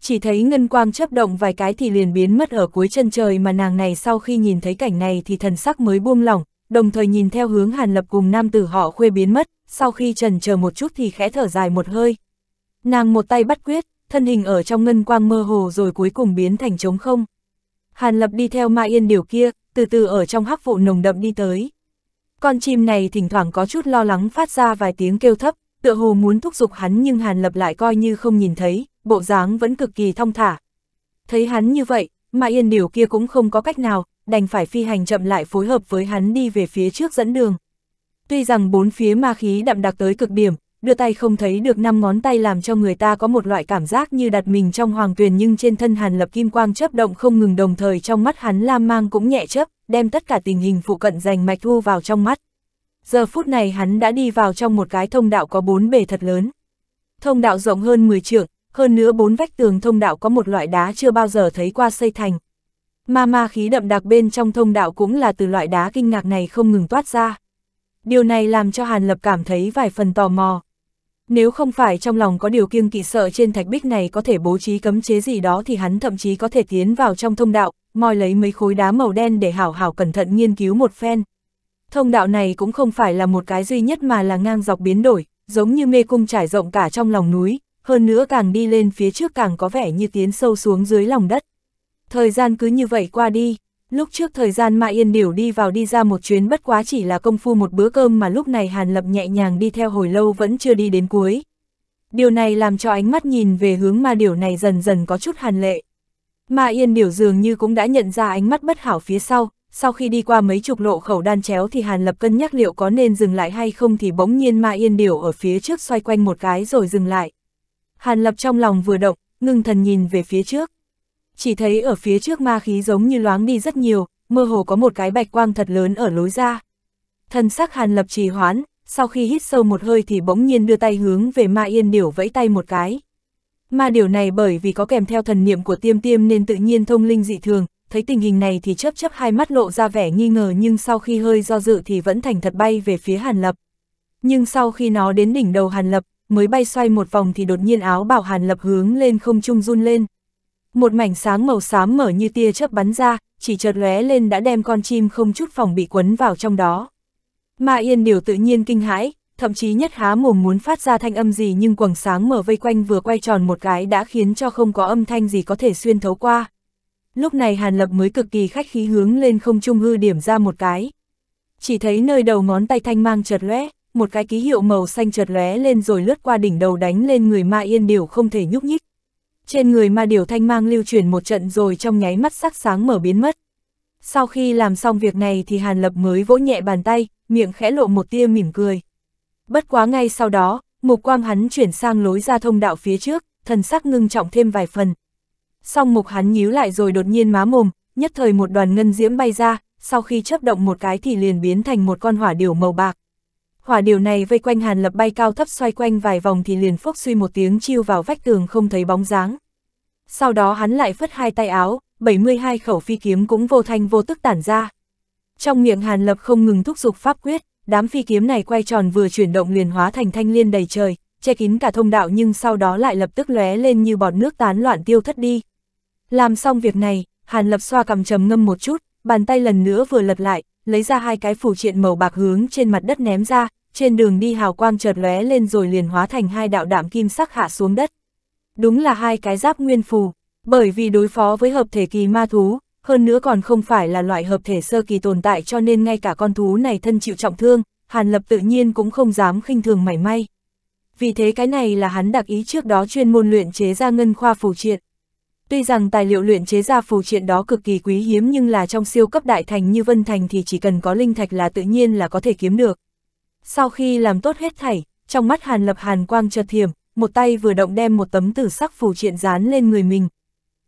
Chỉ thấy ngân quang chấp động vài cái thì liền biến mất ở cuối chân trời mà nàng này sau khi nhìn thấy cảnh này thì thần sắc mới buông lỏng, đồng thời nhìn theo hướng hàn lập cùng nam tử họ khuê biến mất, sau khi trần chờ một chút thì khẽ thở dài một hơi. Nàng một tay bắt quyết, thân hình ở trong ngân quang mơ hồ rồi cuối cùng biến thành trống không. Hàn lập đi theo ma yên điều kia, từ từ ở trong hắc vụ nồng đậm đi tới. Con chim này thỉnh thoảng có chút lo lắng phát ra vài tiếng kêu thấp, tựa hồ muốn thúc giục hắn nhưng Hàn Lập lại coi như không nhìn thấy, bộ dáng vẫn cực kỳ thong thả. Thấy hắn như vậy, mà yên điều kia cũng không có cách nào, đành phải phi hành chậm lại phối hợp với hắn đi về phía trước dẫn đường. Tuy rằng bốn phía ma khí đậm đặc tới cực điểm, đưa tay không thấy được năm ngón tay làm cho người ta có một loại cảm giác như đặt mình trong hoàng tuyền nhưng trên thân Hàn Lập kim quang chớp động không ngừng đồng thời trong mắt hắn Lam Mang cũng nhẹ chớp, đem tất cả tình hình phụ cận dành mạch thu vào trong mắt. Giờ phút này hắn đã đi vào trong một cái thông đạo có bốn bề thật lớn. Thông đạo rộng hơn 10 trượng, hơn nữa bốn vách tường thông đạo có một loại đá chưa bao giờ thấy qua xây thành. Ma ma khí đậm đặc bên trong thông đạo cũng là từ loại đá kinh ngạc này không ngừng toát ra. Điều này làm cho Hàn Lập cảm thấy vài phần tò mò, nếu không phải trong lòng có điều kiêng kỵ sợ trên thạch bích này có thể bố trí cấm chế gì đó thì hắn thậm chí có thể tiến vào trong thông đạo, moi lấy mấy khối đá màu đen để hảo hảo cẩn thận nghiên cứu một phen. Thông đạo này cũng không phải là một cái duy nhất mà là ngang dọc biến đổi, giống như mê cung trải rộng cả trong lòng núi, hơn nữa càng đi lên phía trước càng có vẻ như tiến sâu xuống dưới lòng đất. Thời gian cứ như vậy qua đi, Lúc trước thời gian Mã Yên Điểu đi vào đi ra một chuyến bất quá chỉ là công phu một bữa cơm mà lúc này Hàn Lập nhẹ nhàng đi theo hồi lâu vẫn chưa đi đến cuối. Điều này làm cho ánh mắt nhìn về hướng Ma Điểu này dần dần có chút hàn lệ. Ma Yên Điểu dường như cũng đã nhận ra ánh mắt bất hảo phía sau, sau khi đi qua mấy chục lộ khẩu đan chéo thì Hàn Lập cân nhắc liệu có nên dừng lại hay không thì bỗng nhiên Ma Yên Điểu ở phía trước xoay quanh một cái rồi dừng lại. Hàn Lập trong lòng vừa động, ngưng thần nhìn về phía trước chỉ thấy ở phía trước ma khí giống như loáng đi rất nhiều, mơ hồ có một cái bạch quang thật lớn ở lối ra. Thần sắc Hàn Lập trì hoãn, sau khi hít sâu một hơi thì bỗng nhiên đưa tay hướng về ma yên điểu vẫy tay một cái. Ma điểu này bởi vì có kèm theo thần niệm của tiêm tiêm nên tự nhiên thông linh dị thường, thấy tình hình này thì chớp chớp hai mắt lộ ra vẻ nghi ngờ nhưng sau khi hơi do dự thì vẫn thành thật bay về phía Hàn Lập. Nhưng sau khi nó đến đỉnh đầu Hàn Lập, mới bay xoay một vòng thì đột nhiên áo bảo Hàn Lập hướng lên không trung run lên, một mảnh sáng màu xám mở như tia chớp bắn ra, chỉ chợt lóe lên đã đem con chim không chút phòng bị quấn vào trong đó. Ma Yên Điều tự nhiên kinh hãi, thậm chí nhất há mồm muốn phát ra thanh âm gì nhưng quầng sáng mở vây quanh vừa quay tròn một cái đã khiến cho không có âm thanh gì có thể xuyên thấu qua. Lúc này Hàn Lập mới cực kỳ khách khí hướng lên không trung hư điểm ra một cái. Chỉ thấy nơi đầu ngón tay thanh mang chợt lóe, một cái ký hiệu màu xanh chợt lóe lên rồi lướt qua đỉnh đầu đánh lên người Ma Yên Điều không thể nhúc nhích. Trên người ma điều thanh mang lưu chuyển một trận rồi trong nháy mắt sắc sáng mở biến mất. Sau khi làm xong việc này thì Hàn Lập mới vỗ nhẹ bàn tay, miệng khẽ lộ một tia mỉm cười. Bất quá ngay sau đó, mục quang hắn chuyển sang lối ra thông đạo phía trước, thần sắc ngưng trọng thêm vài phần. Xong mục hắn nhíu lại rồi đột nhiên má mồm, nhất thời một đoàn ngân diễm bay ra, sau khi chấp động một cái thì liền biến thành một con hỏa điểu màu bạc. Hỏa điều này vây quanh Hàn Lập bay cao thấp xoay quanh vài vòng thì liền phốc suy một tiếng chiêu vào vách tường không thấy bóng dáng. Sau đó hắn lại phất hai tay áo, 72 khẩu phi kiếm cũng vô thanh vô tức tản ra. Trong miệng Hàn Lập không ngừng thúc giục pháp quyết, đám phi kiếm này quay tròn vừa chuyển động liền hóa thành thanh liên đầy trời, che kín cả thông đạo nhưng sau đó lại lập tức lóe lên như bọt nước tán loạn tiêu thất đi. Làm xong việc này, Hàn Lập xoa cầm trầm ngâm một chút, bàn tay lần nữa vừa lật lại, lấy ra hai cái phù triện màu bạc hướng trên mặt đất ném ra, trên đường đi hào quang chợt lóe lên rồi liền hóa thành hai đạo đạm kim sắc hạ xuống đất. Đúng là hai cái giáp nguyên phù, bởi vì đối phó với hợp thể kỳ ma thú, hơn nữa còn không phải là loại hợp thể sơ kỳ tồn tại cho nên ngay cả con thú này thân chịu trọng thương, Hàn Lập tự nhiên cũng không dám khinh thường mảy may. Vì thế cái này là hắn đặc ý trước đó chuyên môn luyện chế ra ngân khoa phù triện. Tuy rằng tài liệu luyện chế ra phù triện đó cực kỳ quý hiếm nhưng là trong siêu cấp đại thành như Vân Thành thì chỉ cần có linh thạch là tự nhiên là có thể kiếm được. Sau khi làm tốt hết thảy, trong mắt Hàn Lập Hàn quang chợt thiểm, một tay vừa động đem một tấm tử sắc phù triện dán lên người mình.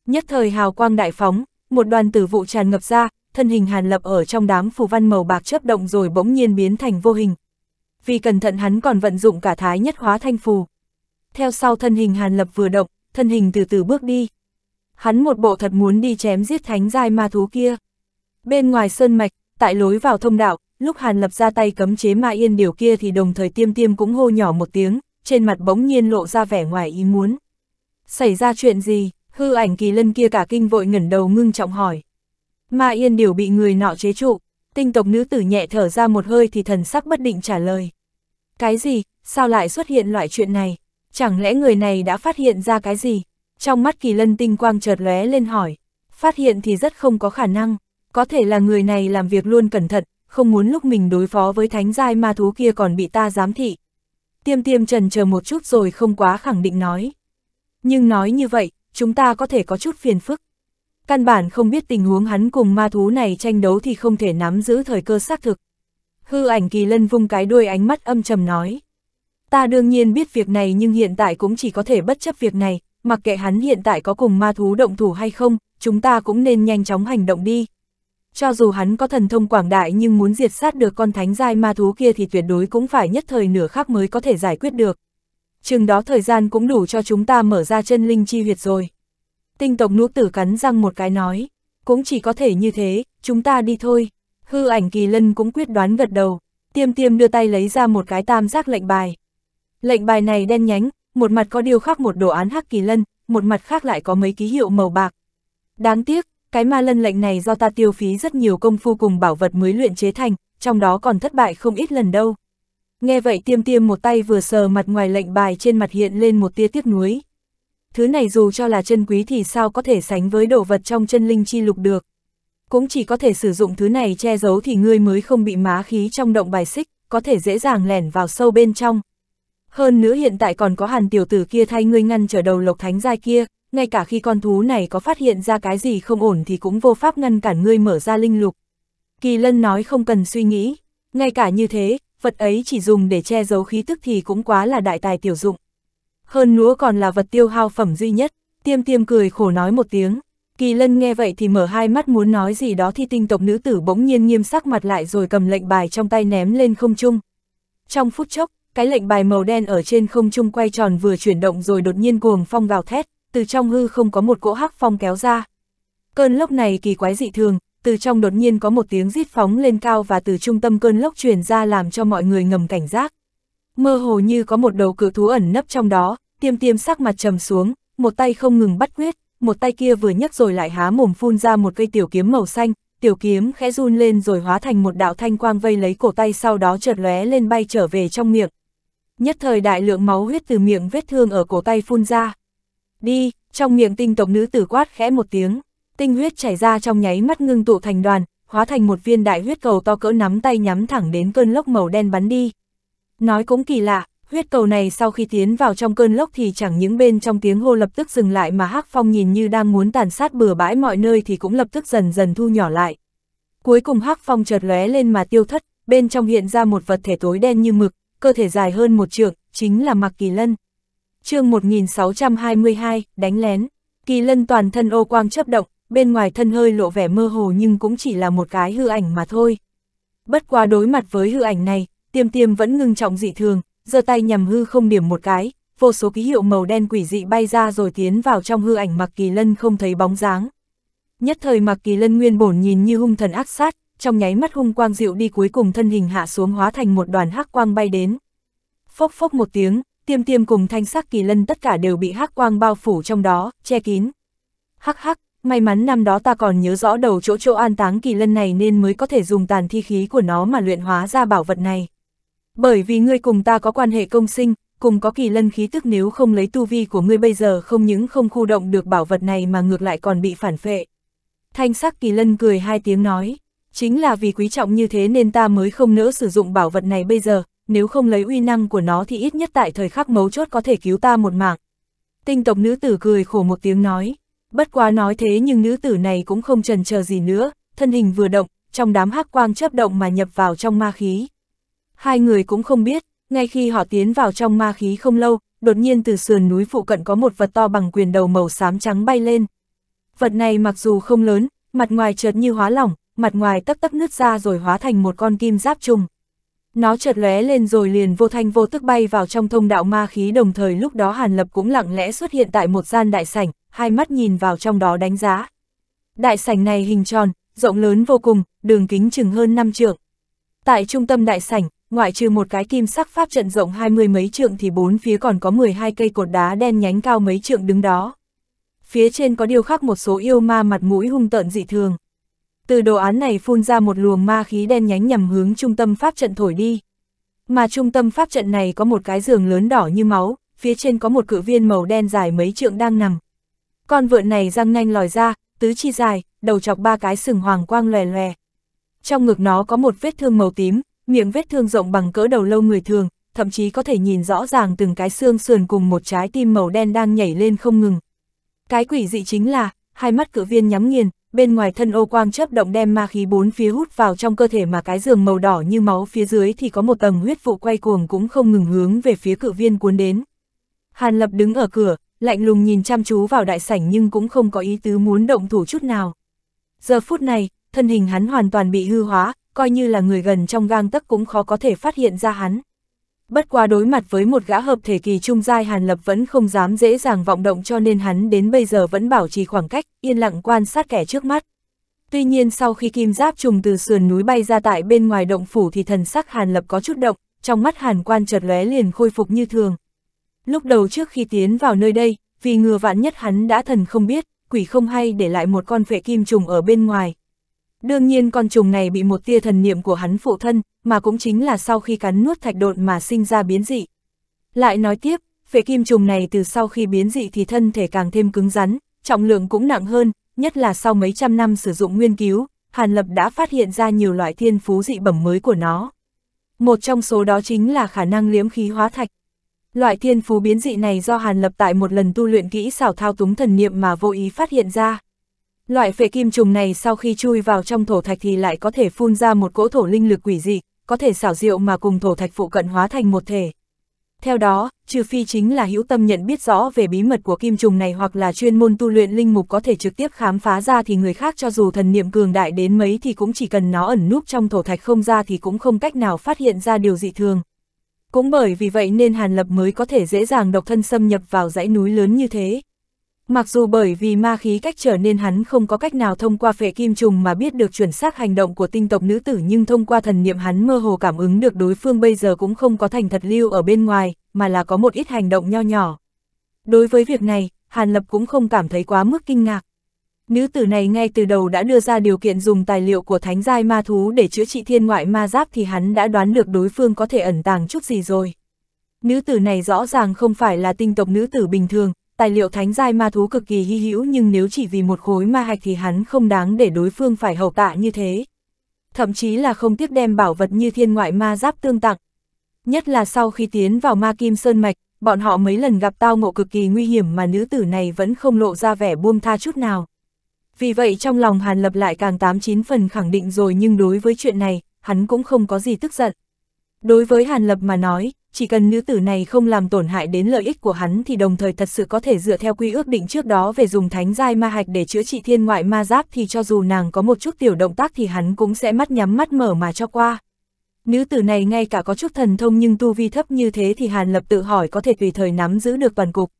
Nhất thời hào quang đại phóng, một đoàn tử vụ tràn ngập ra, thân hình Hàn Lập ở trong đám phù văn màu bạc chớp động rồi bỗng nhiên biến thành vô hình. Vì cẩn thận hắn còn vận dụng cả thái nhất hóa thanh phù. Theo sau thân hình Hàn Lập vừa động, thân hình từ từ bước đi, hắn một bộ thật muốn đi chém giết thánh giai ma thú kia. Bên ngoài sơn mạch, tại lối vào thông đạo, lúc Hàn Lập ra tay cấm chế ma yên điều kia thì đồng thời tiêm tiêm cũng hô nhỏ một tiếng, trên mặt bỗng nhiên lộ ra vẻ ngoài ý muốn. Xảy ra chuyện gì, hư ảnh kỳ lân kia cả kinh vội ngẩn đầu ngưng trọng hỏi. Ma yên điều bị người nọ chế trụ, tinh tộc nữ tử nhẹ thở ra một hơi thì thần sắc bất định trả lời. Cái gì, sao lại xuất hiện loại chuyện này, chẳng lẽ người này đã phát hiện ra cái gì? Trong mắt kỳ lân tinh quang chợt lóe lên hỏi, phát hiện thì rất không có khả năng, có thể là người này làm việc luôn cẩn thận, không muốn lúc mình đối phó với thánh giai ma thú kia còn bị ta giám thị. Tiêm tiêm trần chờ một chút rồi không quá khẳng định nói. Nhưng nói như vậy, chúng ta có thể có chút phiền phức. Căn bản không biết tình huống hắn cùng ma thú này tranh đấu thì không thể nắm giữ thời cơ xác thực. Hư ảnh kỳ lân vung cái đuôi ánh mắt âm trầm nói. Ta đương nhiên biết việc này nhưng hiện tại cũng chỉ có thể bất chấp việc này, mặc kệ hắn hiện tại có cùng ma thú động thủ hay không, chúng ta cũng nên nhanh chóng hành động đi. Cho dù hắn có thần thông quảng đại nhưng muốn diệt sát được con thánh giai ma thú kia thì tuyệt đối cũng phải nhất thời nửa khắc mới có thể giải quyết được. Chừng đó thời gian cũng đủ cho chúng ta mở ra chân linh chi huyệt rồi. Tinh tộc nữ tử cắn răng một cái nói, cũng chỉ có thể như thế, chúng ta đi thôi. Hư ảnh kỳ lân cũng quyết đoán gật đầu, tiêm tiêm đưa tay lấy ra một cái tam giác lệnh bài. Lệnh bài này đen nhánh, một mặt có điều khắc một đồ án hắc kỳ lân, một mặt khác lại có mấy ký hiệu màu bạc. Đáng tiếc, cái ma lân lệnh này do ta tiêu phí rất nhiều công phu cùng bảo vật mới luyện chế thành, trong đó còn thất bại không ít lần đâu. Nghe vậy tiêm tiêm một tay vừa sờ mặt ngoài lệnh bài trên mặt hiện lên một tia tiếc nuối. Thứ này dù cho là chân quý thì sao có thể sánh với đồ vật trong chân linh chi lục được. Cũng chỉ có thể sử dụng thứ này che giấu thì ngươi mới không bị má khí trong động bài xích, có thể dễ dàng lẻn vào sâu bên trong, hơn nữa hiện tại còn có hàn tiểu tử kia thay ngươi ngăn trở đầu lộc thánh giai kia, ngay cả khi con thú này có phát hiện ra cái gì không ổn thì cũng vô pháp ngăn cản ngươi mở ra linh lục. Kỳ lân nói không cần suy nghĩ, ngay cả như thế, vật ấy chỉ dùng để che giấu khí tức thì cũng quá là đại tài tiểu dụng. Hơn nữa còn là vật tiêu hao phẩm duy nhất, tiêm tiêm cười khổ nói một tiếng. Kỳ lân nghe vậy thì mở hai mắt muốn nói gì đó thì tinh tộc nữ tử bỗng nhiên nghiêm sắc mặt lại rồi cầm lệnh bài trong tay ném lên không trung. Trong phút chốc, cái lệnh bài màu đen ở trên không trung quay tròn vừa chuyển động rồi đột nhiên cuồng phong gào thét, từ trong hư không có một cỗ hắc phong kéo ra. Cơn lốc này kỳ quái dị thường, từ trong đột nhiên có một tiếng rít phóng lên cao và từ trung tâm cơn lốc truyền ra làm cho mọi người ngầm cảnh giác. Mơ hồ như có một đầu cự thú ẩn nấp trong đó, tiêm tiêm sắc mặt trầm xuống, một tay không ngừng bắt quyết, một tay kia vừa nhấc rồi lại há mồm phun ra một cây tiểu kiếm màu xanh, tiểu kiếm khẽ run lên rồi hóa thành một đạo thanh quang vây lấy cổ tay sau đó chợt lóe lên bay trở về trong miệng, Nhất thời đại lượng máu huyết từ miệng vết thương ở cổ tay phun ra. Đi, trong miệng tinh tộc nữ tử quát khẽ một tiếng, tinh huyết chảy ra trong nháy mắt ngưng tụ thành đoàn, hóa thành một viên đại huyết cầu to cỡ nắm tay nhắm thẳng đến cơn lốc màu đen bắn đi. Nói cũng kỳ lạ, huyết cầu này sau khi tiến vào trong cơn lốc thì chẳng những bên trong tiếng hô lập tức dừng lại mà Hắc Phong nhìn như đang muốn tàn sát bừa bãi mọi nơi thì cũng lập tức dần dần thu nhỏ lại. Cuối cùng Hắc Phong chợt lóe lên mà tiêu thất, bên trong hiện ra một vật thể tối đen như mực, cơ thể dài hơn một trượng, chính là Mạc Kỳ Lân. chương 1622, đánh lén. Kỳ Lân toàn thân ô quang chấp động, bên ngoài thân hơi lộ vẻ mơ hồ nhưng cũng chỉ là một cái hư ảnh mà thôi. Bất quá đối mặt với hư ảnh này, tiêm tiêm vẫn ngưng trọng dị thường, giơ tay nhằm hư không điểm một cái, vô số ký hiệu màu đen quỷ dị bay ra rồi tiến vào trong hư ảnh Mạc Kỳ Lân không thấy bóng dáng. Nhất thời Mạc Kỳ Lân nguyên bổn nhìn như hung thần ác sát, trong nháy mắt hung quang dịu đi cuối cùng thân hình hạ xuống hóa thành một đoàn hắc quang bay đến. Phốc phốc một tiếng, tiêm tiêm cùng thanh sắc kỳ lân tất cả đều bị hắc quang bao phủ trong đó, che kín. Hắc hắc, may mắn năm đó ta còn nhớ rõ đầu chỗ chỗ an táng kỳ lân này nên mới có thể dùng tàn thi khí của nó mà luyện hóa ra bảo vật này. Bởi vì ngươi cùng ta có quan hệ công sinh, cùng có kỳ lân khí tức nếu không lấy tu vi của ngươi bây giờ không những không khu động được bảo vật này mà ngược lại còn bị phản phệ. Thanh sắc kỳ lân cười hai tiếng nói chính là vì quý trọng như thế nên ta mới không nỡ sử dụng bảo vật này bây giờ, nếu không lấy uy năng của nó thì ít nhất tại thời khắc mấu chốt có thể cứu ta một mạng. Tinh tộc nữ tử cười khổ một tiếng nói, bất quá nói thế nhưng nữ tử này cũng không trần chờ gì nữa, thân hình vừa động, trong đám hắc quang chớp động mà nhập vào trong ma khí. Hai người cũng không biết, ngay khi họ tiến vào trong ma khí không lâu, đột nhiên từ sườn núi phụ cận có một vật to bằng quyền đầu màu xám trắng bay lên. Vật này mặc dù không lớn, mặt ngoài chợt như hóa lỏng, mặt ngoài tấp tấp nứt ra rồi hóa thành một con kim giáp trùng. Nó chợt lóe lên rồi liền vô thanh vô tức bay vào trong thông đạo ma khí đồng thời lúc đó Hàn Lập cũng lặng lẽ xuất hiện tại một gian đại sảnh, hai mắt nhìn vào trong đó đánh giá. Đại sảnh này hình tròn, rộng lớn vô cùng, đường kính chừng hơn 5 trượng. Tại trung tâm đại sảnh, ngoại trừ một cái kim sắc pháp trận rộng hai mươi mấy trượng thì bốn phía còn có 12 cây cột đá đen nhánh cao mấy trượng đứng đó. Phía trên có điều khắc một số yêu ma mặt mũi hung tợn dị thường từ đồ án này phun ra một luồng ma khí đen nhánh nhằm hướng trung tâm pháp trận thổi đi. Mà trung tâm pháp trận này có một cái giường lớn đỏ như máu, phía trên có một cự viên màu đen dài mấy trượng đang nằm. Con vượn này răng nanh lòi ra, tứ chi dài, đầu chọc ba cái sừng hoàng quang lòe lòe. Trong ngực nó có một vết thương màu tím, miệng vết thương rộng bằng cỡ đầu lâu người thường, thậm chí có thể nhìn rõ ràng từng cái xương sườn cùng một trái tim màu đen đang nhảy lên không ngừng. Cái quỷ dị chính là, hai mắt cự viên nhắm nghiền, bên ngoài thân ô quang chấp động đem ma khí bốn phía hút vào trong cơ thể mà cái giường màu đỏ như máu phía dưới thì có một tầng huyết vụ quay cuồng cũng không ngừng hướng về phía cự viên cuốn đến. Hàn Lập đứng ở cửa, lạnh lùng nhìn chăm chú vào đại sảnh nhưng cũng không có ý tứ muốn động thủ chút nào. Giờ phút này, thân hình hắn hoàn toàn bị hư hóa, coi như là người gần trong gang tấc cũng khó có thể phát hiện ra hắn. Bất quá đối mặt với một gã hợp thể kỳ trung giai Hàn Lập vẫn không dám dễ dàng vọng động cho nên hắn đến bây giờ vẫn bảo trì khoảng cách, yên lặng quan sát kẻ trước mắt. Tuy nhiên sau khi kim giáp trùng từ sườn núi bay ra tại bên ngoài động phủ thì thần sắc Hàn Lập có chút động, trong mắt Hàn quan chợt lóe liền khôi phục như thường. Lúc đầu trước khi tiến vào nơi đây, vì ngừa vạn nhất hắn đã thần không biết, quỷ không hay để lại một con phệ kim trùng ở bên ngoài, Đương nhiên con trùng này bị một tia thần niệm của hắn phụ thân, mà cũng chính là sau khi cắn nuốt thạch độn mà sinh ra biến dị. Lại nói tiếp, phệ kim trùng này từ sau khi biến dị thì thân thể càng thêm cứng rắn, trọng lượng cũng nặng hơn, nhất là sau mấy trăm năm sử dụng nguyên cứu, Hàn Lập đã phát hiện ra nhiều loại thiên phú dị bẩm mới của nó. Một trong số đó chính là khả năng liếm khí hóa thạch. Loại thiên phú biến dị này do Hàn Lập tại một lần tu luyện kỹ xảo thao túng thần niệm mà vô ý phát hiện ra. Loại phệ kim trùng này sau khi chui vào trong thổ thạch thì lại có thể phun ra một cỗ thổ linh lực quỷ dị, có thể xảo diệu mà cùng thổ thạch phụ cận hóa thành một thể. Theo đó, trừ phi chính là hữu tâm nhận biết rõ về bí mật của kim trùng này hoặc là chuyên môn tu luyện linh mục có thể trực tiếp khám phá ra thì người khác cho dù thần niệm cường đại đến mấy thì cũng chỉ cần nó ẩn núp trong thổ thạch không ra thì cũng không cách nào phát hiện ra điều dị thường. Cũng bởi vì vậy nên Hàn Lập mới có thể dễ dàng độc thân xâm nhập vào dãy núi lớn như thế. Mặc dù bởi vì ma khí cách trở nên hắn không có cách nào thông qua phệ kim trùng mà biết được chuẩn xác hành động của tinh tộc nữ tử nhưng thông qua thần niệm hắn mơ hồ cảm ứng được đối phương bây giờ cũng không có thành thật lưu ở bên ngoài, mà là có một ít hành động nho nhỏ. Đối với việc này, Hàn Lập cũng không cảm thấy quá mức kinh ngạc. Nữ tử này ngay từ đầu đã đưa ra điều kiện dùng tài liệu của thánh giai ma thú để chữa trị thiên ngoại ma giáp thì hắn đã đoán được đối phương có thể ẩn tàng chút gì rồi. Nữ tử này rõ ràng không phải là tinh tộc nữ tử bình thường, tài liệu thánh giai ma thú cực kỳ hy hữu nhưng nếu chỉ vì một khối ma hạch thì hắn không đáng để đối phương phải hậu tạ như thế. Thậm chí là không tiếc đem bảo vật như thiên ngoại ma giáp tương tặng. Nhất là sau khi tiến vào ma kim sơn mạch, bọn họ mấy lần gặp tao ngộ cực kỳ nguy hiểm mà nữ tử này vẫn không lộ ra vẻ buông tha chút nào. Vì vậy trong lòng Hàn Lập lại càng 89 phần khẳng định rồi nhưng đối với chuyện này, hắn cũng không có gì tức giận. Đối với Hàn Lập mà nói, chỉ cần nữ tử này không làm tổn hại đến lợi ích của hắn thì đồng thời thật sự có thể dựa theo quy ước định trước đó về dùng thánh giai ma hạch để chữa trị thiên ngoại ma giáp thì cho dù nàng có một chút tiểu động tác thì hắn cũng sẽ mắt nhắm mắt mở mà cho qua. Nữ tử này ngay cả có chút thần thông nhưng tu vi thấp như thế thì Hàn Lập tự hỏi có thể tùy thời nắm giữ được toàn cục.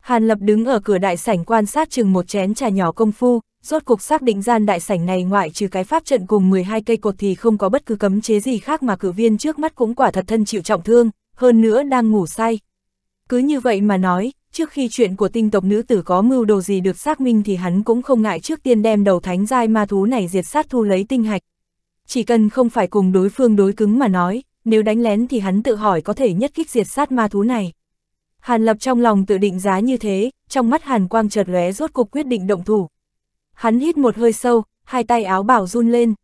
Hàn Lập đứng ở cửa đại sảnh quan sát chừng một chén trà nhỏ công phu, rốt cục xác định gian đại sảnh này ngoại trừ cái pháp trận cùng 12 cây cột thì không có bất cứ cấm chế gì khác mà cử viên trước mắt cũng quả thật thân chịu trọng thương, hơn nữa đang ngủ say. Cứ như vậy mà nói, trước khi chuyện của tinh tộc nữ tử có mưu đồ gì được xác minh thì hắn cũng không ngại trước tiên đem đầu thánh giai ma thú này diệt sát thu lấy tinh hạch. Chỉ cần không phải cùng đối phương đối cứng mà nói, nếu đánh lén thì hắn tự hỏi có thể nhất kích diệt sát ma thú này. Hàn Lập trong lòng tự định giá như thế, trong mắt Hàn Quang chợt lóe rốt cuộc quyết định động thủ. Hắn hít một hơi sâu, hai tay áo bảo run lên.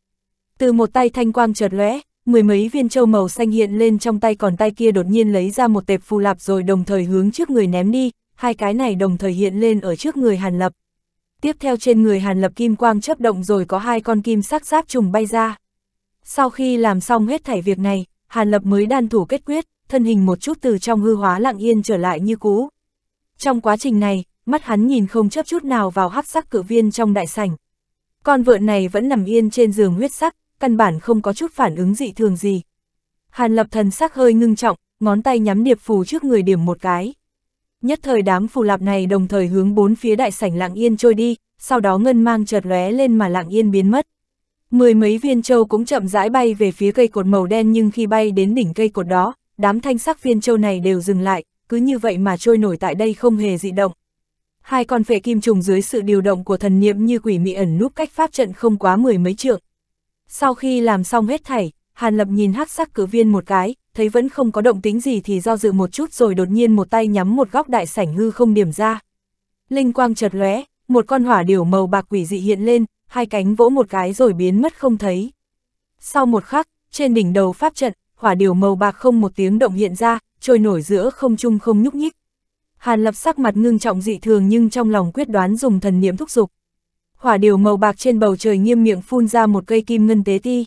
Từ một tay thanh quang chợt lóe, mười mấy viên châu màu xanh hiện lên trong tay còn tay kia đột nhiên lấy ra một tệp phù lạp rồi đồng thời hướng trước người ném đi, hai cái này đồng thời hiện lên ở trước người Hàn Lập. Tiếp theo trên người Hàn Lập kim quang chấp động rồi có hai con kim sắc giáp trùng bay ra. Sau khi làm xong hết thảy việc này, Hàn Lập mới đan thủ kết quyết, thân hình một chút từ trong hư hóa lặng yên trở lại như cũ. Trong quá trình này, mắt hắn nhìn không chấp chút nào vào hắc sắc cử viên trong đại sảnh. Con vợ này vẫn nằm yên trên giường huyết sắc, căn bản không có chút phản ứng dị thường gì. Hàn lập thần sắc hơi ngưng trọng, ngón tay nhắm điệp phù trước người điểm một cái. Nhất thời đám phù lạp này đồng thời hướng bốn phía đại sảnh lặng yên trôi đi, sau đó ngân mang chợt lóe lên mà lặng yên biến mất. Mười mấy viên châu cũng chậm rãi bay về phía cây cột màu đen nhưng khi bay đến đỉnh cây cột đó, đám thanh sắc viên châu này đều dừng lại, cứ như vậy mà trôi nổi tại đây không hề dị động. Hai con phệ kim trùng dưới sự điều động của thần niệm như quỷ mị ẩn núp cách pháp trận không quá mười mấy trượng, sau khi làm xong hết thảy, Hàn Lập nhìn hắc sắc cử viên một cái, thấy vẫn không có động tính gì thì do dự một chút rồi đột nhiên một tay nhắm một góc đại sảnh hư không điểm ra. Linh quang chợt lóe, một con hỏa điểu màu bạc quỷ dị hiện lên, hai cánh vỗ một cái rồi biến mất không thấy. Sau một khắc, trên đỉnh đầu pháp trận, hỏa điểu màu bạc không một tiếng động hiện ra, trôi nổi giữa không trung không nhúc nhích. Hàn Lập sắc mặt ngưng trọng dị thường nhưng trong lòng quyết đoán dùng thần niệm thúc giục hỏa điều màu bạc trên bầu trời nghiêm miệng phun ra một cây kim ngân tế ti.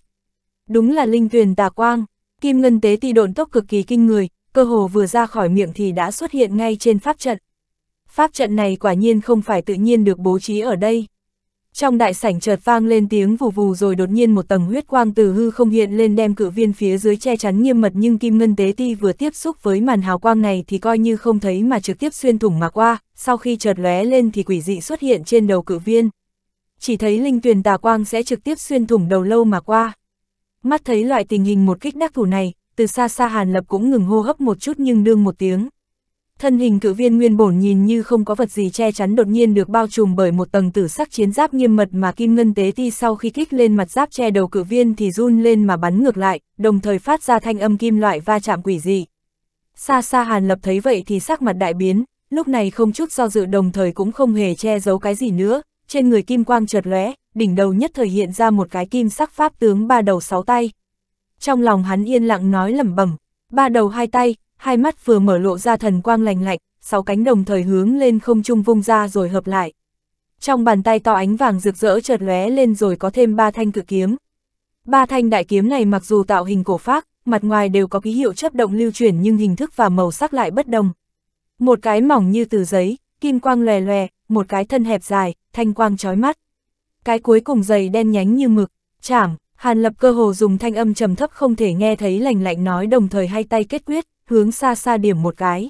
Đúng là linh tuyền tà quang, kim ngân tế ti độn tốc cực kỳ kinh người, cơ hồ vừa ra khỏi miệng thì đã xuất hiện ngay trên pháp trận. Pháp trận này quả nhiên không phải tự nhiên được bố trí ở đây. Trong đại sảnh chợt vang lên tiếng vù vù rồi đột nhiên một tầng huyết quang từ hư không hiện lên đem cự viên phía dưới che chắn nghiêm mật nhưng kim ngân tế ti vừa tiếp xúc với màn hào quang này thì coi như không thấy mà trực tiếp xuyên thủng mà qua, sau khi chợt lóe lên thì quỷ dị xuất hiện trên đầu cự viên, chỉ thấy linh tuyền tà quang sẽ trực tiếp xuyên thủng đầu lâu mà qua. Mắt thấy loại tình hình một kích đắc thủ này, từ xa xa Hàn Lập cũng ngừng hô hấp một chút nhưng đương một tiếng. Thân hình cự viên nguyên bổn nhìn như không có vật gì che chắn đột nhiên được bao trùm bởi một tầng tử sắc chiến giáp nghiêm mật mà kim ngân tế ti sau khi kích lên mặt giáp che đầu cự viên thì run lên mà bắn ngược lại, đồng thời phát ra thanh âm kim loại va chạm quỷ dị. Xa xa Hàn Lập thấy vậy thì sắc mặt đại biến, lúc này không chút do dự đồng thời cũng không hề che giấu cái gì nữa, trên người kim quang chợt lóe, đỉnh đầu nhất thời hiện ra một cái kim sắc pháp tướng ba đầu sáu tay. Trong lòng hắn yên lặng nói lẩm bẩm, ba đầu hai tay, hai mắt vừa mở lộ ra thần quang lành lạnh, sáu cánh đồng thời hướng lên không trung vung ra rồi hợp lại. Trong bàn tay to ánh vàng rực rỡ chợt lóe lên rồi có thêm ba thanh cự kiếm. Ba thanh đại kiếm này mặc dù tạo hình cổ phác, mặt ngoài đều có ký hiệu chấp động lưu chuyển nhưng hình thức và màu sắc lại bất đồng. Một cái mỏng như từ giấy, kim quang lòe lòe, một cái thân hẹp dài, thanh quang chói mắt. Cái cuối cùng dày đen nhánh như mực, chảm, Hàn Lập cơ hồ dùng thanh âm trầm thấp không thể nghe thấy lành lạnh nói đồng thời hai tay kết quyết, hướng xa xa điểm một cái.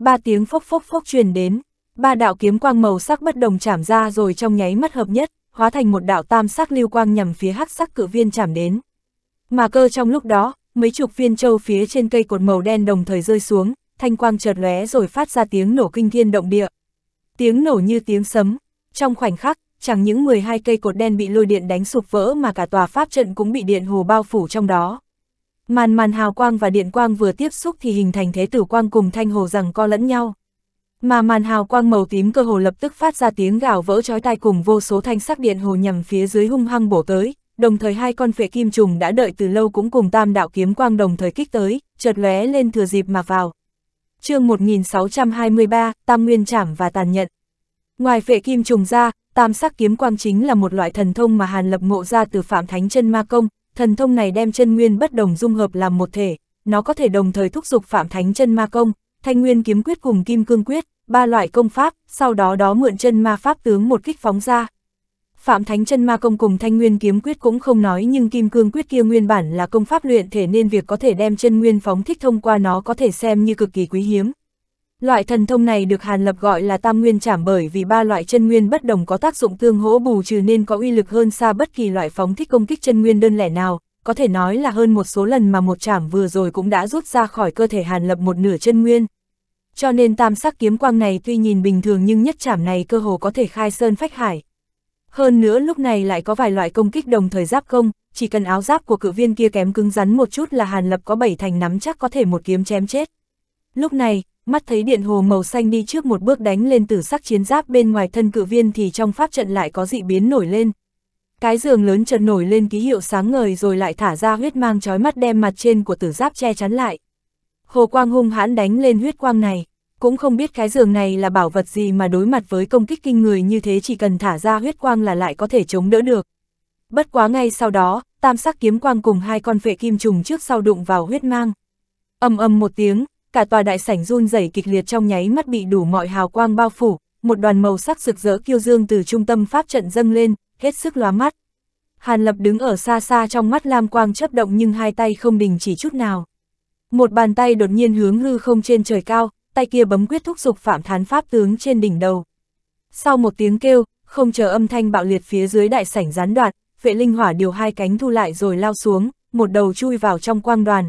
Ba tiếng phốc phốc phốc truyền đến, ba đạo kiếm quang màu sắc bất đồng chạm ra rồi trong nháy mắt hợp nhất, hóa thành một đạo tam sắc lưu quang nhằm phía hắc sắc cự viên chạm đến. Mà cơ trong lúc đó, mấy chục viên châu phía trên cây cột màu đen đồng thời rơi xuống, thanh quang chợt lóe rồi phát ra tiếng nổ kinh thiên động địa. Tiếng nổ như tiếng sấm, trong khoảnh khắc, chẳng những 12 cây cột đen bị lôi điện đánh sụp vỡ mà cả tòa pháp trận cũng bị điện hồ bao phủ trong đó. Màn màn hào quang và điện quang vừa tiếp xúc thì hình thành thế tử quang cùng thanh hồ rằng co lẫn nhau. Mà màn hào quang màu tím cơ hồ lập tức phát ra tiếng gào vỡ chói tai cùng vô số thanh sắc điện hồ nhằm phía dưới hung hăng bổ tới, đồng thời hai con phệ kim trùng đã đợi từ lâu cũng cùng tam đạo kiếm quang đồng thời kích tới, chợt lóe lên thừa dịp mà vào. chương 1623, Tam Nguyên Trảm và Tàn Nhận Ngoài phệ kim trùng ra, tam sắc kiếm quang chính là một loại thần thông mà Hàn Lập ngộ ra từ Phạm Thánh chân ma công, thần thông này đem chân nguyên bất đồng dung hợp làm một thể, nó có thể đồng thời thúc giục Phạm Thánh chân ma công, Thanh Nguyên kiếm quyết cùng Kim Cương quyết, ba loại công pháp, sau đó đó mượn chân ma pháp tướng một kích phóng ra. Phạm Thánh chân ma công cùng Thanh Nguyên kiếm quyết cũng không nói nhưng Kim Cương quyết kia nguyên bản là công pháp luyện thể nên việc có thể đem chân nguyên phóng thích thông qua nó có thể xem như cực kỳ quý hiếm, Loại thần thông này được Hàn Lập gọi là tam nguyên trảm bởi vì ba loại chân nguyên bất đồng có tác dụng tương hỗ bù trừ nên có uy lực hơn xa bất kỳ loại phóng thích công kích chân nguyên đơn lẻ nào, có thể nói là hơn một số lần mà một trảm vừa rồi cũng đã rút ra khỏi cơ thể Hàn Lập một nửa chân nguyên. Cho nên tam sắc kiếm quang này tuy nhìn bình thường nhưng nhất trảm này cơ hồ có thể khai sơn phách hải. Hơn nữa lúc này lại có vài loại công kích đồng thời giáp công, chỉ cần áo giáp của cự viên kia kém cứng rắn một chút là Hàn Lập có bảy thành nắm chắc có thể một kiếm chém chết. Lúc này, mắt thấy điện hồ màu xanh đi trước một bước đánh lên tử sắc chiến giáp bên ngoài thân cự viên thì trong pháp trận lại có dị biến nổi lên. Cái giường lớn trần nổi lên ký hiệu sáng ngời rồi lại thả ra huyết mang chói mắt đem mặt trên của tử giáp che chắn lại. Hồ quang hung hãn đánh lên huyết quang này, cũng không biết cái giường này là bảo vật gì mà đối mặt với công kích kinh người như thế chỉ cần thả ra huyết quang là lại có thể chống đỡ được. Bất quá ngay sau đó, tam sắc kiếm quang cùng hai con vệ kim trùng trước sau đụng vào huyết mang. ầm ầm một tiếng, cả tòa đại sảnh run rẩy kịch liệt trong nháy mắt bị đủ mọi hào quang bao phủ, một đoàn màu sắc rực rỡ kiêu dương từ trung tâm pháp trận dâng lên, hết sức lóa mắt. Hàn Lập đứng ở xa xa trong mắt lam quang chớp động nhưng hai tay không đình chỉ chút nào. Một bàn tay đột nhiên hướng hư không trên trời cao, tay kia bấm quyết thúc dục phạm thán pháp tướng trên đỉnh đầu. Sau một tiếng kêu, không chờ âm thanh bạo liệt phía dưới đại sảnh gián đoạn, vệ linh hỏa điều hai cánh thu lại rồi lao xuống, một đầu chui vào trong quang đoàn,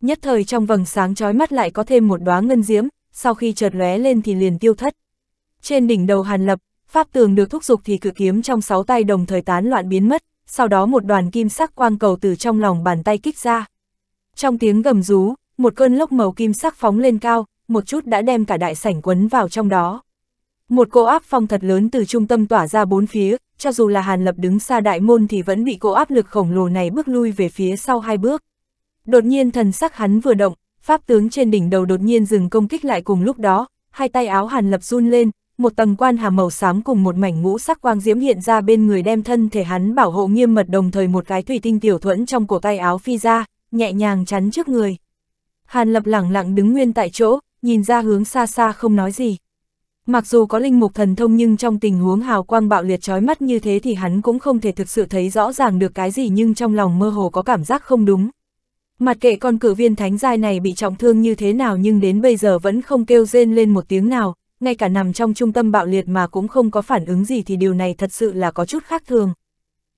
nhất thời trong vầng sáng chói mắt lại có thêm một đóa ngân diễm, sau khi chợt lóe lên thì liền tiêu thất. Trên đỉnh đầu Hàn Lập, pháp tường được thúc giục thì cự kiếm trong sáu tay đồng thời tán loạn biến mất, sau đó một đoàn kim sắc quang cầu từ trong lòng bàn tay kích ra. Trong tiếng gầm rú, một cơn lốc màu kim sắc phóng lên cao, một chút đã đem cả đại sảnh quấn vào trong đó. Một cô áp phong thật lớn từ trung tâm tỏa ra bốn phía, cho dù là Hàn Lập đứng xa đại môn thì vẫn bị cô áp lực khổng lồ này bước lui về phía sau hai bước. Đột nhiên thần sắc hắn vừa động, pháp tướng trên đỉnh đầu đột nhiên dừng công kích lại cùng lúc đó, hai tay áo hàn lập run lên, một tầng quan hà màu xám cùng một mảnh ngũ sắc quang diễm hiện ra bên người đem thân thể hắn bảo hộ nghiêm mật đồng thời một cái thủy tinh tiểu thuẫn trong cổ tay áo phi ra, nhẹ nhàng chắn trước người. Hàn lập lẳng lặng đứng nguyên tại chỗ, nhìn ra hướng xa xa không nói gì. Mặc dù có linh mục thần thông nhưng trong tình huống hào quang bạo liệt chói mắt như thế thì hắn cũng không thể thực sự thấy rõ ràng được cái gì nhưng trong lòng mơ hồ có cảm giác không đúng. Mặt kệ con cử viên thánh giai này bị trọng thương như thế nào nhưng đến bây giờ vẫn không kêu rên lên một tiếng nào, ngay cả nằm trong trung tâm bạo liệt mà cũng không có phản ứng gì thì điều này thật sự là có chút khác thường.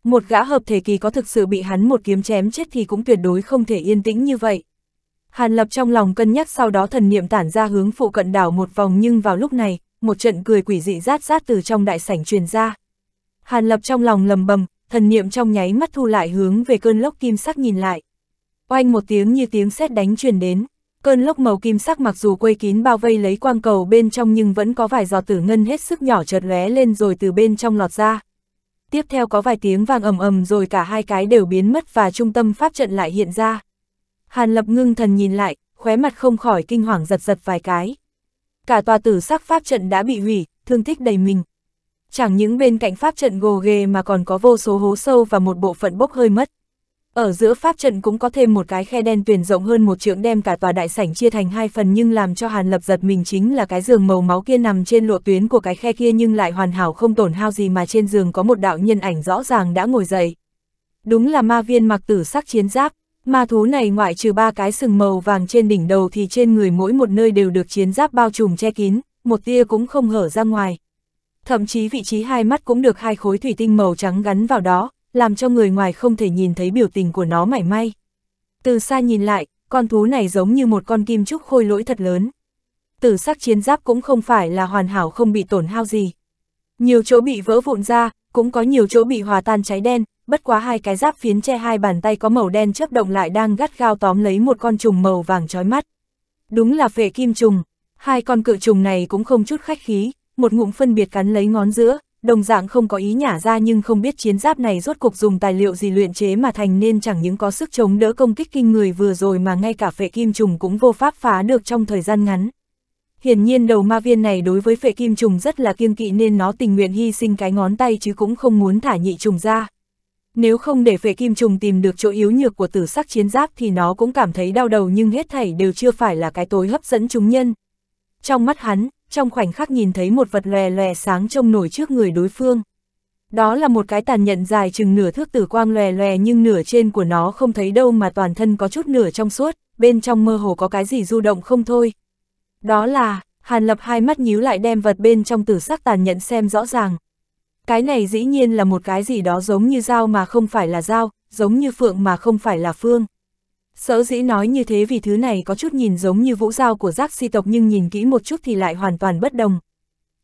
Một gã hợp thể kỳ có thực sự bị hắn một kiếm chém chết thì cũng tuyệt đối không thể yên tĩnh như vậy. Hàn Lập trong lòng cân nhắc sau đó thần niệm tản ra hướng phụ cận đảo một vòng nhưng vào lúc này, một trận cười quỷ dị rát rát từ trong đại sảnh truyền ra. Hàn Lập trong lòng lầm bầm, thần niệm trong nháy mắt thu lại hướng về cơn lốc kim sắc nhìn lại oanh một tiếng như tiếng sét đánh truyền đến, cơn lốc màu kim sắc mặc dù quây kín bao vây lấy quang cầu bên trong nhưng vẫn có vài giò tử ngân hết sức nhỏ chợt lóe lên rồi từ bên trong lọt ra. Tiếp theo có vài tiếng vang ầm ầm rồi cả hai cái đều biến mất và trung tâm pháp trận lại hiện ra. Hàn Lập ngưng thần nhìn lại, khóe mặt không khỏi kinh hoàng giật giật vài cái. Cả tòa tử sắc pháp trận đã bị hủy, thương tích đầy mình. Chẳng những bên cạnh pháp trận gồ ghề mà còn có vô số hố sâu và một bộ phận bốc hơi mất. Ở giữa pháp trận cũng có thêm một cái khe đen tuyển rộng hơn một trượng đem cả tòa đại sảnh chia thành hai phần nhưng làm cho Hàn Lập giật mình chính là cái giường màu máu kia nằm trên lộ tuyến của cái khe kia nhưng lại hoàn hảo không tổn hao gì mà trên giường có một đạo nhân ảnh rõ ràng đã ngồi dậy. Đúng là ma viên mặc tử sắc chiến giáp, ma thú này ngoại trừ ba cái sừng màu vàng trên đỉnh đầu thì trên người mỗi một nơi đều được chiến giáp bao trùm che kín, một tia cũng không hở ra ngoài. Thậm chí vị trí hai mắt cũng được hai khối thủy tinh màu trắng gắn vào đó, làm cho người ngoài không thể nhìn thấy biểu tình của nó mảy may. Từ xa nhìn lại, con thú này giống như một con kim trúc khôi lỗi thật lớn. Tử sắc chiến giáp cũng không phải là hoàn hảo không bị tổn hao gì. Nhiều chỗ bị vỡ vụn ra, cũng có nhiều chỗ bị hòa tan cháy đen, bất quá hai cái giáp phiến che hai bàn tay có màu đen chớp động lại đang gắt gao tóm lấy một con trùng màu vàng chói mắt. Đúng là phệ kim trùng, hai con cự trùng này cũng không chút khách khí, một ngụm phân biệt cắn lấy ngón giữa, đồng dạng không có ý nhả ra nhưng không biết chiến giáp này rốt cuộc dùng tài liệu gì luyện chế mà thành nên chẳng những có sức chống đỡ công kích kinh người vừa rồi mà ngay cả phệ kim trùng cũng vô pháp phá được trong thời gian ngắn. Hiển nhiên đầu ma viên này đối với phệ kim trùng rất là kiêng kỵ nên nó tình nguyện hy sinh cái ngón tay chứ cũng không muốn thả nhị trùng ra. Nếu không để phệ kim trùng tìm được chỗ yếu nhược của tử sắc chiến giáp thì nó cũng cảm thấy đau đầu nhưng hết thảy đều chưa phải là cái tối hấp dẫn chúng nhân. Trong mắt hắn, trong khoảnh khắc nhìn thấy một vật lòe lòe sáng trông nổi trước người đối phương. Đó là một cái tàn nhận dài chừng nửa thước tử quang lòe lòe nhưng nửa trên của nó không thấy đâu mà toàn thân có chút nửa trong suốt, bên trong mơ hồ có cái gì du động không thôi. Đó là, Hàn Lập hai mắt nhíu lại đem vật bên trong tử sắc tàn nhận xem rõ ràng. Cái này dĩ nhiên là một cái gì đó giống như dao mà không phải là dao, giống như phượng mà không phải là phương. Sở dĩ nói như thế vì thứ này có chút nhìn giống như vũ dao của giác si tộc nhưng nhìn kỹ một chút thì lại hoàn toàn bất đồng.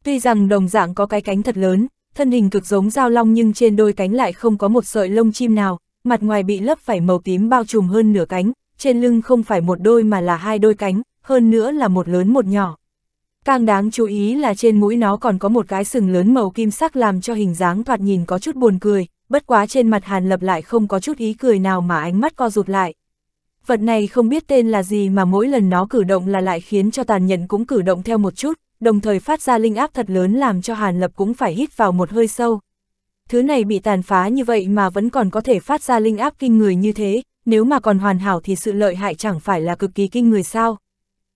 Tuy rằng đồng dạng có cái cánh thật lớn, thân hình cực giống dao long nhưng trên đôi cánh lại không có một sợi lông chim nào, mặt ngoài bị lấp phải màu tím bao trùm hơn nửa cánh, trên lưng không phải một đôi mà là hai đôi cánh, hơn nữa là một lớn một nhỏ. Càng đáng chú ý là trên mũi nó còn có một cái sừng lớn màu kim sắc làm cho hình dáng thoạt nhìn có chút buồn cười, bất quá trên mặt Hàn Lập lại không có chút ý cười nào mà ánh mắt co rụt lại vật này không biết tên là gì mà mỗi lần nó cử động là lại khiến cho tàn nhẫn cũng cử động theo một chút, đồng thời phát ra linh áp thật lớn làm cho Hàn Lập cũng phải hít vào một hơi sâu. Thứ này bị tàn phá như vậy mà vẫn còn có thể phát ra linh áp kinh người như thế, nếu mà còn hoàn hảo thì sự lợi hại chẳng phải là cực kỳ kinh người sao.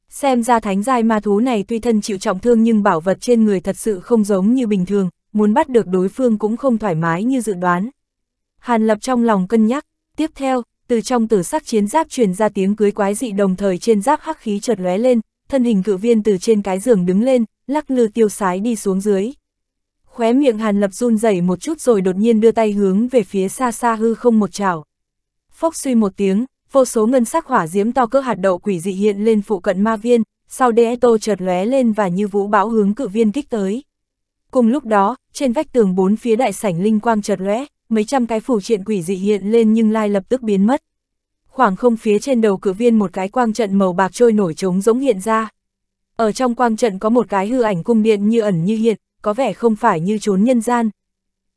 Xem ra thánh giai ma thú này tuy thân chịu trọng thương nhưng bảo vật trên người thật sự không giống như bình thường, muốn bắt được đối phương cũng không thoải mái như dự đoán. Hàn Lập trong lòng cân nhắc, tiếp theo, từ trong tử sắc chiến giáp truyền ra tiếng cưới quái dị đồng thời trên giáp hắc khí chợt lóe lên, thân hình cự viên từ trên cái giường đứng lên, lắc lư tiêu sái đi xuống dưới. Khóe miệng Hàn Lập run rẩy một chút rồi đột nhiên đưa tay hướng về phía xa xa hư không một chảo. Phốc suy một tiếng, vô số ngân sắc hỏa diễm to cỡ hạt đậu quỷ dị hiện lên phụ cận ma viên, sau tô chợt lóe lên và như vũ bão hướng cự viên kích tới. Cùng lúc đó, trên vách tường bốn phía đại sảnh linh quang chợt lóe, mấy trăm cái phủ triện quỷ dị hiện lên nhưng lai lập tức biến mất. Khoảng không phía trên đầu cử viên một cái quang trận màu bạc trôi nổi trống giống hiện ra. Ở trong quang trận có một cái hư ảnh cung điện như ẩn như hiện, có vẻ không phải như trốn nhân gian.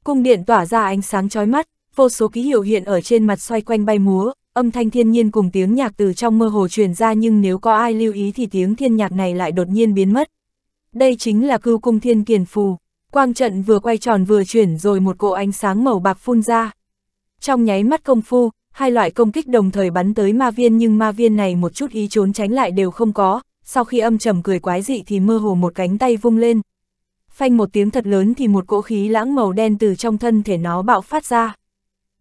Cung điện tỏa ra ánh sáng chói mắt, vô số ký hiệu hiện ở trên mặt xoay quanh bay múa, âm thanh thiên nhiên cùng tiếng nhạc từ trong mơ hồ truyền ra nhưng nếu có ai lưu ý thì tiếng thiên nhạc này lại đột nhiên biến mất. Đây chính là cưu cung thiên kiền phù. Quang trận vừa quay tròn vừa chuyển rồi một cỗ ánh sáng màu bạc phun ra. Trong nháy mắt công phu, hai loại công kích đồng thời bắn tới ma viên nhưng ma viên này một chút ý trốn tránh lại đều không có, sau khi âm trầm cười quái dị thì mơ hồ một cánh tay vung lên. Phanh một tiếng thật lớn thì một cỗ khí lãng màu đen từ trong thân thể nó bạo phát ra.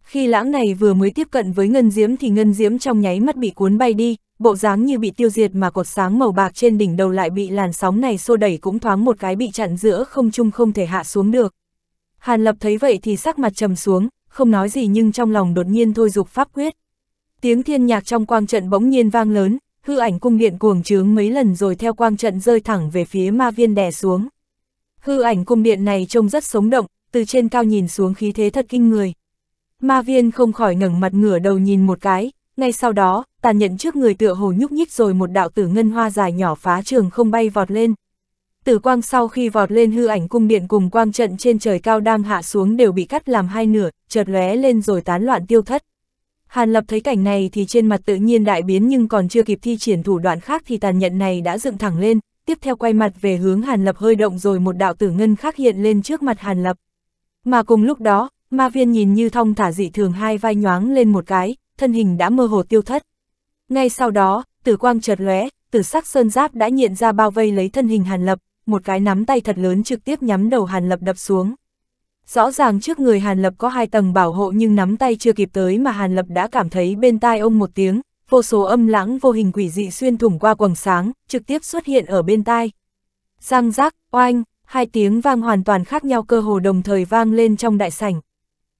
Khi lãng này vừa mới tiếp cận với ngân diễm thì ngân diễm trong nháy mắt bị cuốn bay đi, bộ dáng như bị tiêu diệt mà cột sáng màu bạc trên đỉnh đầu lại bị làn sóng này xô đẩy cũng thoáng một cái bị chặn giữa không trung không thể hạ xuống được. Hàn Lập thấy vậy thì sắc mặt trầm xuống, không nói gì nhưng trong lòng đột nhiên thôi dục pháp quyết. Tiếng thiên nhạc trong quang trận bỗng nhiên vang lớn, hư ảnh cung điện cuồng trướng mấy lần rồi theo quang trận rơi thẳng về phía ma viên đè xuống. Hư ảnh cung điện này trông rất sống động, từ trên cao nhìn xuống khí thế thật kinh người. Ma viên không khỏi ngẩng mặt ngửa đầu nhìn một cái, ngay sau đó, tàn nhận trước người tựa hồ nhúc nhích rồi một đạo tử ngân hoa dài nhỏ phá trường không bay vọt lên. Tử quang sau khi vọt lên hư ảnh cung điện cùng quang trận trên trời cao đang hạ xuống đều bị cắt làm hai nửa, chợt lóe lên rồi tán loạn tiêu thất. Hàn Lập thấy cảnh này thì trên mặt tự nhiên đại biến nhưng còn chưa kịp thi triển thủ đoạn khác thì tàn nhận này đã dựng thẳng lên, tiếp theo quay mặt về hướng Hàn Lập hơi động rồi một đạo tử ngân khác hiện lên trước mặt Hàn Lập. Mà cùng lúc đó, ma viên nhìn như thong thả dị thường hai vai nhoáng lên một cái, thân hình đã mơ hồ tiêu thất. Ngay sau đó, tử quang chợt lóe, tử sắc sơn giáp đã nhận ra bao vây lấy thân hình Hàn Lập, một cái nắm tay thật lớn trực tiếp nhắm đầu Hàn Lập đập xuống. Rõ ràng trước người Hàn Lập có hai tầng bảo hộ nhưng nắm tay chưa kịp tới mà Hàn Lập đã cảm thấy bên tai ông một tiếng, vô số âm lãng vô hình quỷ dị xuyên thủng qua quầng sáng, trực tiếp xuất hiện ở bên tai. Giang giác, oanh, hai tiếng vang hoàn toàn khác nhau cơ hồ đồng thời vang lên trong đại sảnh.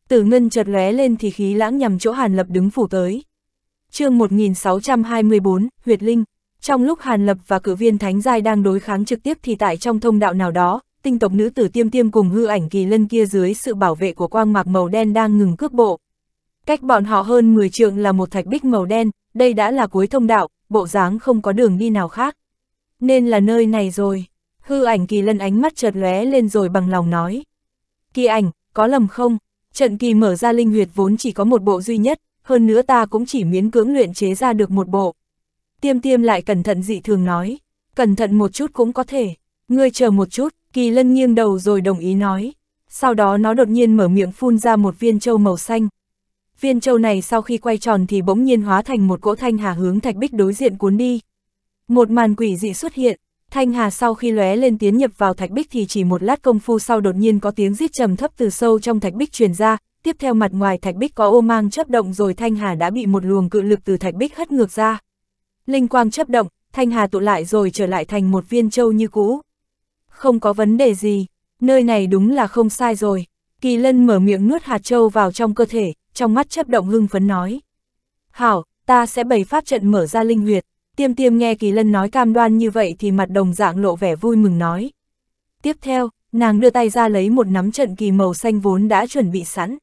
Tử ngân chợt lóe lên thì khí lãng nhằm chỗ Hàn Lập đứng phủ tới chương 1624, Huyệt Linh. Trong lúc Hàn Lập và cử viên Thánh Giai đang đối kháng trực tiếp thì tại trong thông đạo nào đó, tinh tộc nữ tử tiêm tiêm cùng hư ảnh kỳ lân kia dưới sự bảo vệ của quang mạc màu đen đang ngừng cước bộ. Cách bọn họ hơn 10 trượng là một thạch bích màu đen, đây đã là cuối thông đạo, bộ dáng không có đường đi nào khác. Nên là nơi này rồi. Hư ảnh kỳ lân ánh mắt chợt lóe lên rồi bằng lòng nói. Kỳ ảnh, có lầm không? Trận kỳ mở ra linh huyệt vốn chỉ có một bộ duy nhất, hơn nữa ta cũng chỉ miễn cưỡng luyện chế ra được một bộ. Tiêm tiêm lại cẩn thận dị thường nói, cẩn thận một chút cũng có thể, ngươi chờ một chút, kỳ lân nghiêng đầu rồi đồng ý nói. Sau đó nó đột nhiên mở miệng phun ra một viên châu màu xanh. Viên châu này sau khi quay tròn thì bỗng nhiên hóa thành một cỗ thanh hà hướng thạch bích đối diện cuốn đi. Một màn quỷ dị xuất hiện, thanh hà sau khi lóe lên tiến nhập vào thạch bích thì chỉ một lát công phu sau đột nhiên có tiếng rít trầm thấp từ sâu trong thạch bích truyền ra, tiếp theo mặt ngoài thạch bích có ô mang chấp động rồi thanh hà đã bị một luồng cự lực từ thạch bích hất ngược ra. Linh quang chấp động, thanh hà tụ lại rồi trở lại thành một viên châu như cũ. Không có vấn đề gì, nơi này đúng là không sai rồi. Kỳ lân mở miệng nuốt hạt châu vào trong cơ thể, trong mắt chấp động hưng phấn nói. Hảo, ta sẽ bày pháp trận mở ra linh huyệt. Tiêm tiêm nghe kỳ lân nói cam đoan như vậy thì mặt đồng dạng lộ vẻ vui mừng nói. Tiếp theo, nàng đưa tay ra lấy một nắm trận kỳ màu xanh vốn đã chuẩn bị sẵn.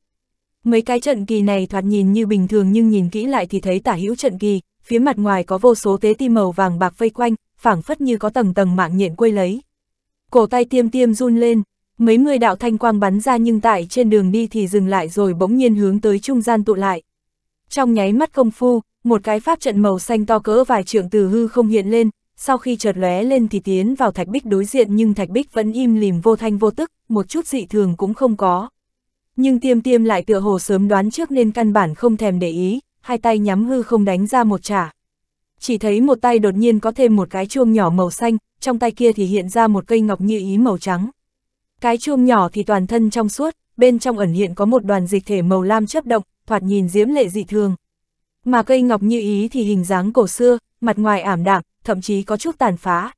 Mấy cái trận kỳ này thoạt nhìn như bình thường nhưng nhìn kỹ lại thì thấy tả hữu trận kỳ, phía mặt ngoài có vô số tế ti màu vàng bạc vây quanh, phảng phất như có tầng tầng mạng nhện quây lấy. Cổ tay tiêm tiêm run lên, mấy người đạo thanh quang bắn ra nhưng tại trên đường đi thì dừng lại rồi bỗng nhiên hướng tới trung gian tụ lại. Trong nháy mắt công phu, một cái pháp trận màu xanh to cỡ vài trượng từ hư không hiện lên, sau khi chợt lóe lên thì tiến vào thạch bích đối diện nhưng thạch bích vẫn im lìm vô thanh vô tức, một chút dị thường cũng không có. Nhưng tiêm tiêm lại tựa hồ sớm đoán trước nên căn bản không thèm để ý, hai tay nhắm hư không đánh ra một trả. Chỉ thấy một tay đột nhiên có thêm một cái chuông nhỏ màu xanh, trong tay kia thì hiện ra một cây ngọc như ý màu trắng. Cái chuông nhỏ thì toàn thân trong suốt, bên trong ẩn hiện có một đoàn dịch thể màu lam chấp động, thoạt nhìn diễm lệ dị thường. Mà cây ngọc như ý thì hình dáng cổ xưa, mặt ngoài ảm đạm, thậm chí có chút tàn phá,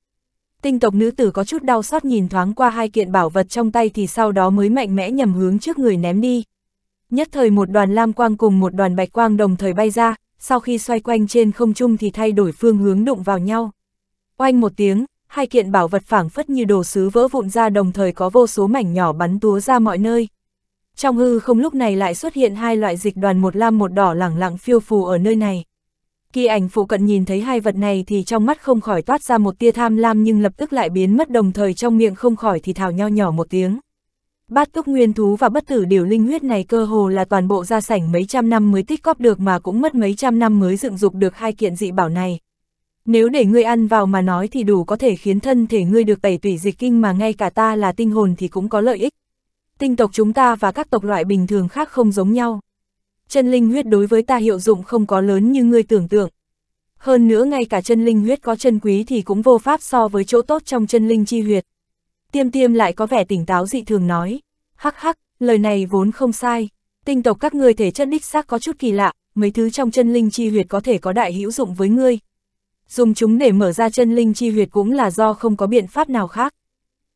tinh tộc nữ tử có chút đau xót nhìn thoáng qua hai kiện bảo vật trong tay thì sau đó mới mạnh mẽ nhầm hướng trước người ném đi. Nhất thời một đoàn lam quang cùng một đoàn bạch quang đồng thời bay ra, sau khi xoay quanh trên không trung thì thay đổi phương hướng đụng vào nhau. Oanh một tiếng, hai kiện bảo vật phảng phất như đồ sứ vỡ vụn ra đồng thời có vô số mảnh nhỏ bắn túa ra mọi nơi. Trong hư không lúc này lại xuất hiện hai loại dịch đoàn một lam một đỏ lẳng lặng phiêu phù ở nơi này. Kỳ ảnh phụ cận nhìn thấy hai vật này thì trong mắt không khỏi toát ra một tia tham lam nhưng lập tức lại biến mất đồng thời trong miệng không khỏi thì thào nho nhỏ một tiếng. Bát túc nguyên thú và bất tử điều linh huyết này cơ hồ là toàn bộ gia sảnh mấy trăm năm mới tích góp được mà cũng mất mấy trăm năm mới dựng dục được hai kiện dị bảo này. Nếu để ngươi ăn vào mà nói thì đủ có thể khiến thân thể ngươi được tẩy tủy dịch kinh mà ngay cả ta là tinh hồn thì cũng có lợi ích. Tinh tộc chúng ta và các tộc loại bình thường khác không giống nhau chân linh huyết đối với ta hiệu dụng không có lớn như ngươi tưởng tượng. Hơn nữa ngay cả chân linh huyết có chân quý thì cũng vô pháp so với chỗ tốt trong chân linh chi huyệt. Tiêm tiêm lại có vẻ tỉnh táo dị thường nói. Hắc hắc, lời này vốn không sai. Tinh tộc các ngươi thể chất đích xác có chút kỳ lạ, mấy thứ trong chân linh chi huyệt có thể có đại hữu dụng với ngươi. Dùng chúng để mở ra chân linh chi huyệt cũng là do không có biện pháp nào khác.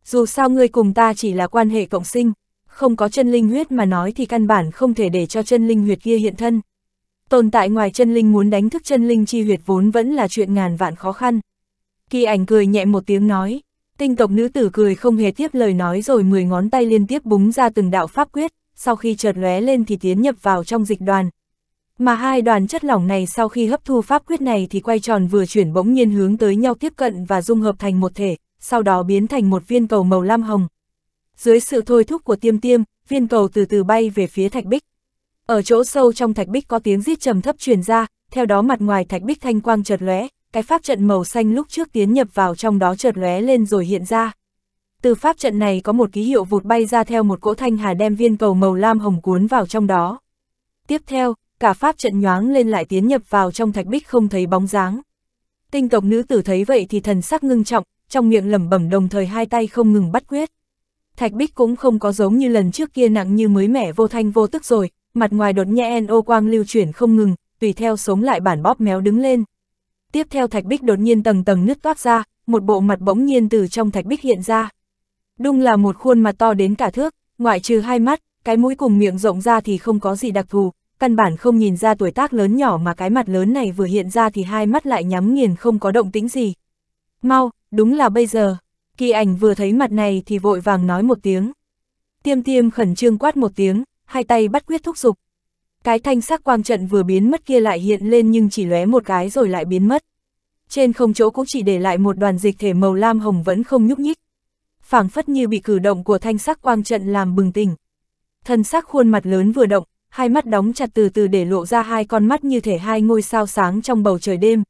Dù sao ngươi cùng ta chỉ là quan hệ cộng sinh, không có chân linh huyết mà nói thì căn bản không thể để cho chân linh huyệt kia hiện thân. Tồn tại ngoài chân linh muốn đánh thức chân linh chi huyệt vốn vẫn là chuyện ngàn vạn khó khăn. Kỳ ảnh cười nhẹ một tiếng nói, tinh tộc nữ tử cười không hề tiếp lời nói rồi mười ngón tay liên tiếp búng ra từng đạo pháp quyết, sau khi chợt lóe lên thì tiến nhập vào trong dịch đoàn. Mà hai đoàn chất lỏng này sau khi hấp thu pháp quyết này thì quay tròn vừa chuyển bỗng nhiên hướng tới nhau tiếp cận và dung hợp thành một thể, sau đó biến thành một viên cầu màu lam hồng, dưới sự thôi thúc của tiêm tiêm, viên cầu từ từ bay về phía thạch bích. Ở chỗ sâu trong thạch bích có tiếng rít trầm thấp truyền ra, theo đó mặt ngoài thạch bích thanh quang chợt lóe, cái pháp trận màu xanh lúc trước tiến nhập vào trong đó chợt lóe lên rồi hiện ra. Từ pháp trận này có một ký hiệu vụt bay ra theo một cỗ thanh hà đem viên cầu màu lam hồng cuốn vào trong đó. Tiếp theo, cả pháp trận nhoáng lên lại tiến nhập vào trong thạch bích không thấy bóng dáng. Tinh tộc nữ tử thấy vậy thì thần sắc ngưng trọng, trong miệng lẩm bẩm đồng thời hai tay không ngừng bắt quyết. Thạch Bích cũng không có giống như lần trước kia nặng như mới mẻ vô thanh vô tức rồi, mặt ngoài đột nhẹ ô quang lưu chuyển không ngừng, tùy theo sống lại bản bóp méo đứng lên. Tiếp theo Thạch Bích đột nhiên tầng tầng nứt toát ra, một bộ mặt bỗng nhiên từ trong Thạch Bích hiện ra. Đung là một khuôn mặt to đến cả thước, ngoại trừ hai mắt, cái mũi cùng miệng rộng ra thì không có gì đặc thù, căn bản không nhìn ra tuổi tác lớn nhỏ mà cái mặt lớn này vừa hiện ra thì hai mắt lại nhắm nghiền không có động tĩnh gì. Mau, đúng là bây giờ. Kỳ ảnh vừa thấy mặt này thì vội vàng nói một tiếng. Tiêm tiêm khẩn trương quát một tiếng, hai tay bắt quyết thúc giục. Cái thanh sắc quang trận vừa biến mất kia lại hiện lên nhưng chỉ lóe một cái rồi lại biến mất. Trên không chỗ cũng chỉ để lại một đoàn dịch thể màu lam hồng vẫn không nhúc nhích. phảng phất như bị cử động của thanh sắc quang trận làm bừng tỉnh. Thân sắc khuôn mặt lớn vừa động, hai mắt đóng chặt từ từ để lộ ra hai con mắt như thể hai ngôi sao sáng trong bầu trời đêm.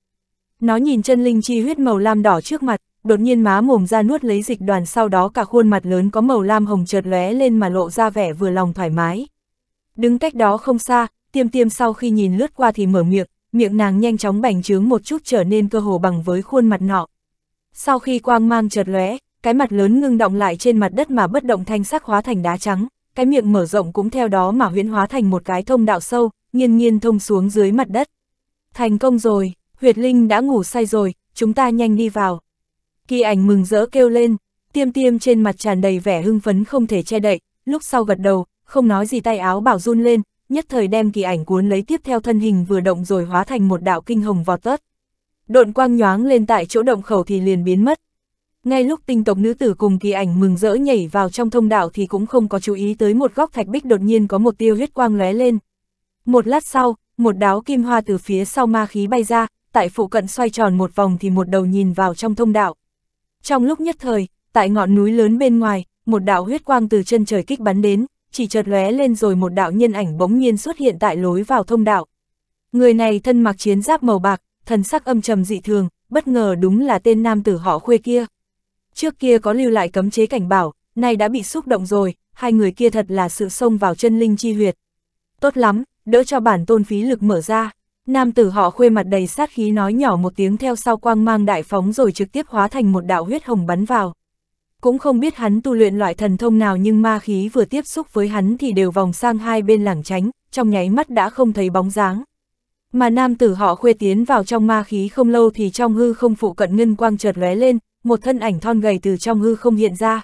Nó nhìn chân linh chi huyết màu lam đỏ trước mặt, đột nhiên má mồm ra nuốt lấy dịch đoàn sau đó cả khuôn mặt lớn có màu lam hồng chợt lóe lên mà lộ ra vẻ vừa lòng thoải mái. Đứng cách đó không xa, tiêm tiêm sau khi nhìn lướt qua thì mở miệng, miệng nàng nhanh chóng bành trướng một chút trở nên cơ hồ bằng với khuôn mặt nọ. Sau khi quang mang chợt lóe, cái mặt lớn ngưng động lại trên mặt đất mà bất động thanh sắc hóa thành đá trắng, cái miệng mở rộng cũng theo đó mà huyễn hóa thành một cái thông đạo sâu, nghiên nghiên thông xuống dưới mặt đất. Thành công rồi, huyệt linh đã ngủ say rồi, chúng ta nhanh đi vào. Kỳ ảnh mừng rỡ kêu lên, tiêm tiêm trên mặt tràn đầy vẻ hưng phấn không thể che đậy, lúc sau gật đầu, không nói gì tay áo bảo run lên, nhất thời đem kỳ ảnh cuốn lấy tiếp theo thân hình vừa động rồi hóa thành một đạo kinh hồng vọt tớt. Độn quang nhoáng lên tại chỗ động khẩu thì liền biến mất. Ngay lúc tinh tộc nữ tử cùng kỳ ảnh mừng rỡ nhảy vào trong thông đạo thì cũng không có chú ý tới một góc thạch bích đột nhiên có một tiêu huyết quang lóe lên. Một lát sau, một đáo kim hoa từ phía sau ma khí bay ra, tại phụ cận xoay tròn một vòng thì một đầu nhìn vào trong thông đạo. Trong lúc nhất thời, tại ngọn núi lớn bên ngoài, một đạo huyết quang từ chân trời kích bắn đến, chỉ chợt lóe lên rồi một đạo nhân ảnh bỗng nhiên xuất hiện tại lối vào thông đạo. Người này thân mặc chiến giáp màu bạc, thần sắc âm trầm dị thường, bất ngờ đúng là tên nam tử họ khuê kia. Trước kia có lưu lại cấm chế cảnh bảo, nay đã bị xúc động rồi, hai người kia thật là sự xông vào chân linh chi huyệt. Tốt lắm, đỡ cho bản tôn phí lực mở ra. Nam tử họ khuê mặt đầy sát khí nói nhỏ một tiếng theo sau quang mang đại phóng rồi trực tiếp hóa thành một đạo huyết hồng bắn vào. Cũng không biết hắn tu luyện loại thần thông nào nhưng ma khí vừa tiếp xúc với hắn thì đều vòng sang hai bên lảng tránh, trong nháy mắt đã không thấy bóng dáng. Mà nam tử họ khuê tiến vào trong ma khí không lâu thì trong hư không phụ cận ngân quang chợt lóe lên, một thân ảnh thon gầy từ trong hư không hiện ra.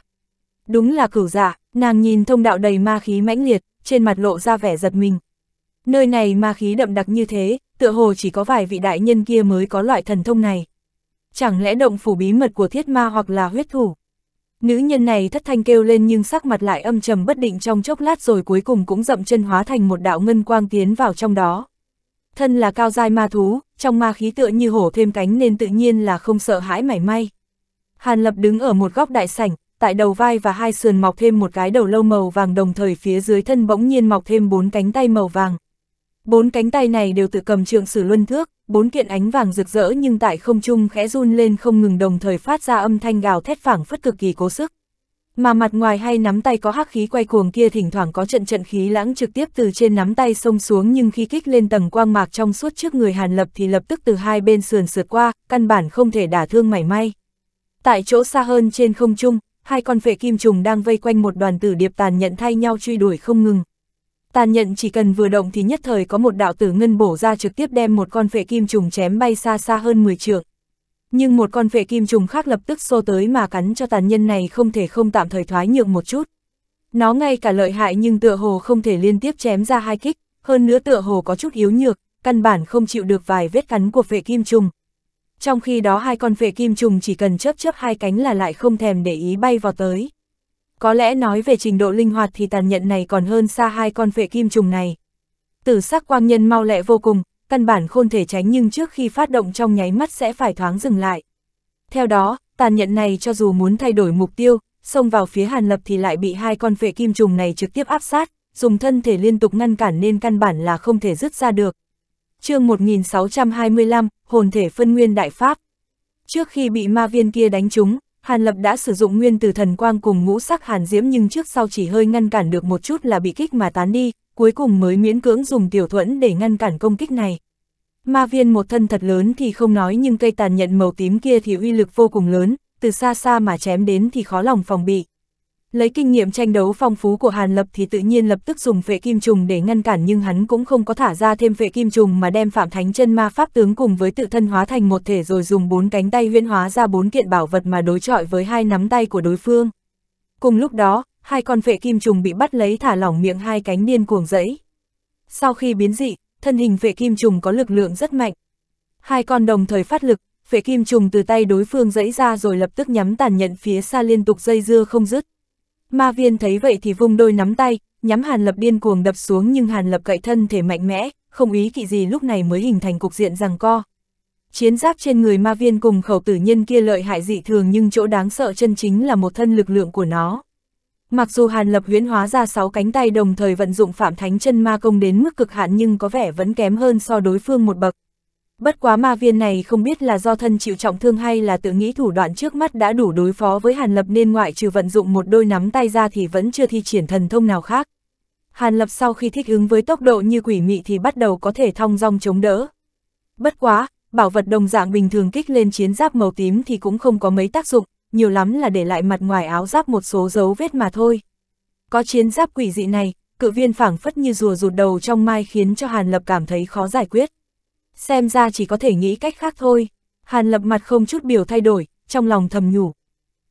Đúng là cửu giả, dạ, nàng nhìn thông đạo đầy ma khí mãnh liệt, trên mặt lộ ra vẻ giật mình, Nơi này ma khí đậm đặc như thế, tựa hồ chỉ có vài vị đại nhân kia mới có loại thần thông này. Chẳng lẽ động phủ bí mật của thiết ma hoặc là huyết thủ? Nữ nhân này thất thanh kêu lên nhưng sắc mặt lại âm trầm bất định trong chốc lát rồi cuối cùng cũng dậm chân hóa thành một đạo ngân quang tiến vào trong đó. Thân là cao dai ma thú, trong ma khí tựa như hổ thêm cánh nên tự nhiên là không sợ hãi mảy may. Hàn Lập đứng ở một góc đại sảnh, tại đầu vai và hai sườn mọc thêm một cái đầu lâu màu vàng đồng thời phía dưới thân bỗng nhiên mọc thêm bốn cánh tay màu vàng. Bốn cánh tay này đều tự cầm trường sử luân thước, bốn kiện ánh vàng rực rỡ nhưng tại không trung khẽ run lên không ngừng đồng thời phát ra âm thanh gào thét phảng phất cực kỳ cố sức. Mà mặt ngoài hay nắm tay có hắc khí quay cuồng kia thỉnh thoảng có trận trận khí lãng trực tiếp từ trên nắm tay xông xuống nhưng khi kích lên tầng quang mạc trong suốt trước người Hàn Lập thì lập tức từ hai bên sườn sượt qua, căn bản không thể đả thương mảy may. Tại chỗ xa hơn trên không trung, hai con phệ kim trùng đang vây quanh một đoàn tử điệp tàn nhận thay nhau truy đuổi không ngừng. Tàn nhận chỉ cần vừa động thì nhất thời có một đạo tử ngân bổ ra trực tiếp đem một con phệ kim trùng chém bay xa xa hơn 10 trượng. Nhưng một con phệ kim trùng khác lập tức xô tới mà cắn cho tàn nhân này không thể không tạm thời thoái nhượng một chút. Nó ngay cả lợi hại nhưng tựa hồ không thể liên tiếp chém ra hai kích, hơn nữa tựa hồ có chút yếu nhược, căn bản không chịu được vài vết cắn của phệ kim trùng. Trong khi đó hai con phệ kim trùng chỉ cần chớp chớp hai cánh là lại không thèm để ý bay vào tới. Có lẽ nói về trình độ linh hoạt thì tàn nhận này còn hơn xa hai con vệ kim trùng này. Tử sắc quang nhân mau lẹ vô cùng, căn bản khôn thể tránh nhưng trước khi phát động trong nháy mắt sẽ phải thoáng dừng lại. Theo đó, tàn nhận này cho dù muốn thay đổi mục tiêu, xông vào phía Hàn Lập thì lại bị hai con vệ kim trùng này trực tiếp áp sát, dùng thân thể liên tục ngăn cản nên căn bản là không thể dứt ra được. chương 1625, Hồn thể phân nguyên đại pháp. Trước khi bị ma viên kia đánh trúng, Hàn Lập đã sử dụng nguyên từ thần quang cùng ngũ sắc hàn diễm nhưng trước sau chỉ hơi ngăn cản được một chút là bị kích mà tán đi, cuối cùng mới miễn cưỡng dùng tiểu thuẫn để ngăn cản công kích này. Ma viên một thân thật lớn thì không nói nhưng cây tàn nhận màu tím kia thì uy lực vô cùng lớn, từ xa xa mà chém đến thì khó lòng phòng bị. Lấy kinh nghiệm tranh đấu phong phú của Hàn Lập thì tự nhiên lập tức dùng phệ kim trùng để ngăn cản nhưng hắn cũng không có thả ra thêm phệ kim trùng mà đem Phạm Thánh chân ma pháp tướng cùng với tự thân hóa thành một thể rồi dùng bốn cánh tay huyễn hóa ra bốn kiện bảo vật mà đối chọi với hai nắm tay của đối phương. Cùng lúc đó, hai con phệ kim trùng bị bắt lấy thả lỏng miệng hai cánh điên cuồng dẫy. Sau khi biến dị, thân hình phệ kim trùng có lực lượng rất mạnh. Hai con đồng thời phát lực, phệ kim trùng từ tay đối phương dẫy ra rồi lập tức nhắm tàn nhận phía xa liên tục dây dưa không dứt. Ma viên thấy vậy thì vung đôi nắm tay, nhắm Hàn Lập điên cuồng đập xuống nhưng Hàn Lập cậy thân thể mạnh mẽ, không ý kỵ gì lúc này mới hình thành cục diện rằng co. Chiến giáp trên người ma viên cùng khẩu tử nhân kia lợi hại dị thường nhưng chỗ đáng sợ chân chính là một thân lực lượng của nó. Mặc dù Hàn Lập huyễn hóa ra sáu cánh tay đồng thời vận dụng phạm thánh chân ma công đến mức cực hạn nhưng có vẻ vẫn kém hơn so đối phương một bậc. Bất quá ma viên này không biết là do thân chịu trọng thương hay là tự nghĩ thủ đoạn trước mắt đã đủ đối phó với Hàn Lập nên ngoại trừ vận dụng một đôi nắm tay ra thì vẫn chưa thi triển thần thông nào khác. Hàn Lập sau khi thích ứng với tốc độ như quỷ mị thì bắt đầu có thể thong dong chống đỡ. Bất quá, bảo vật đồng dạng bình thường kích lên chiến giáp màu tím thì cũng không có mấy tác dụng, nhiều lắm là để lại mặt ngoài áo giáp một số dấu vết mà thôi. Có chiến giáp quỷ dị này, cự viên phảng phất như rùa rụt đầu trong mai khiến cho Hàn Lập cảm thấy khó giải quyết xem ra chỉ có thể nghĩ cách khác thôi. Hàn lập mặt không chút biểu thay đổi, trong lòng thầm nhủ.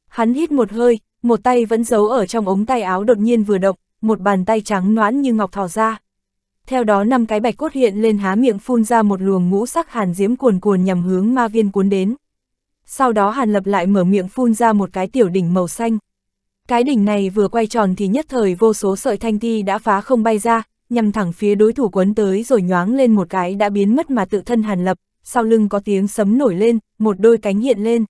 Hắn hít một hơi, một tay vẫn giấu ở trong ống tay áo đột nhiên vừa động, một bàn tay trắng noãn như ngọc thỏ ra. Theo đó năm cái bạch cốt hiện lên há miệng phun ra một luồng ngũ sắc hàn diễm cuồn cuồn nhằm hướng ma viên cuốn đến. Sau đó hàn lập lại mở miệng phun ra một cái tiểu đỉnh màu xanh. Cái đỉnh này vừa quay tròn thì nhất thời vô số sợi thanh ti đã phá không bay ra, nhằm thẳng phía đối thủ quấn tới rồi nhoáng lên một cái đã biến mất mà tự thân hàn lập, sau lưng có tiếng sấm nổi lên, một đôi cánh hiện lên.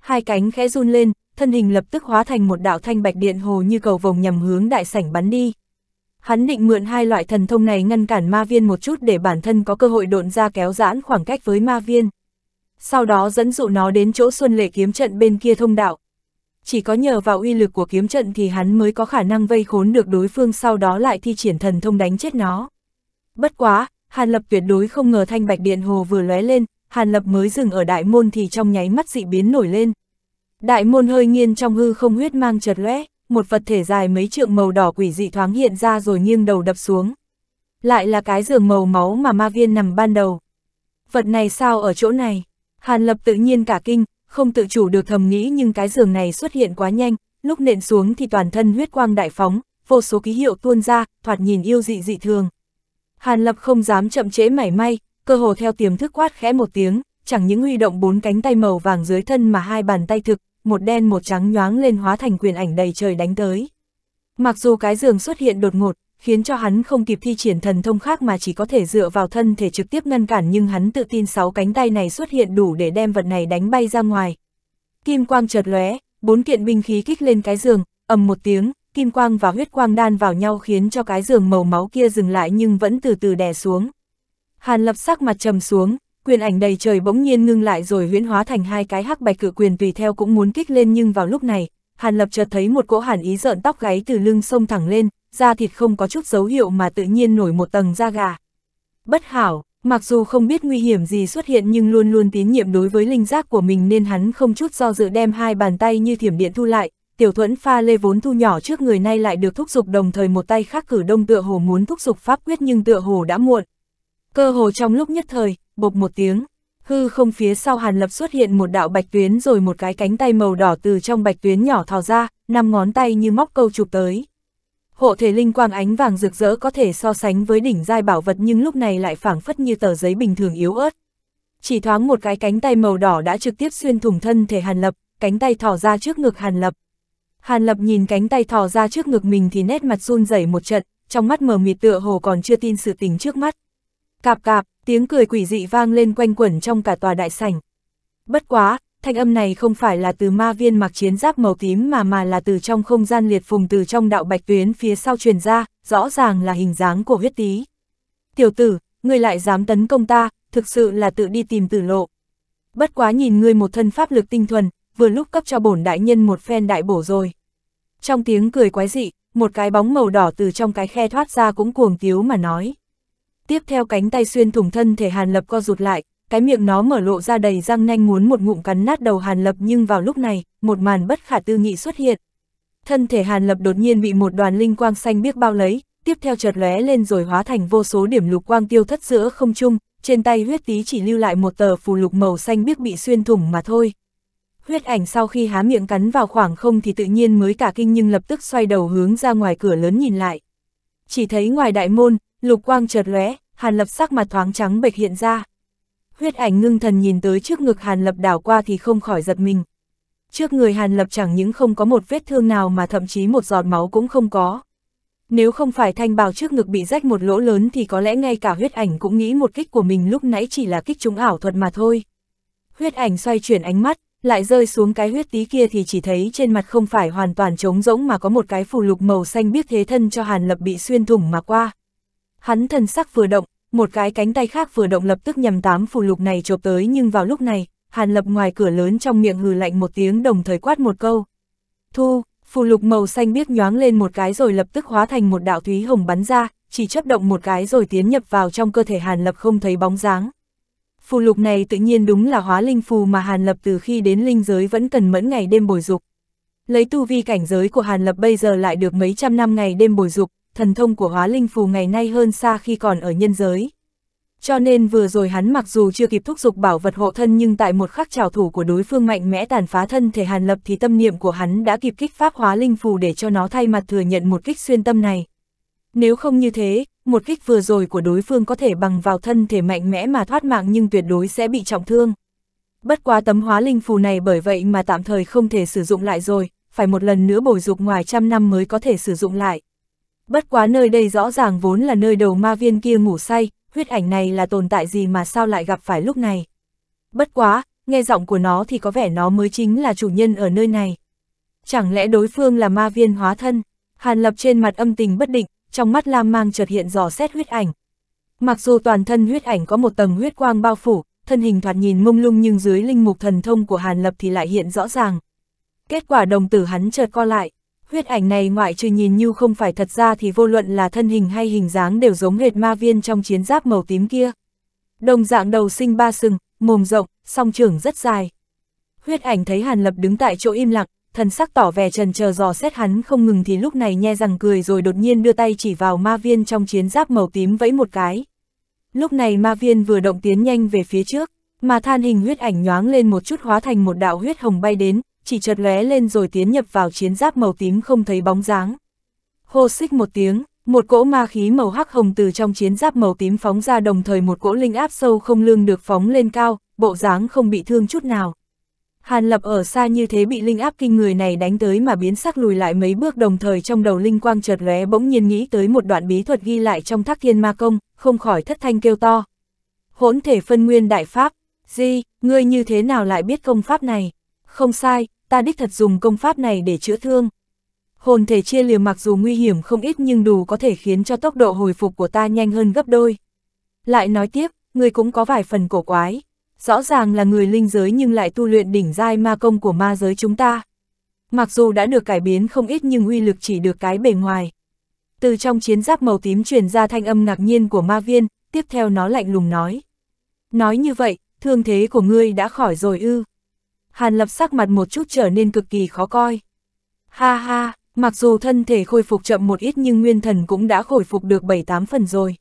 Hai cánh khẽ run lên, thân hình lập tức hóa thành một đạo thanh bạch điện hồ như cầu vồng nhằm hướng đại sảnh bắn đi. Hắn định mượn hai loại thần thông này ngăn cản ma viên một chút để bản thân có cơ hội độn ra kéo giãn khoảng cách với ma viên. Sau đó dẫn dụ nó đến chỗ xuân lệ kiếm trận bên kia thông đạo, chỉ có nhờ vào uy lực của kiếm trận thì hắn mới có khả năng vây khốn được đối phương sau đó lại thi triển thần thông đánh chết nó. Bất quá, Hàn Lập tuyệt đối không ngờ thanh bạch điện hồ vừa lóe lên, Hàn Lập mới dừng ở đại môn thì trong nháy mắt dị biến nổi lên. Đại môn hơi nghiêng trong hư không huyết mang chợt lóe, một vật thể dài mấy trượng màu đỏ quỷ dị thoáng hiện ra rồi nghiêng đầu đập xuống. Lại là cái giường màu máu mà ma viên nằm ban đầu. Vật này sao ở chỗ này? Hàn Lập tự nhiên cả kinh, không tự chủ được thầm nghĩ nhưng cái giường này xuất hiện quá nhanh, lúc nện xuống thì toàn thân huyết quang đại phóng, vô số ký hiệu tuôn ra, thoạt nhìn yêu dị dị thường. Hàn Lập không dám chậm trễ mảy may, cơ hồ theo tiềm thức quát khẽ một tiếng, chẳng những huy động bốn cánh tay màu vàng dưới thân mà hai bàn tay thực, một đen một trắng nhoáng lên hóa thành quyền ảnh đầy trời đánh tới. Mặc dù cái giường xuất hiện đột ngột, khiến cho hắn không kịp thi triển thần thông khác mà chỉ có thể dựa vào thân thể trực tiếp ngăn cản nhưng hắn tự tin sáu cánh tay này xuất hiện đủ để đem vật này đánh bay ra ngoài. Kim quang chợt lóe, bốn kiện binh khí kích lên cái giường, ầm một tiếng, kim quang và huyết quang đan vào nhau khiến cho cái giường màu máu kia dừng lại nhưng vẫn từ từ đè xuống. Hàn lập sắc mặt trầm xuống, quyền ảnh đầy trời bỗng nhiên ngưng lại rồi huyễn hóa thành hai cái hắc bạch cự quyền tùy theo cũng muốn kích lên nhưng vào lúc này, Hàn lập chợt thấy một cỗ hàn ý rợn tóc gáy từ lưng sông thẳng lên, da thịt không có chút dấu hiệu mà tự nhiên nổi một tầng da gà. Bất hảo, mặc dù không biết nguy hiểm gì xuất hiện nhưng luôn luôn tín nhiệm đối với linh giác của mình nên hắn không chút do dự đem hai bàn tay như thiểm điện thu lại, tiểu thuẫn pha lê vốn thu nhỏ trước người nay lại được thúc giục đồng thời một tay khác cử đông tựa hồ muốn thúc giục pháp quyết nhưng tựa hồ đã muộn. Cơ hồ trong lúc nhất thời, bộc một tiếng, hư không phía sau hàn lập xuất hiện một đạo bạch tuyến rồi một cái cánh tay màu đỏ từ trong bạch tuyến nhỏ thò ra, năm ngón tay như móc câu chụp tới hộ thể linh quang ánh vàng rực rỡ có thể so sánh với đỉnh giai bảo vật nhưng lúc này lại phảng phất như tờ giấy bình thường yếu ớt. Chỉ thoáng một cái cánh tay màu đỏ đã trực tiếp xuyên thủng thân thể Hàn Lập, cánh tay thò ra trước ngực Hàn Lập. Hàn Lập nhìn cánh tay thò ra trước ngực mình thì nét mặt run rẩy một trận, trong mắt mờ mịt tựa hồ còn chưa tin sự tình trước mắt. Cạp cạp, tiếng cười quỷ dị vang lên quanh quẩn trong cả tòa đại sảnh. Bất quá, thanh âm này không phải là từ ma viên mặc chiến giáp màu tím mà mà là từ trong không gian liệt phùng từ trong đạo bạch tuyến phía sau truyền ra, rõ ràng là hình dáng của huyết tí. Tiểu tử, ngươi lại dám tấn công ta, thực sự là tự đi tìm tử lộ. Bất quá nhìn ngươi một thân pháp lực tinh thuần, vừa lúc cấp cho bổn đại nhân một phen đại bổ rồi. Trong tiếng cười quái dị, một cái bóng màu đỏ từ trong cái khe thoát ra cũng cuồng tiếu mà nói. Tiếp theo cánh tay xuyên thủng thân thể Hàn Lập co rụt lại, cái miệng nó mở lộ ra đầy răng nanh muốn một ngụm cắn nát đầu Hàn Lập nhưng vào lúc này, một màn bất khả tư nghị xuất hiện. Thân thể Hàn Lập đột nhiên bị một đoàn linh quang xanh biếc bao lấy, tiếp theo chợt lóe lên rồi hóa thành vô số điểm lục quang tiêu thất giữa không trung, trên tay huyết tí chỉ lưu lại một tờ phù lục màu xanh biếc bị xuyên thủng mà thôi. Huyết ảnh sau khi há miệng cắn vào khoảng không thì tự nhiên mới cả kinh nhưng lập tức xoay đầu hướng ra ngoài cửa lớn nhìn lại. Chỉ thấy ngoài đại môn, lục quang chợt lóe, Hàn Lập sắc mặt thoáng trắng bệch hiện ra. Huyết ảnh ngưng thần nhìn tới trước ngực Hàn Lập đảo qua thì không khỏi giật mình. Trước người Hàn Lập chẳng những không có một vết thương nào mà thậm chí một giọt máu cũng không có. Nếu không phải thanh bào trước ngực bị rách một lỗ lớn thì có lẽ ngay cả huyết ảnh cũng nghĩ một kích của mình lúc nãy chỉ là kích trúng ảo thuật mà thôi. Huyết ảnh xoay chuyển ánh mắt, lại rơi xuống cái huyết tí kia thì chỉ thấy trên mặt không phải hoàn toàn trống rỗng mà có một cái phù lục màu xanh biết thế thân cho Hàn Lập bị xuyên thủng mà qua. Hắn thần sắc vừa động, một cái cánh tay khác vừa động lập tức nhằm tám phù lục này chộp tới nhưng vào lúc này, Hàn Lập ngoài cửa lớn trong miệng hừ lạnh một tiếng đồng thời quát một câu. Thu, phù lục màu xanh biếc nhoáng lên một cái rồi lập tức hóa thành một đạo thúy hồng bắn ra, chỉ chấp động một cái rồi tiến nhập vào trong cơ thể Hàn Lập không thấy bóng dáng. Phù lục này tự nhiên đúng là hóa linh phù mà Hàn Lập từ khi đến linh giới vẫn cần mẫn ngày đêm bồi dục. Lấy tu vi cảnh giới của Hàn Lập bây giờ lại được mấy trăm năm ngày đêm bồi dục, thần thông của hóa linh phù ngày nay hơn xa khi còn ở nhân giới. Cho nên vừa rồi hắn mặc dù chưa kịp thúc giục bảo vật hộ thân nhưng tại một khắc trào thủ của đối phương mạnh mẽ tàn phá thân thể Hàn Lập thì tâm niệm của hắn đã kịp kích pháp hóa linh phù để cho nó thay mặt thừa nhận một kích xuyên tâm này. Nếu không như thế, một kích vừa rồi của đối phương có thể bằng vào thân thể mạnh mẽ mà thoát mạng nhưng tuyệt đối sẽ bị trọng thương. Bất quá tấm hóa linh phù này bởi vậy mà tạm thời không thể sử dụng lại rồi, phải một lần nữa bồi dục ngoài trăm năm mới có thể sử dụng lại. Bất quá nơi đây rõ ràng vốn là nơi đầu ma viên kia ngủ say, huyết ảnh này là tồn tại gì mà sao lại gặp phải lúc này. Bất quá, nghe giọng của nó thì có vẻ nó mới chính là chủ nhân ở nơi này. Chẳng lẽ đối phương là ma viên hóa thân? Hàn lập trên mặt âm tình bất định, trong mắt lam mang chợt hiện dò xét huyết ảnh. Mặc dù toàn thân huyết ảnh có một tầng huyết quang bao phủ, thân hình thoạt nhìn mông lung nhưng dưới linh mục thần thông của Hàn Lập thì lại hiện rõ ràng. Kết quả đồng tử hắn chợt co lại, Huyết ảnh này ngoại trừ nhìn như không phải thật ra thì vô luận là thân hình hay hình dáng đều giống hệt ma viên trong chiến giáp màu tím kia. Đồng dạng đầu sinh ba sừng, mồm rộng, song trưởng rất dài. Huyết ảnh thấy Hàn Lập đứng tại chỗ im lặng, thần sắc tỏ vẻ trần chờ dò xét hắn không ngừng thì lúc này nhe rằng cười rồi đột nhiên đưa tay chỉ vào ma viên trong chiến giáp màu tím vẫy một cái. Lúc này ma viên vừa động tiến nhanh về phía trước, mà than hình huyết ảnh nhoáng lên một chút hóa thành một đạo huyết hồng bay đến, chỉ chợt lóe lên rồi tiến nhập vào chiến giáp màu tím không thấy bóng dáng. Hô xích một tiếng, một cỗ ma khí màu hắc hồng từ trong chiến giáp màu tím phóng ra đồng thời một cỗ linh áp sâu không lương được phóng lên cao, bộ dáng không bị thương chút nào. Hàn lập ở xa như thế bị linh áp kinh người này đánh tới mà biến sắc lùi lại mấy bước đồng thời trong đầu linh quang chợt lóe bỗng nhiên nghĩ tới một đoạn bí thuật ghi lại trong thác thiên ma công, không khỏi thất thanh kêu to. Hỗn thể phân nguyên đại pháp, gì, ngươi như thế nào lại biết công pháp này? Không sai, ta đích thật dùng công pháp này để chữa thương. Hồn thể chia liều mặc dù nguy hiểm không ít nhưng đủ có thể khiến cho tốc độ hồi phục của ta nhanh hơn gấp đôi. Lại nói tiếp, người cũng có vài phần cổ quái. Rõ ràng là người linh giới nhưng lại tu luyện đỉnh giai ma công của ma giới chúng ta. Mặc dù đã được cải biến không ít nhưng uy lực chỉ được cái bề ngoài. Từ trong chiến giáp màu tím truyền ra thanh âm ngạc nhiên của ma viên, tiếp theo nó lạnh lùng nói. Nói như vậy, thương thế của ngươi đã khỏi rồi ư. Hàn Lập sắc mặt một chút trở nên cực kỳ khó coi. Ha ha, mặc dù thân thể khôi phục chậm một ít nhưng nguyên thần cũng đã khôi phục được 7-8 phần rồi.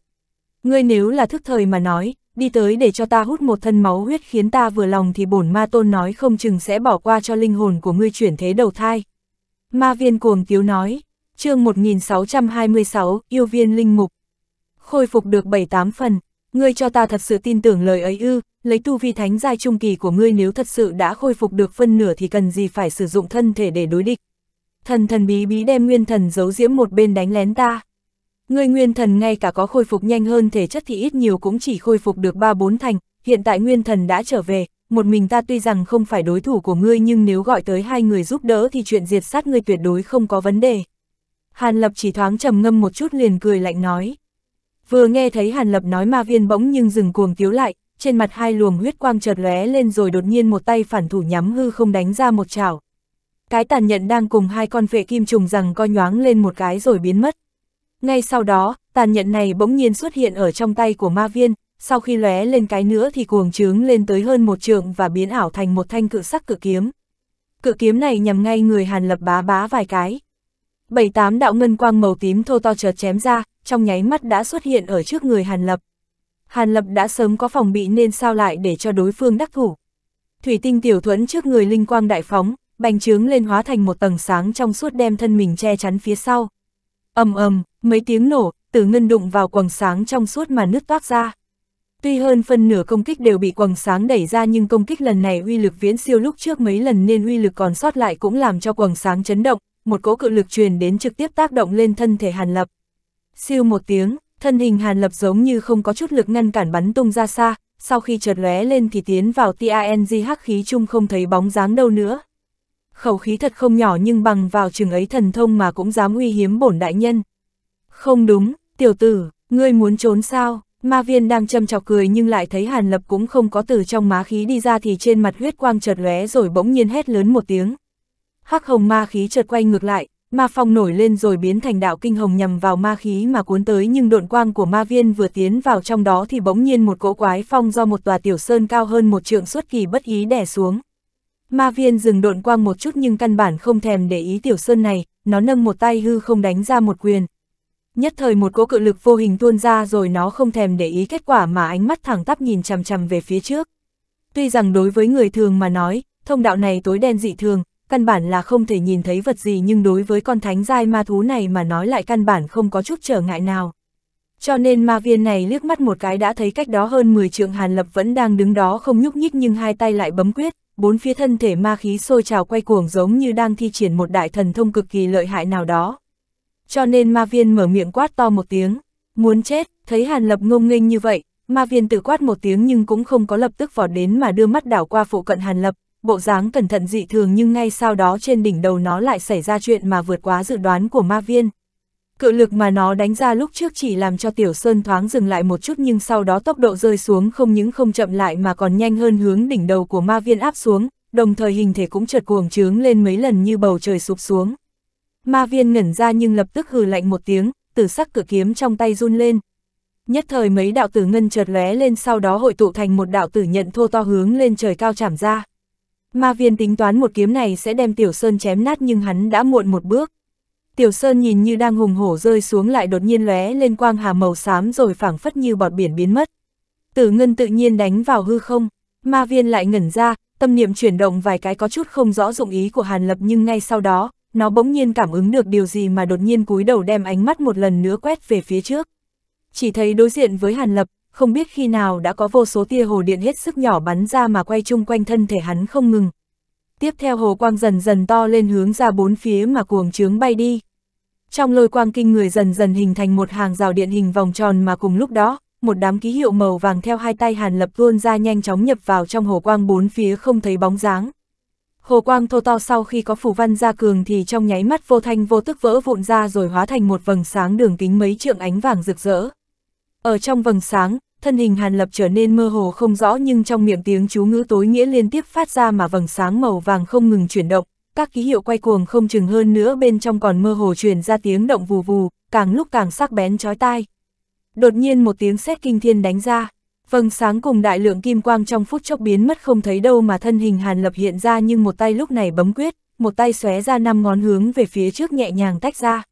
Ngươi nếu là thức thời mà nói, đi tới để cho ta hút một thân máu huyết khiến ta vừa lòng thì bổn ma tôn nói không chừng sẽ bỏ qua cho linh hồn của ngươi chuyển thế đầu thai. Ma viên cuồng tiếu nói, chương 1626, yêu viên linh mục. Khôi phục được 7-8 phần, ngươi cho ta thật sự tin tưởng lời ấy ư, lấy tu vi thánh giai trung kỳ của ngươi nếu thật sự đã khôi phục được phân nửa thì cần gì phải sử dụng thân thể để đối địch. Thần thần bí bí đem nguyên thần giấu diễm một bên đánh lén ta. Ngươi nguyên thần ngay cả có khôi phục nhanh hơn thể chất thì ít nhiều cũng chỉ khôi phục được ba bốn thành, hiện tại nguyên thần đã trở về, một mình ta tuy rằng không phải đối thủ của ngươi nhưng nếu gọi tới hai người giúp đỡ thì chuyện diệt sát ngươi tuyệt đối không có vấn đề. Hàn Lập chỉ thoáng trầm ngâm một chút liền cười lạnh nói. Vừa nghe thấy Hàn Lập nói ma viên bỗng nhưng dừng cuồng tiếu lại, trên mặt hai luồng huyết quang chợt lóe lên rồi đột nhiên một tay phản thủ nhắm hư không đánh ra một chảo. Cái tàn nhận đang cùng hai con vệ kim trùng rằng coi nhoáng lên một cái rồi biến mất. Ngay sau đó, tàn nhận này bỗng nhiên xuất hiện ở trong tay của ma viên, sau khi lóe lên cái nữa thì cuồng trướng lên tới hơn một trường và biến ảo thành một thanh cự sắc cự kiếm. Cự kiếm này nhằm ngay người Hàn Lập bá bá vài cái. Bảy tám đạo ngân quang màu tím thô to chợt chém ra, trong nháy mắt đã xuất hiện ở trước người Hàn Lập. Hàn Lập đã sớm có phòng bị nên sao lại để cho đối phương đắc thủ. Thủy tinh tiểu thuẫn trước người linh quang đại phóng, bành trướng lên hóa thành một tầng sáng trong suốt đem thân mình che chắn phía sau. ầm ầm, mấy tiếng nổ, từ ngân đụng vào quầng sáng trong suốt mà nứt toát ra. Tuy hơn phân nửa công kích đều bị quầng sáng đẩy ra nhưng công kích lần này uy lực viễn siêu lúc trước mấy lần nên uy lực còn sót lại cũng làm cho quầng sáng chấn động, một cỗ cự lực truyền đến trực tiếp tác động lên thân thể Hàn Lập. Siêu một tiếng, thân hình Hàn Lập giống như không có chút lực ngăn cản bắn tung ra xa, sau khi chợt lóe lên thì tiến vào TANG hắc khí chung không thấy bóng dáng đâu nữa. Khẩu khí thật không nhỏ nhưng bằng vào chừng ấy thần thông mà cũng dám uy hiếm bổn đại nhân. Không đúng, tiểu tử, ngươi muốn trốn sao? Ma viên đang châm chọc cười nhưng lại thấy Hàn Lập cũng không có từ trong má khí đi ra thì trên mặt huyết quang chợt lóe rồi bỗng nhiên hét lớn một tiếng. Hắc hồng ma khí chợt quay ngược lại, ma phong nổi lên rồi biến thành đạo kinh hồng nhằm vào ma khí mà cuốn tới nhưng độn quang của ma viên vừa tiến vào trong đó thì bỗng nhiên một cỗ quái phong do một tòa tiểu sơn cao hơn một trượng xuất kỳ bất ý đè xuống. Ma viên dừng độn quang một chút nhưng căn bản không thèm để ý tiểu sơn này, nó nâng một tay hư không đánh ra một quyền. Nhất thời một cỗ cự lực vô hình tuôn ra rồi nó không thèm để ý kết quả mà ánh mắt thẳng tắp nhìn chằm chằm về phía trước. Tuy rằng đối với người thường mà nói, thông đạo này tối đen dị thường, căn bản là không thể nhìn thấy vật gì nhưng đối với con thánh giai ma thú này mà nói lại căn bản không có chút trở ngại nào. Cho nên ma viên này liếc mắt một cái đã thấy cách đó hơn 10 trượng Hàn Lập vẫn đang đứng đó không nhúc nhích nhưng hai tay lại bấm quyết, bốn phía thân thể ma khí sôi trào quay cuồng giống như đang thi triển một đại thần thông cực kỳ lợi hại nào đó. Cho nên ma viên mở miệng quát to một tiếng, muốn chết, thấy Hàn Lập ngông nghênh như vậy, ma viên tự quát một tiếng nhưng cũng không có lập tức vọt đến mà đưa mắt đảo qua phụ cận Hàn Lập, bộ dáng cẩn thận dị thường nhưng ngay sau đó trên đỉnh đầu nó lại xảy ra chuyện mà vượt quá dự đoán của ma viên. Cự lực mà nó đánh ra lúc trước chỉ làm cho Tiểu Sơn thoáng dừng lại một chút nhưng sau đó tốc độ rơi xuống không những không chậm lại mà còn nhanh hơn hướng đỉnh đầu của ma viên áp xuống, đồng thời hình thể cũng chợt cuồng trướng lên mấy lần như bầu trời sụp xuống. Ma viên ngẩn ra nhưng lập tức hừ lạnh một tiếng, tử sắc cự kiếm trong tay run lên. Nhất thời mấy đạo tử ngân chợt lóe lên sau đó hội tụ thành một đạo tử nhận thô to hướng lên trời cao chảm ra. Ma viên tính toán một kiếm này sẽ đem Tiểu Sơn chém nát nhưng hắn đã muộn một bước. Tiểu Sơn nhìn như đang hùng hổ rơi xuống lại đột nhiên lóe lên quang hà màu xám rồi phảng phất như bọt biển biến mất. Tử Ngân tự nhiên đánh vào hư không, ma viên lại ngẩn ra, tâm niệm chuyển động vài cái có chút không rõ dụng ý của Hàn Lập nhưng ngay sau đó, nó bỗng nhiên cảm ứng được điều gì mà đột nhiên cúi đầu đem ánh mắt một lần nữa quét về phía trước. Chỉ thấy đối diện với Hàn Lập, không biết khi nào đã có vô số tia hồ điện hết sức nhỏ bắn ra mà quay chung quanh thân thể hắn không ngừng. Tiếp theo hồ quang dần dần to lên hướng ra bốn phía mà cuồng trướng bay đi. Trong lôi quang kinh người dần dần hình thành một hàng rào điện hình vòng tròn mà cùng lúc đó, một đám ký hiệu màu vàng theo hai tay hàn lập tuôn ra nhanh chóng nhập vào trong hồ quang bốn phía không thấy bóng dáng. Hồ quang thô to sau khi có phủ văn ra cường thì trong nháy mắt vô thanh vô tức vỡ vụn ra rồi hóa thành một vầng sáng đường kính mấy trượng ánh vàng rực rỡ. Ở trong vầng sáng, thân hình Hàn Lập trở nên mơ hồ không rõ nhưng trong miệng tiếng chú ngữ tối nghĩa liên tiếp phát ra mà vầng sáng màu vàng không ngừng chuyển động, các ký hiệu quay cuồng không chừng hơn nữa bên trong còn mơ hồ truyền ra tiếng động vù vù, càng lúc càng sắc bén chói tai. Đột nhiên một tiếng sét kinh thiên đánh ra, vầng sáng cùng đại lượng kim quang trong phút chốc biến mất không thấy đâu mà thân hình Hàn Lập hiện ra nhưng một tay lúc này bấm quyết, một tay xóe ra năm ngón hướng về phía trước nhẹ nhàng tách ra.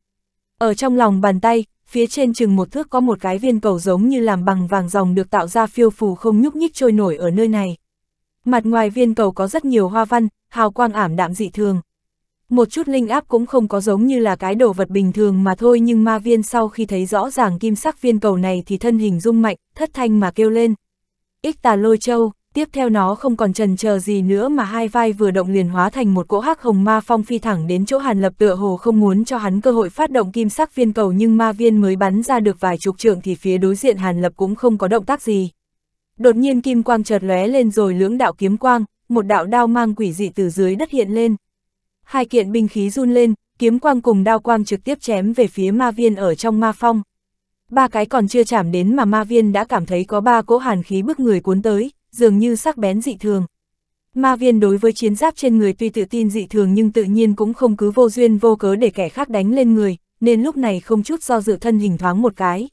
Ở trong lòng bàn tay, phía trên chừng một thước có một cái viên cầu giống như làm bằng vàng dòng được tạo ra phiêu phù không nhúc nhích trôi nổi ở nơi này. Mặt ngoài viên cầu có rất nhiều hoa văn, hào quang ảm đạm dị thường. Một chút linh áp cũng không có giống như là cái đồ vật bình thường mà thôi nhưng ma viên sau khi thấy rõ ràng kim sắc viên cầu này thì thân hình rung mạnh, thất thanh mà kêu lên. Ích tà lôi châu tiếp theo nó không còn trần chờ gì nữa mà hai vai vừa động liền hóa thành một cỗ hắc hồng ma phong phi thẳng đến chỗ Hàn Lập tựa hồ không muốn cho hắn cơ hội phát động kim sắc viên cầu nhưng ma viên mới bắn ra được vài chục trượng thì phía đối diện Hàn Lập cũng không có động tác gì. Đột nhiên kim quang chợt lóe lên rồi lưỡng đạo kiếm quang, một đạo đao mang quỷ dị từ dưới đất hiện lên. Hai kiện binh khí run lên, kiếm quang cùng đao quang trực tiếp chém về phía ma viên ở trong ma phong. Ba cái còn chưa chạm đến mà ma viên đã cảm thấy có ba cỗ hàn khí bức người cuốn tới, dường như sắc bén dị thường. Ma viên đối với chiến giáp trên người tuy tự tin dị thường nhưng tự nhiên cũng không cứ vô duyên vô cớ để kẻ khác đánh lên người, nên lúc này không chút do dự thân hình thoáng một cái.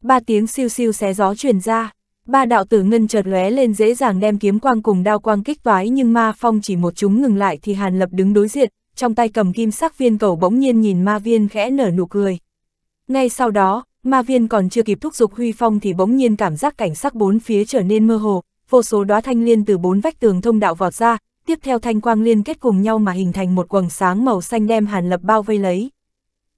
Ba tiếng siêu siêu xé gió truyền ra, ba đạo tử ngân chợt lóe lên dễ dàng đem kiếm quang cùng đao quang kích toái nhưng ma phong chỉ một chúng ngừng lại thì Hàn Lập đứng đối diện, trong tay cầm kim sắc viên cầu bỗng nhiên nhìn ma viên khẽ nở nụ cười. Ngay sau đó, ma viên còn chưa kịp thúc giục huy phong thì bỗng nhiên cảm giác cảnh sắc bốn phía trở nên mơ hồ, vô số đóa thanh liên từ bốn vách tường thông đạo vọt ra, tiếp theo thanh quang liên kết cùng nhau mà hình thành một quầng sáng màu xanh đem Hàn Lập bao vây lấy.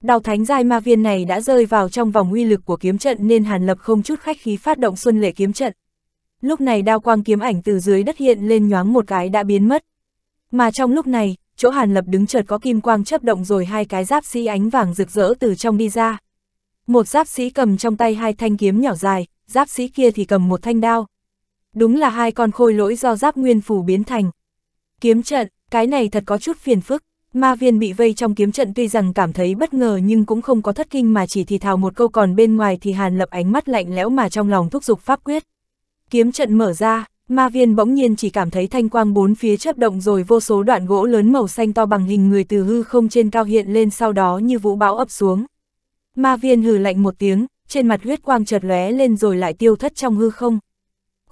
Đào thánh giai ma viên này đã rơi vào trong vòng uy lực của kiếm trận nên Hàn Lập không chút khách khí phát động xuân lệ kiếm trận. Lúc này đao quang kiếm ảnh từ dưới đất hiện lên nhoáng một cái đã biến mất. Mà trong lúc này, chỗ Hàn Lập đứng chợt có kim quang chấp động rồi hai cái giáp sĩ ánh vàng rực rỡ từ trong đi ra. Một giáp sĩ cầm trong tay hai thanh kiếm nhỏ dài, giáp sĩ kia thì cầm một thanh đao đúng là hai con khôi lỗi do giáp nguyên phủ biến thành. Kiếm trận, cái này thật có chút phiền phức, ma viên bị vây trong kiếm trận tuy rằng cảm thấy bất ngờ nhưng cũng không có thất kinh mà chỉ thì thào một câu còn bên ngoài thì hàn lập ánh mắt lạnh lẽo mà trong lòng thúc giục pháp quyết. Kiếm trận mở ra, ma viên bỗng nhiên chỉ cảm thấy thanh quang bốn phía chớp động rồi vô số đoạn gỗ lớn màu xanh to bằng hình người từ hư không trên cao hiện lên sau đó như vũ bão ập xuống. Ma viên hừ lạnh một tiếng, trên mặt huyết quang chợt lóe lên rồi lại tiêu thất trong hư không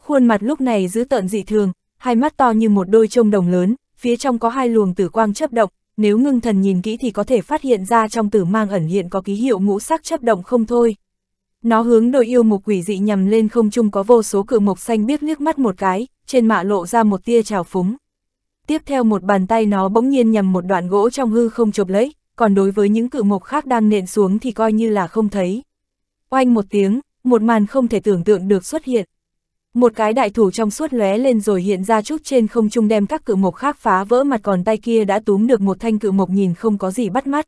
khuôn mặt lúc này giữ tợn dị thường, hai mắt to như một đôi trông đồng lớn, phía trong có hai luồng tử quang chấp động, nếu ngưng thần nhìn kỹ thì có thể phát hiện ra trong tử mang ẩn hiện có ký hiệu ngũ sắc chấp động không thôi. Nó hướng đội yêu mục quỷ dị nhằm lên không trung có vô số cự mộc xanh biết liếc mắt một cái, trên mạ lộ ra một tia trào phúng. Tiếp theo một bàn tay nó bỗng nhiên nhằm một đoạn gỗ trong hư không chộp lấy, còn đối với những cự mộc khác đang nện xuống thì coi như là không thấy. Oanh một tiếng, một màn không thể tưởng tượng được xuất hiện. Một cái đại thủ trong suốt lóe lên rồi hiện ra chút trên không trung đem các cự mộc khác phá vỡ mặt còn tay kia đã túm được một thanh cự mộc nhìn không có gì bắt mắt.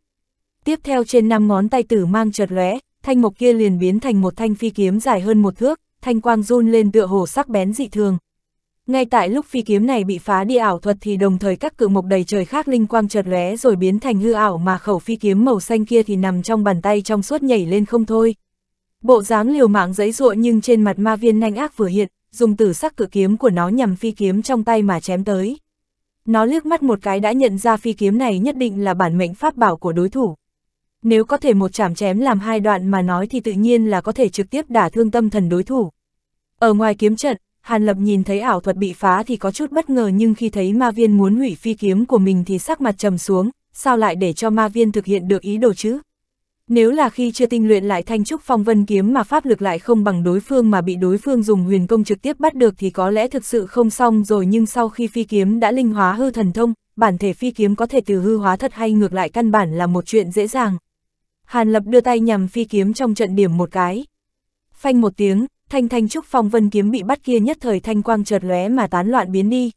Tiếp theo trên năm ngón tay tử mang chợt lóe, thanh mộc kia liền biến thành một thanh phi kiếm dài hơn một thước, thanh quang run lên tựa hồ sắc bén dị thường. Ngay tại lúc phi kiếm này bị phá đi ảo thuật thì đồng thời các cự mộc đầy trời khác linh quang chợt lóe rồi biến thành hư ảo mà khẩu phi kiếm màu xanh kia thì nằm trong bàn tay trong suốt nhảy lên không thôi. Bộ dáng liều mạng giấy ruộng nhưng trên mặt ma viên nhanh ác vừa hiện, dùng tử sắc cự kiếm của nó nhằm phi kiếm trong tay mà chém tới. Nó liếc mắt một cái đã nhận ra phi kiếm này nhất định là bản mệnh pháp bảo của đối thủ. Nếu có thể một chảm chém làm hai đoạn mà nói thì tự nhiên là có thể trực tiếp đả thương tâm thần đối thủ. Ở ngoài kiếm trận, Hàn Lập nhìn thấy ảo thuật bị phá thì có chút bất ngờ nhưng khi thấy ma viên muốn hủy phi kiếm của mình thì sắc mặt trầm xuống, sao lại để cho ma viên thực hiện được ý đồ chứ? Nếu là khi chưa tinh luyện lại thanh trúc phong vân kiếm mà pháp lực lại không bằng đối phương mà bị đối phương dùng huyền công trực tiếp bắt được thì có lẽ thực sự không xong rồi nhưng sau khi phi kiếm đã linh hóa hư thần thông, bản thể phi kiếm có thể từ hư hóa thật hay ngược lại căn bản là một chuyện dễ dàng. Hàn Lập đưa tay nhằm phi kiếm trong trận điểm một cái. Phanh một tiếng, thanh thanh trúc phong vân kiếm bị bắt kia nhất thời thanh quang chợt lóe mà tán loạn biến đi.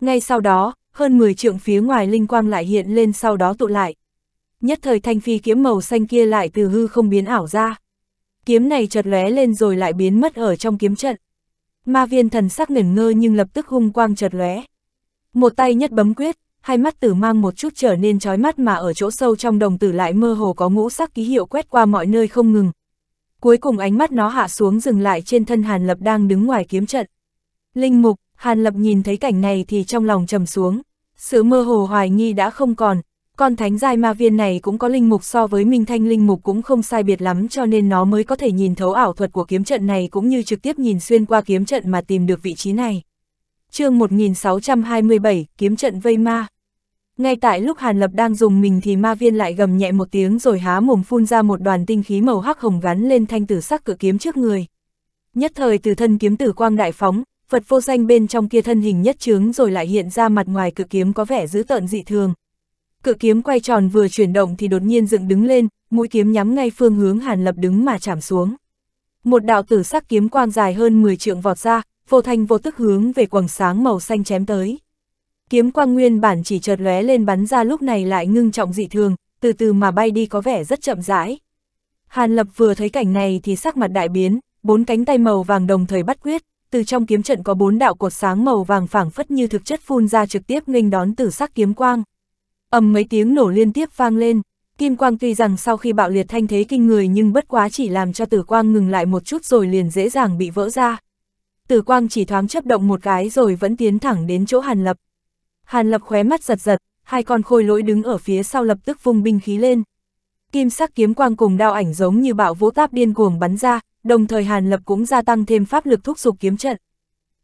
Ngay sau đó, hơn 10 trượng phía ngoài linh quang lại hiện lên sau đó tụ lại, nhất thời thanh phi kiếm màu xanh kia lại từ hư không biến ảo ra. Kiếm này chợt lóe lên rồi lại biến mất ở trong kiếm trận. Ma viên thần sắc ngẩn ngơ nhưng lập tức hung quang chợt lóe. Một tay nhất bấm quyết, hai mắt tử mang một chút trở nên trói mắt mà ở chỗ sâu trong đồng tử lại mơ hồ có ngũ sắc ký hiệu quét qua mọi nơi không ngừng. Cuối cùng ánh mắt nó hạ xuống dừng lại trên thân Hàn Lập đang đứng ngoài kiếm trận. Linh mục, Hàn Lập nhìn thấy cảnh này thì trong lòng trầm xuống. Sự mơ hồ hoài nghi đã không còn, con thánh giai ma viên này cũng có linh mục so với minh thanh linh mục cũng không sai biệt lắm cho nên nó mới có thể nhìn thấu ảo thuật của kiếm trận này cũng như trực tiếp nhìn xuyên qua kiếm trận mà tìm được vị trí này. chương 1627, kiếm trận vây ma. Ngay tại lúc Hàn Lập đang dùng mình thì ma viên lại gầm nhẹ một tiếng rồi há mồm phun ra một đoàn tinh khí màu hắc hồng gắn lên thanh tử sắc cự kiếm trước người. Nhất thời từ thân kiếm tử quang đại phóng, Phật vô danh bên trong kia thân hình nhất trướng rồi lại hiện ra mặt ngoài cự kiếm có vẻ dữ tợn dị thường, Cự kiếm quay tròn vừa chuyển động thì đột nhiên dựng đứng lên, mũi kiếm nhắm ngay phương hướng Hàn Lập đứng mà chạm xuống. Một đạo tử sắc kiếm quang dài hơn 10 trượng vọt ra, vô thanh vô tức hướng về quầng sáng màu xanh chém tới. Kiếm quang nguyên bản chỉ chợt lóe lên bắn ra lúc này lại ngưng trọng dị thường, từ từ mà bay đi có vẻ rất chậm rãi. Hàn Lập vừa thấy cảnh này thì sắc mặt đại biến, bốn cánh tay màu vàng đồng thời bắt quyết, từ trong kiếm trận có bốn đạo cột sáng màu vàng phảng phất như thực chất phun ra trực tiếp nghênh đón tử sắc kiếm quang ầm mấy tiếng nổ liên tiếp vang lên, kim quang tuy rằng sau khi bạo liệt thanh thế kinh người nhưng bất quá chỉ làm cho tử quang ngừng lại một chút rồi liền dễ dàng bị vỡ ra. Tử quang chỉ thoáng chấp động một cái rồi vẫn tiến thẳng đến chỗ Hàn Lập. Hàn Lập khóe mắt giật giật, hai con khôi lỗi đứng ở phía sau lập tức vung binh khí lên. Kim sắc kiếm quang cùng đao ảnh giống như bạo vũ táp điên cuồng bắn ra, đồng thời Hàn Lập cũng gia tăng thêm pháp lực thúc giục kiếm trận.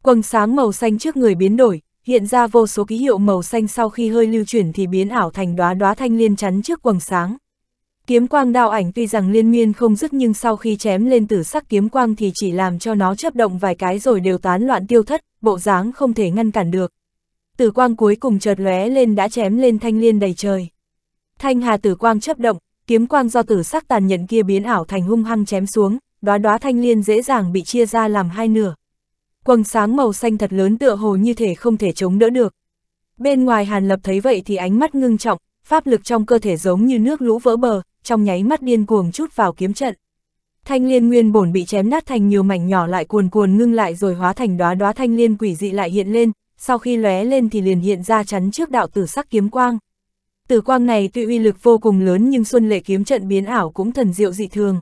Quầng sáng màu xanh trước người biến đổi, hiện ra vô số ký hiệu màu xanh sau khi hơi lưu chuyển thì biến ảo thành đóa đóa thanh liên chắn trước quầng sáng. Kiếm quang đao ảnh tuy rằng liên miên không dứt nhưng sau khi chém lên tử sắc kiếm quang thì chỉ làm cho nó chấp động vài cái rồi đều tán loạn tiêu thất, bộ dáng không thể ngăn cản được. Tử quang cuối cùng chợt lóe lên đã chém lên thanh liên đầy trời. Thanh hà tử quang chấp động, kiếm quang do tử sắc tàn nhẫn kia biến ảo thành hung hăng chém xuống, đóa đóa thanh liên dễ dàng bị chia ra làm hai nửa quầng sáng màu xanh thật lớn tựa hồ như thể không thể chống đỡ được. Bên ngoài Hàn Lập thấy vậy thì ánh mắt ngưng trọng, pháp lực trong cơ thể giống như nước lũ vỡ bờ, trong nháy mắt điên cuồng chút vào kiếm trận. Thanh liên nguyên bổn bị chém nát thành nhiều mảnh nhỏ lại cuồn cuồn ngưng lại rồi hóa thành đóa đóa thanh liên quỷ dị lại hiện lên, sau khi lóe lên thì liền hiện ra chắn trước đạo tử sắc kiếm quang. Tử quang này tuy uy lực vô cùng lớn nhưng xuân lệ kiếm trận biến ảo cũng thần diệu dị thường.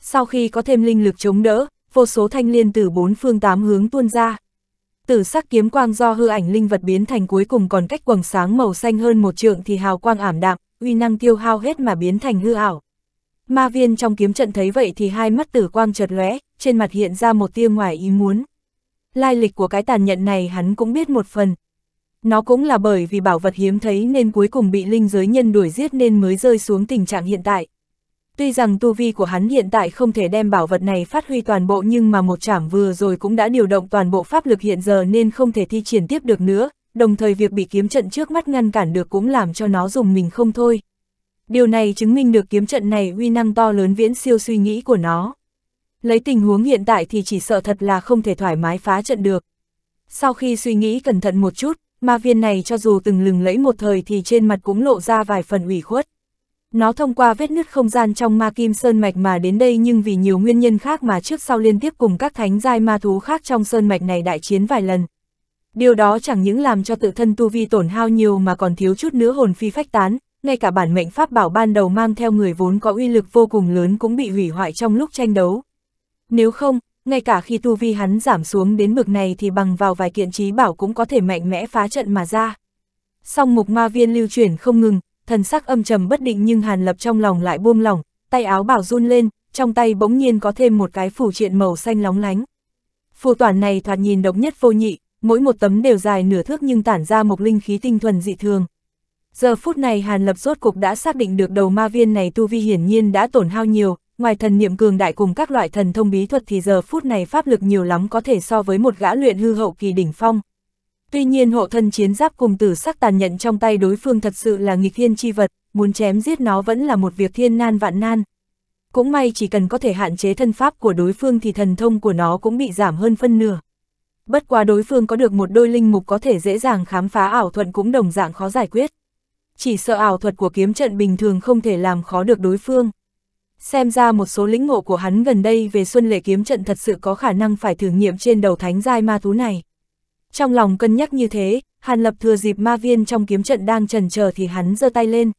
Sau khi có thêm linh lực chống đỡ, vô số thanh liên từ bốn phương tám hướng tuôn ra. Tử sắc kiếm quang do hư ảnh linh vật biến thành cuối cùng còn cách quầng sáng màu xanh hơn một trượng thì hào quang ảm đạm, uy năng tiêu hao hết mà biến thành hư ảo. Ma viên trong kiếm trận thấy vậy thì hai mắt tử quang chợt lóe, trên mặt hiện ra một tia ngoài ý muốn. Lai lịch của cái tàn nhận này hắn cũng biết một phần. Nó cũng là bởi vì bảo vật hiếm thấy nên cuối cùng bị linh giới nhân đuổi giết nên mới rơi xuống tình trạng hiện tại. Tuy rằng tu vi của hắn hiện tại không thể đem bảo vật này phát huy toàn bộ nhưng mà một chảm vừa rồi cũng đã điều động toàn bộ pháp lực hiện giờ nên không thể thi triển tiếp được nữa, đồng thời việc bị kiếm trận trước mắt ngăn cản được cũng làm cho nó dùng mình không thôi. Điều này chứng minh được kiếm trận này uy năng to lớn viễn siêu suy nghĩ của nó. Lấy tình huống hiện tại thì chỉ sợ thật là không thể thoải mái phá trận được. Sau khi suy nghĩ cẩn thận một chút, ma viên này cho dù từng lừng lẫy một thời thì trên mặt cũng lộ ra vài phần ủy khuất. Nó thông qua vết nứt không gian trong ma kim sơn mạch mà đến đây nhưng vì nhiều nguyên nhân khác mà trước sau liên tiếp cùng các thánh giai ma thú khác trong sơn mạch này đại chiến vài lần. Điều đó chẳng những làm cho tự thân tu vi tổn hao nhiều mà còn thiếu chút nữa hồn phi phách tán, ngay cả bản mệnh pháp bảo ban đầu mang theo người vốn có uy lực vô cùng lớn cũng bị hủy hoại trong lúc tranh đấu. Nếu không, ngay cả khi tu vi hắn giảm xuống đến bực này thì bằng vào vài kiện trí bảo cũng có thể mạnh mẽ phá trận mà ra. Song mục ma viên lưu chuyển không ngừng, thần sắc âm trầm bất định nhưng Hàn Lập trong lòng lại buông lỏng, tay áo bảo run lên, trong tay bỗng nhiên có thêm một cái phủ triện màu xanh lóng lánh. Phù toàn này thoạt nhìn độc nhất vô nhị, mỗi một tấm đều dài nửa thước nhưng tản ra một linh khí tinh thuần dị thường. Giờ phút này Hàn Lập rốt cục đã xác định được đầu ma viên này tu vi hiển nhiên đã tổn hao nhiều, ngoài thần niệm cường đại cùng các loại thần thông bí thuật thì giờ phút này pháp lực nhiều lắm có thể so với một gã luyện hư hậu kỳ đỉnh phong. Tuy nhiên hộ thân chiến giáp cùng tử sắc tàn nhận trong tay đối phương thật sự là nghịch thiên chi vật, muốn chém giết nó vẫn là một việc thiên nan vạn nan. Cũng may chỉ cần có thể hạn chế thân pháp của đối phương thì thần thông của nó cũng bị giảm hơn phân nửa. Bất quá đối phương có được một đôi linh mục có thể dễ dàng khám phá ảo thuật cũng đồng dạng khó giải quyết. Chỉ sợ ảo thuật của kiếm trận bình thường không thể làm khó được đối phương. Xem ra một số lĩnh ngộ của hắn gần đây về xuân lệ kiếm trận thật sự có khả năng phải thử nghiệm trên đầu thánh giai ma thú này. Trong lòng cân nhắc như thế, Hàn Lập thừa dịp ma viên trong kiếm trận đang trần chờ thì hắn giơ tay lên.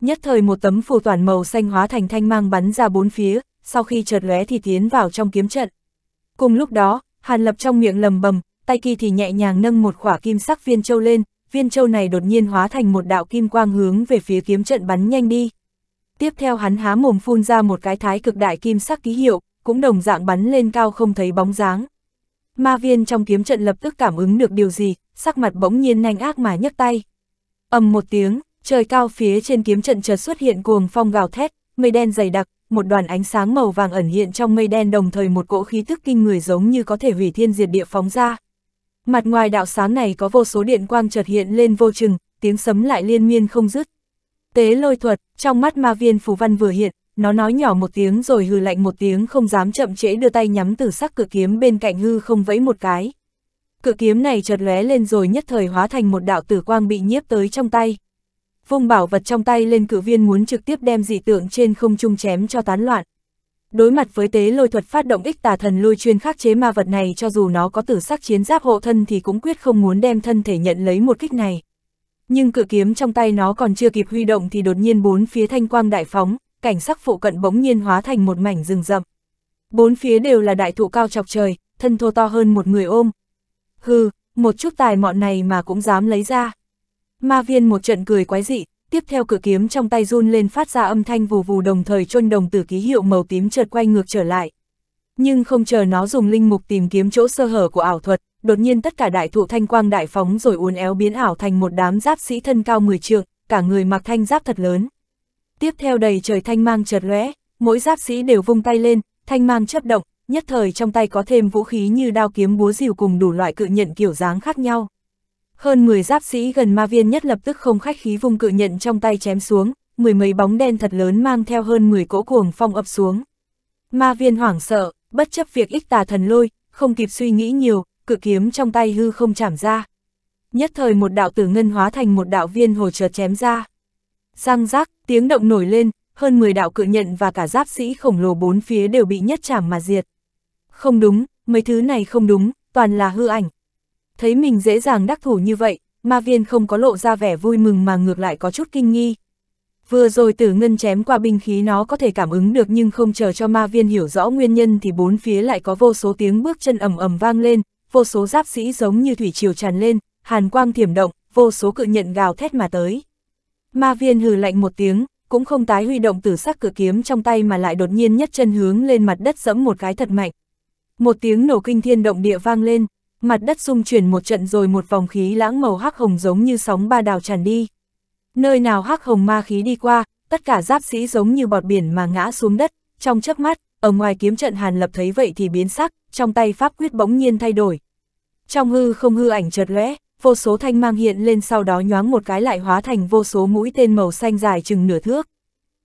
Nhất thời một tấm phù toàn màu xanh hóa thành thanh mang bắn ra bốn phía, sau khi chợt lóe thì tiến vào trong kiếm trận. Cùng lúc đó, Hàn Lập trong miệng lầm bầm, tay kỳ thì nhẹ nhàng nâng một quả kim sắc viên châu lên, viên châu này đột nhiên hóa thành một đạo kim quang hướng về phía kiếm trận bắn nhanh đi. Tiếp theo hắn há mồm phun ra một cái thái cực đại kim sắc ký hiệu, cũng đồng dạng bắn lên cao không thấy bóng dáng. Ma viên trong kiếm trận lập tức cảm ứng được điều gì, sắc mặt bỗng nhiên nhanh ác mà nhấc tay. ầm một tiếng, trời cao phía trên kiếm trận chợt xuất hiện cuồng phong gào thét, mây đen dày đặc, một đoàn ánh sáng màu vàng ẩn hiện trong mây đen đồng thời một cỗ khí tức kinh người giống như có thể hủy thiên diệt địa phóng ra. Mặt ngoài đạo sáng này có vô số điện quang chợt hiện lên vô chừng, tiếng sấm lại liên miên không dứt. Tế lôi thuật, trong mắt ma viên phù văn vừa hiện, nó nói nhỏ một tiếng rồi hừ lạnh một tiếng không dám chậm trễ đưa tay nhắm từ sắc cửa kiếm bên cạnh hư không vẫy một cái. cửa kiếm này chợt lóe lên rồi nhất thời hóa thành một đạo tử quang bị nhiếp tới trong tay. Vung bảo vật trong tay lên cử viên muốn trực tiếp đem dị tượng trên không trung chém cho tán loạn. Đối mặt với tế lôi thuật phát động ích tà thần lôi chuyên khắc chế ma vật này cho dù nó có tử sắc chiến giáp hộ thân thì cũng quyết không muốn đem thân thể nhận lấy một kích này. Nhưng cự kiếm trong tay nó còn chưa kịp huy động thì đột nhiên bốn phía thanh quang đại phóng, cảnh sắc phụ cận bỗng nhiên hóa thành một mảnh rừng rậm. Bốn phía đều là đại thụ cao chọc trời, thân thô to hơn một người ôm. Hừ, một chút tài mọn này mà cũng dám lấy ra. Ma viên một trận cười quái dị, tiếp theo cự kiếm trong tay run lên phát ra âm thanh vù vù đồng thời chôn đồng tử ký hiệu màu tím chợt quay ngược trở lại. Nhưng không chờ nó dùng linh mục tìm kiếm chỗ sơ hở của ảo thuật, đột nhiên tất cả đại thụ thanh quang đại phóng rồi uốn éo biến ảo thành một đám giáp sĩ thân cao 10 trượng, cả người mặc thanh giáp thật lớn. Tiếp theo đầy trời thanh mang chợt lóe, mỗi giáp sĩ đều vung tay lên, thanh mang chấp động, nhất thời trong tay có thêm vũ khí như đao kiếm búa rìu cùng đủ loại cự nhận kiểu dáng khác nhau. Hơn 10 giáp sĩ gần ma viên nhất lập tức không khách khí vung cự nhận trong tay chém xuống, mười mấy bóng đen thật lớn mang theo hơn 10 cỗ cuồng phong ập xuống. Ma viên hoảng sợ, bất chấp việc ích tà thần lôi, không kịp suy nghĩ nhiều, cự kiếm trong tay hư không chạm ra. Nhất thời một đạo tử ngân hóa thành một đạo viên hồ chợt chém ra. Răng giác tiếng động nổi lên, hơn 10 đạo cự nhận và cả giáp sĩ khổng lồ bốn phía đều bị nhất chảm mà diệt. Không đúng, mấy thứ này không đúng, toàn là hư ảnh. Thấy mình dễ dàng đắc thủ như vậy, ma viên không có lộ ra vẻ vui mừng mà ngược lại có chút kinh nghi. Vừa rồi tử ngân chém qua binh khí nó có thể cảm ứng được nhưng không chờ cho ma viên hiểu rõ nguyên nhân thì bốn phía lại có vô số tiếng bước chân ầm ầm vang lên, vô số giáp sĩ giống như thủy triều tràn lên, hàn quang thiểm động, vô số cự nhận gào thét mà tới. Ma viên hừ lạnh một tiếng, cũng không tái huy động tử sắc cửa kiếm trong tay mà lại đột nhiên nhất chân hướng lên mặt đất giẫm một cái thật mạnh. Một tiếng nổ kinh thiên động địa vang lên, mặt đất xung chuyển một trận rồi một vòng khí lãng màu hắc hồng giống như sóng ba đào tràn đi. Nơi nào hắc hồng ma khí đi qua, tất cả giáp sĩ giống như bọt biển mà ngã xuống đất, trong chớp mắt, ở ngoài kiếm trận Hàn Lập thấy vậy thì biến sắc, trong tay pháp quyết bỗng nhiên thay đổi. Trong hư không hư ảnh chợt lóe, vô số thanh mang hiện lên sau đó nhoáng một cái lại hóa thành vô số mũi tên màu xanh dài chừng nửa thước.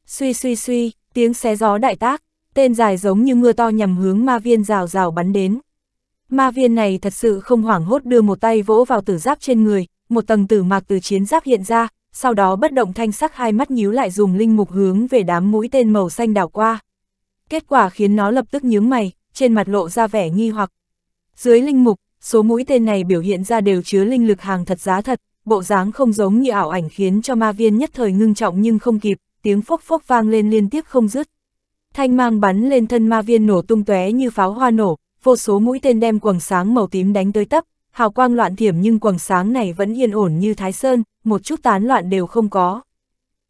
Suy suy suy, tiếng xé gió đại tác, tên dài giống như mưa to nhằm hướng ma viên rào rào bắn đến. Ma viên này thật sự không hoảng hốt đưa một tay vỗ vào tử giáp trên người, một tầng tử mạc từ chiến giáp hiện ra, sau đó bất động thanh sắc hai mắt nhíu lại dùng linh mục hướng về đám mũi tên màu xanh đảo qua. Kết quả khiến nó lập tức nhướng mày, trên mặt lộ ra vẻ nghi hoặc. Dưới linh mục, số mũi tên này biểu hiện ra đều chứa linh lực hàng thật giá thật, bộ dáng không giống như ảo ảnh khiến cho ma viên nhất thời ngưng trọng nhưng không kịp, tiếng phốc phốc vang lên liên tiếp không dứt. Thanh mang bắn lên thân ma viên nổ tung tóe như pháo hoa nổ, vô số mũi tên đem quầng sáng màu tím đánh tới tấp, hào quang loạn thiểm nhưng quầng sáng này vẫn yên ổn như thái sơn, một chút tán loạn đều không có.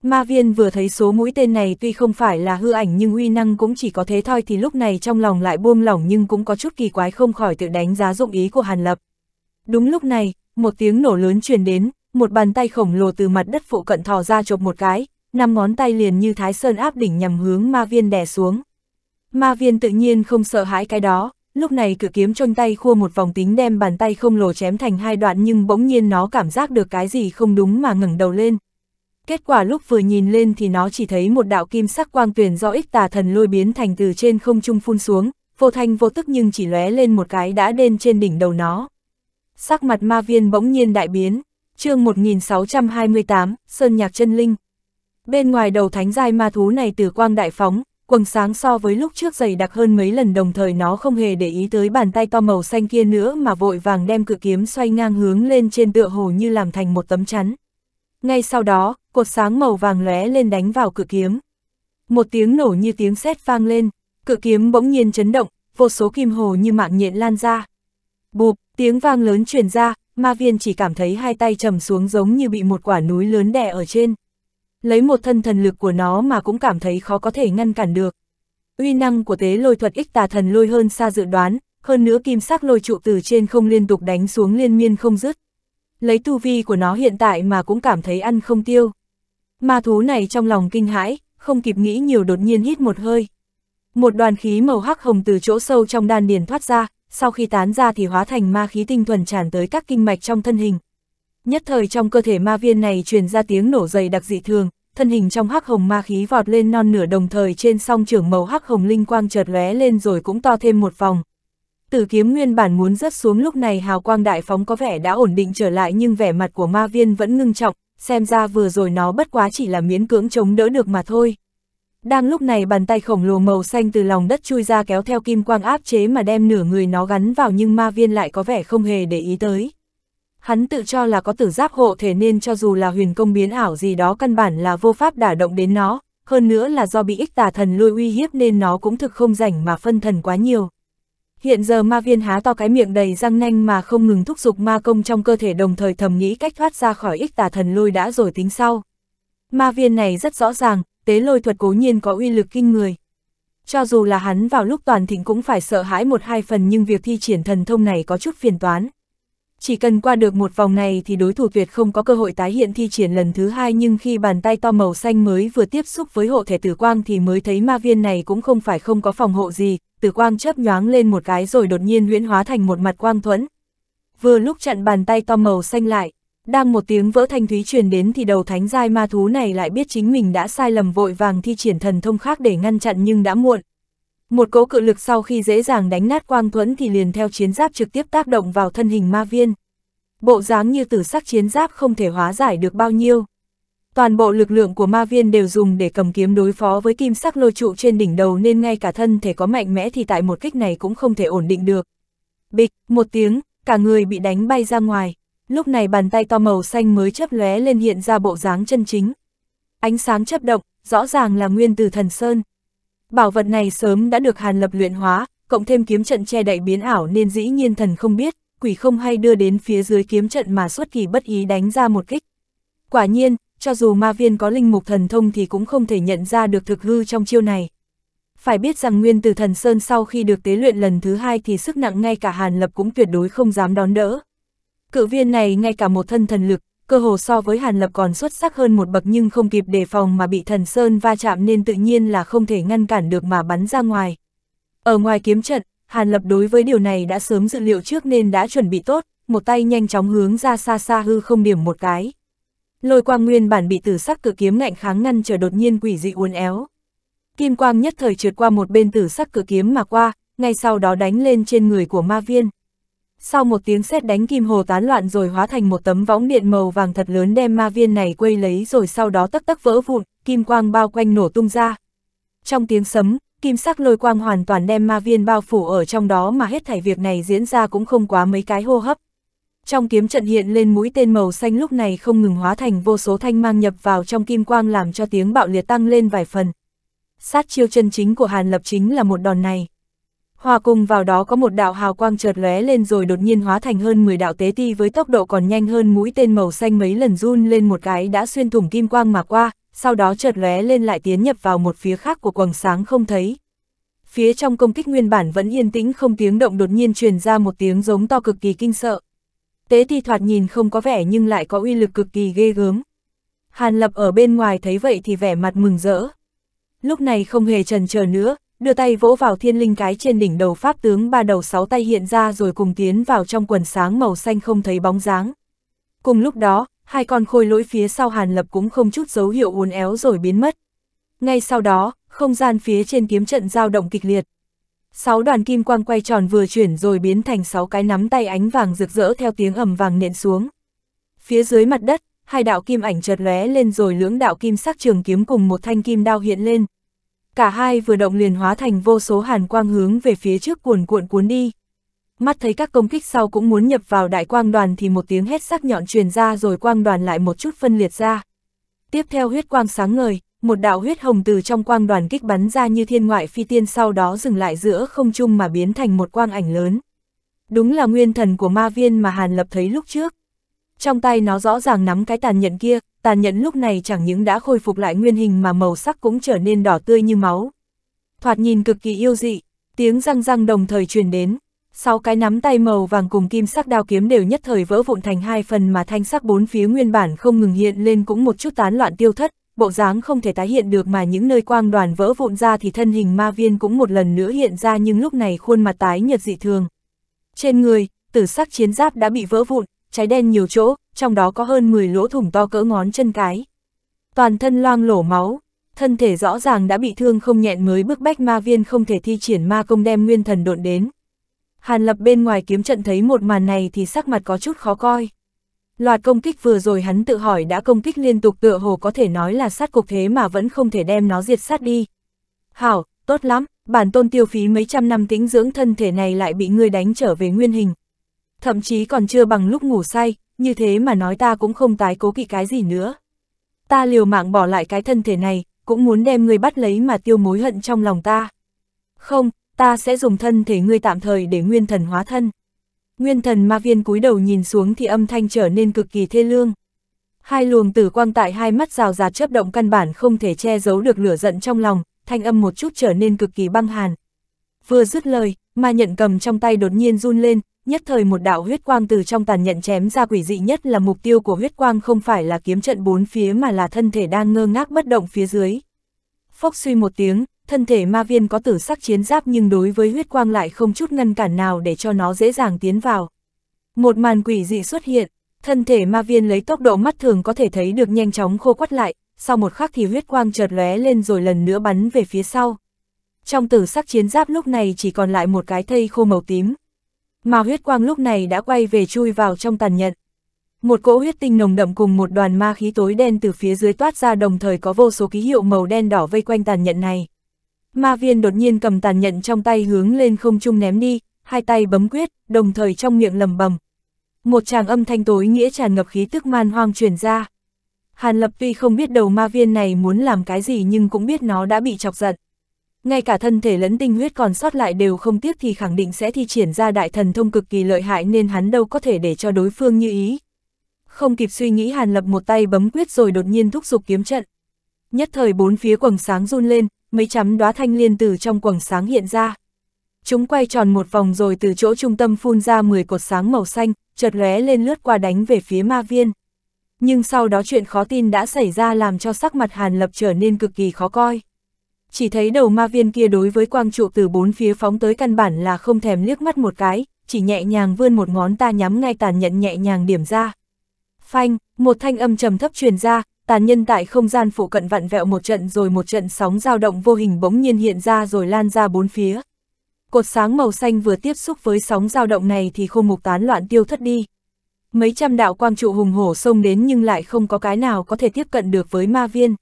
Ma viên vừa thấy số mũi tên này tuy không phải là hư ảnh nhưng uy năng cũng chỉ có thế thôi thì lúc này trong lòng lại buông lỏng nhưng cũng có chút kỳ quái không khỏi tự đánh giá dụng ý của Hàn Lập. Đúng lúc này, một tiếng nổ lớn truyền đến, một bàn tay khổng lồ từ mặt đất phụ cận thò ra chộp một cái, năm ngón tay liền như thái sơn áp đỉnh nhằm hướng ma viên đè xuống. Ma viên tự nhiên không sợ hãi cái đó, lúc này cử kiếm trong tay khua một vòng tính đem bàn tay khổng lồ chém thành hai đoạn nhưng bỗng nhiên nó cảm giác được cái gì không đúng mà ngẩng đầu lên, kết quả lúc vừa nhìn lên thì nó chỉ thấy một đạo kim sắc quang tuyển do ích tà thần lôi biến thành từ trên không trung phun xuống, vô thanh vô tức nhưng chỉ lóe lên một cái đã đen trên đỉnh đầu nó. Sắc mặt ma viên bỗng nhiên đại biến, chương 1628, Sơn Nhạc chân Linh. Bên ngoài đầu thánh giai ma thú này từ quang đại phóng, quầng sáng so với lúc trước dày đặc hơn mấy lần đồng thời nó không hề để ý tới bàn tay to màu xanh kia nữa mà vội vàng đem cự kiếm xoay ngang hướng lên trên tựa hồ như làm thành một tấm chắn. Ngay sau đó, cột sáng màu vàng lóe lên đánh vào cự kiếm. Một tiếng nổ như tiếng sét vang lên, cự kiếm bỗng nhiên chấn động, vô số kim hồ như mạng nhện lan ra. Bụp, tiếng vang lớn truyền ra, ma viên chỉ cảm thấy hai tay trầm xuống giống như bị một quả núi lớn đè ở trên. Lấy một thân thần lực của nó mà cũng cảm thấy khó có thể ngăn cản được. Uy năng của tế lôi thuật ích tà thần lôi hơn xa dự đoán, hơn nữa kim sắc lôi trụ từ trên không liên tục đánh xuống liên miên không dứt. Lấy tu vi của nó hiện tại mà cũng cảm thấy ăn không tiêu. Ma thú này trong lòng kinh hãi, không kịp nghĩ nhiều đột nhiên hít một hơi. Một đoàn khí màu hắc hồng từ chỗ sâu trong đan điền thoát ra, sau khi tán ra thì hóa thành ma khí tinh thuần tràn tới các kinh mạch trong thân hình. Nhất thời trong cơ thể ma viên này truyền ra tiếng nổ dày đặc dị thường, thân hình trong hắc hồng ma khí vọt lên non nửa đồng thời trên song trưởng màu hắc hồng linh quang chợt lóe lên rồi cũng to thêm một vòng. Tử kiếm nguyên bản muốn rớt xuống lúc này hào quang đại phóng có vẻ đã ổn định trở lại nhưng vẻ mặt của ma viên vẫn ngưng trọng, xem ra vừa rồi nó bất quá chỉ là miến cưỡng chống đỡ được mà thôi. Đang lúc này bàn tay khổng lồ màu xanh từ lòng đất chui ra kéo theo kim quang áp chế mà đem nửa người nó gắn vào nhưng ma viên lại có vẻ không hề để ý tới. Hắn tự cho là có tử giáp hộ thể nên cho dù là huyền công biến ảo gì đó căn bản là vô pháp đả động đến nó, hơn nữa là do bị ích tà thần lôi uy hiếp nên nó cũng thực không rảnh mà phân thần quá nhiều. Hiện giờ ma viên há to cái miệng đầy răng nanh mà không ngừng thúc giục ma công trong cơ thể đồng thời thầm nghĩ cách thoát ra khỏi ích tà thần lôi đã rồi tính sau. Ma viên này rất rõ ràng, tế lôi thuật cố nhiên có uy lực kinh người. Cho dù là hắn vào lúc toàn thịnh cũng phải sợ hãi một hai phần nhưng việc thi triển thần thông này có chút phiền toán. Chỉ cần qua được một vòng này thì đối thủ Việt không có cơ hội tái hiện thi triển lần thứ hai nhưng khi bàn tay to màu xanh mới vừa tiếp xúc với hộ thể tử quang thì mới thấy ma viên này cũng không phải không có phòng hộ gì, tử quang chớp nhoáng lên một cái rồi đột nhiên huyễn hóa thành một mặt quang thuẫn. Vừa lúc chặn bàn tay to màu xanh lại, đang một tiếng vỡ thanh thúy truyền đến thì đầu thánh giai ma thú này lại biết chính mình đã sai lầm vội vàng thi triển thần thông khác để ngăn chặn nhưng đã muộn, một cỗ cự lực sau khi dễ dàng đánh nát quang thuẫn thì liền theo chiến giáp trực tiếp tác động vào thân hình ma viên. Bộ dáng như tử sắc chiến giáp không thể hóa giải được bao nhiêu. Toàn bộ lực lượng của ma viên đều dùng để cầm kiếm đối phó với kim sắc lôi trụ trên đỉnh đầu nên ngay cả thân thể có mạnh mẽ thì tại một kích này cũng không thể ổn định được. Bịch, một tiếng, cả người bị đánh bay ra ngoài. Lúc này bàn tay to màu xanh mới chấp lóe lên hiện ra bộ dáng chân chính. Ánh sáng chấp động, rõ ràng là nguyên từ thần sơn. Bảo vật này sớm đã được Hàn Lập luyện hóa, cộng thêm kiếm trận che đậy biến ảo nên dĩ nhiên thần không biết, quỷ không hay đưa đến phía dưới kiếm trận mà xuất kỳ bất ý đánh ra một kích. Quả nhiên, cho dù ma viên có linh mục thần thông thì cũng không thể nhận ra được thực hư trong chiêu này. Phải biết rằng nguyên từ thần Sơn sau khi được tế luyện lần thứ hai thì sức nặng ngay cả Hàn Lập cũng tuyệt đối không dám đón đỡ. Cự viên này ngay cả một thân thần lực cơ hồ so với Hàn Lập còn xuất sắc hơn một bậc nhưng không kịp đề phòng mà bị thần Sơn va chạm nên tự nhiên là không thể ngăn cản được mà bắn ra ngoài. Ở ngoài kiếm trận, Hàn Lập đối với điều này đã sớm dự liệu trước nên đã chuẩn bị tốt, một tay nhanh chóng hướng ra xa xa hư không điểm một cái. Lôi quang nguyên bản bị tử sắc cự kiếm ngạnh kháng ngăn trở đột nhiên quỷ dị uốn éo. Kim quang nhất thời trượt qua một bên tử sắc cự kiếm mà qua, ngay sau đó đánh lên trên người của ma viên. Sau một tiếng sét đánh kim hồ tán loạn rồi hóa thành một tấm võng điện màu vàng thật lớn đem ma viên này quây lấy rồi sau đó tắc tắc vỡ vụn, kim quang bao quanh nổ tung ra. Trong tiếng sấm, kim sắc lôi quang hoàn toàn đem ma viên bao phủ ở trong đó mà hết thảy việc này diễn ra cũng không quá mấy cái hô hấp. Trong kiếm trận hiện lên mũi tên màu xanh lúc này không ngừng hóa thành vô số thanh mang nhập vào trong kim quang làm cho tiếng bạo liệt tăng lên vài phần. Sát chiêu chân chính của Hàn Lập chính là một đòn này. Hòa cùng vào đó có một đạo hào quang chợt lóe lên rồi đột nhiên hóa thành hơn 10 đạo tế ti với tốc độ còn nhanh hơn mũi tên màu xanh mấy lần run lên một cái đã xuyên thủng kim quang mà qua, sau đó chợt lóe lên lại tiến nhập vào một phía khác của quầng sáng không thấy. Phía trong công kích nguyên bản vẫn yên tĩnh không tiếng động đột nhiên truyền ra một tiếng giống to cực kỳ kinh sợ. Tế ti thoạt nhìn không có vẻ nhưng lại có uy lực cực kỳ ghê gớm. Hàn Lập ở bên ngoài thấy vậy thì vẻ mặt mừng rỡ. Lúc này không hề trần chờ nữa, đưa tay vỗ vào thiên linh cái trên đỉnh đầu pháp tướng ba đầu sáu tay hiện ra rồi cùng tiến vào trong quần sáng màu xanh không thấy bóng dáng. Cùng lúc đó, hai con khôi lỗi phía sau Hàn Lập cũng không chút dấu hiệu uốn éo rồi biến mất. Ngay sau đó, không gian phía trên kiếm trận dao động kịch liệt. Sáu đoàn kim quang quay tròn vừa chuyển rồi biến thành sáu cái nắm tay ánh vàng rực rỡ theo tiếng ầm vàng nện xuống. Phía dưới mặt đất, hai đạo kim ảnh chợt lóe lên rồi lưỡng đạo kim sắc trường kiếm cùng một thanh kim đao hiện lên, cả hai vừa động liền hóa thành vô số hàn quang hướng về phía trước cuồn cuộn cuốn đi. Mắt thấy các công kích sau cũng muốn nhập vào đại quang đoàn thì một tiếng hét sắc nhọn truyền ra rồi quang đoàn lại một chút phân liệt ra. Tiếp theo huyết quang sáng ngời, một đạo huyết hồng từ trong quang đoàn kích bắn ra như thiên ngoại phi tiên sau đó dừng lại giữa không trung mà biến thành một quang ảnh lớn. Đúng là nguyên thần của ma viên mà Hàn Lập thấy lúc trước. Trong tay nó rõ ràng nắm cái tàn nhận kia, tàn nhẫn lúc này chẳng những đã khôi phục lại nguyên hình mà màu sắc cũng trở nên đỏ tươi như máu. Thoạt nhìn cực kỳ yêu dị, tiếng răng răng đồng thời truyền đến, sáu cái nắm tay màu vàng cùng kim sắc đao kiếm đều nhất thời vỡ vụn thành hai phần mà thanh sắc bốn phía nguyên bản không ngừng hiện lên cũng một chút tán loạn tiêu thất, bộ dáng không thể tái hiện được mà những nơi quang đoàn vỡ vụn ra thì thân hình ma viên cũng một lần nữa hiện ra nhưng lúc này khuôn mặt tái nhợt dị thường. Trên người, tử sắc chiến giáp đã bị vỡ vụn, cháy đen nhiều chỗ, trong đó có hơn 10 lỗ thủng to cỡ ngón chân cái. Toàn thân loang lổ máu, thân thể rõ ràng đã bị thương không nhẹn mới bức bách ma viên không thể thi triển ma công đem nguyên thần độn đến. Hàn lập bên ngoài kiếm trận thấy một màn này thì sắc mặt có chút khó coi. Loạt công kích vừa rồi hắn tự hỏi đã công kích liên tục tựa hồ có thể nói là sát cục thế mà vẫn không thể đem nó diệt sát đi. Hảo, tốt lắm, bản tôn tiêu phí mấy trăm năm tĩnh dưỡng thân thể này lại bị ngươi đánh trở về nguyên hình, thậm chí còn chưa bằng lúc ngủ say, như thế mà nói ta cũng không tái cố kỵ cái gì nữa. Ta liều mạng bỏ lại cái thân thể này, cũng muốn đem ngươi bắt lấy mà tiêu mối hận trong lòng ta. Không, ta sẽ dùng thân thể ngươi tạm thời để nguyên thần hóa thân. Nguyên thần ma viên cúi đầu nhìn xuống thì âm thanh trở nên cực kỳ thê lương. Hai luồng tử quang tại hai mắt rào rạt chớp động căn bản không thể che giấu được lửa giận trong lòng, thanh âm một chút trở nên cực kỳ băng hàn. Vừa dứt lời, ma nhận cầm trong tay đột nhiên run lên, nhất thời một đạo huyết quang từ trong tàn nhận chém ra quỷ dị nhất là mục tiêu của huyết quang không phải là kiếm trận bốn phía mà là thân thể đang ngơ ngác bất động phía dưới. Phốc suy một tiếng, thân thể ma viên có tử sắc chiến giáp nhưng đối với huyết quang lại không chút ngăn cản nào để cho nó dễ dàng tiến vào. Một màn quỷ dị xuất hiện, thân thể ma viên lấy tốc độ mắt thường có thể thấy được nhanh chóng khô quắt lại, sau một khắc thì huyết quang chợt lóe lên rồi lần nữa bắn về phía sau. Trong tử sắc chiến giáp lúc này chỉ còn lại một cái thây khô màu tím, mà huyết quang lúc này đã quay về chui vào trong tàn nhận. Một cỗ huyết tinh nồng đậm cùng một đoàn ma khí tối đen từ phía dưới toát ra đồng thời có vô số ký hiệu màu đen đỏ vây quanh tàn nhận này. Ma viên đột nhiên cầm tàn nhận trong tay hướng lên không trung ném đi, hai tay bấm quyết, đồng thời trong miệng lầm bầm. Một tràng âm thanh tối nghĩa tràn ngập khí tức man hoang truyền ra. Hàn Lập tuy không biết đầu ma viên này muốn làm cái gì nhưng cũng biết nó đã bị chọc giận ngay cả thân thể lẫn tinh huyết còn sót lại đều không tiếc thì khẳng định sẽ thi triển ra đại thần thông cực kỳ lợi hại nên hắn đâu có thể để cho đối phương như ý. Không kịp suy nghĩ Hàn Lập một tay bấm quyết rồi đột nhiên thúc giục kiếm trận. Nhất thời bốn phía quầng sáng run lên, mấy chấm đóa thanh liên từ trong quầng sáng hiện ra. Chúng quay tròn một vòng rồi từ chỗ trung tâm phun ra 10 cột sáng màu xanh, chợt lóe lên lướt qua đánh về phía ma viên. Nhưng sau đó chuyện khó tin đã xảy ra làm cho sắc mặt Hàn Lập trở nên cực kỳ khó coi chỉ thấy đầu ma viên kia đối với quang trụ từ bốn phía phóng tới căn bản là không thèm liếc mắt một cái, chỉ nhẹ nhàng vươn một ngón ta nhắm ngay tàn nhận nhẹ nhàng điểm ra. Phanh, một thanh âm trầm thấp truyền ra, tàn nhân tại không gian phụ cận vặn vẹo một trận rồi một trận sóng dao động vô hình bỗng nhiên hiện ra rồi lan ra bốn phía. Cột sáng màu xanh vừa tiếp xúc với sóng dao động này thì khô mục tán loạn tiêu thất đi. Mấy trăm đạo quang trụ hùng hổ xông đến nhưng lại không có cái nào có thể tiếp cận được với ma viên.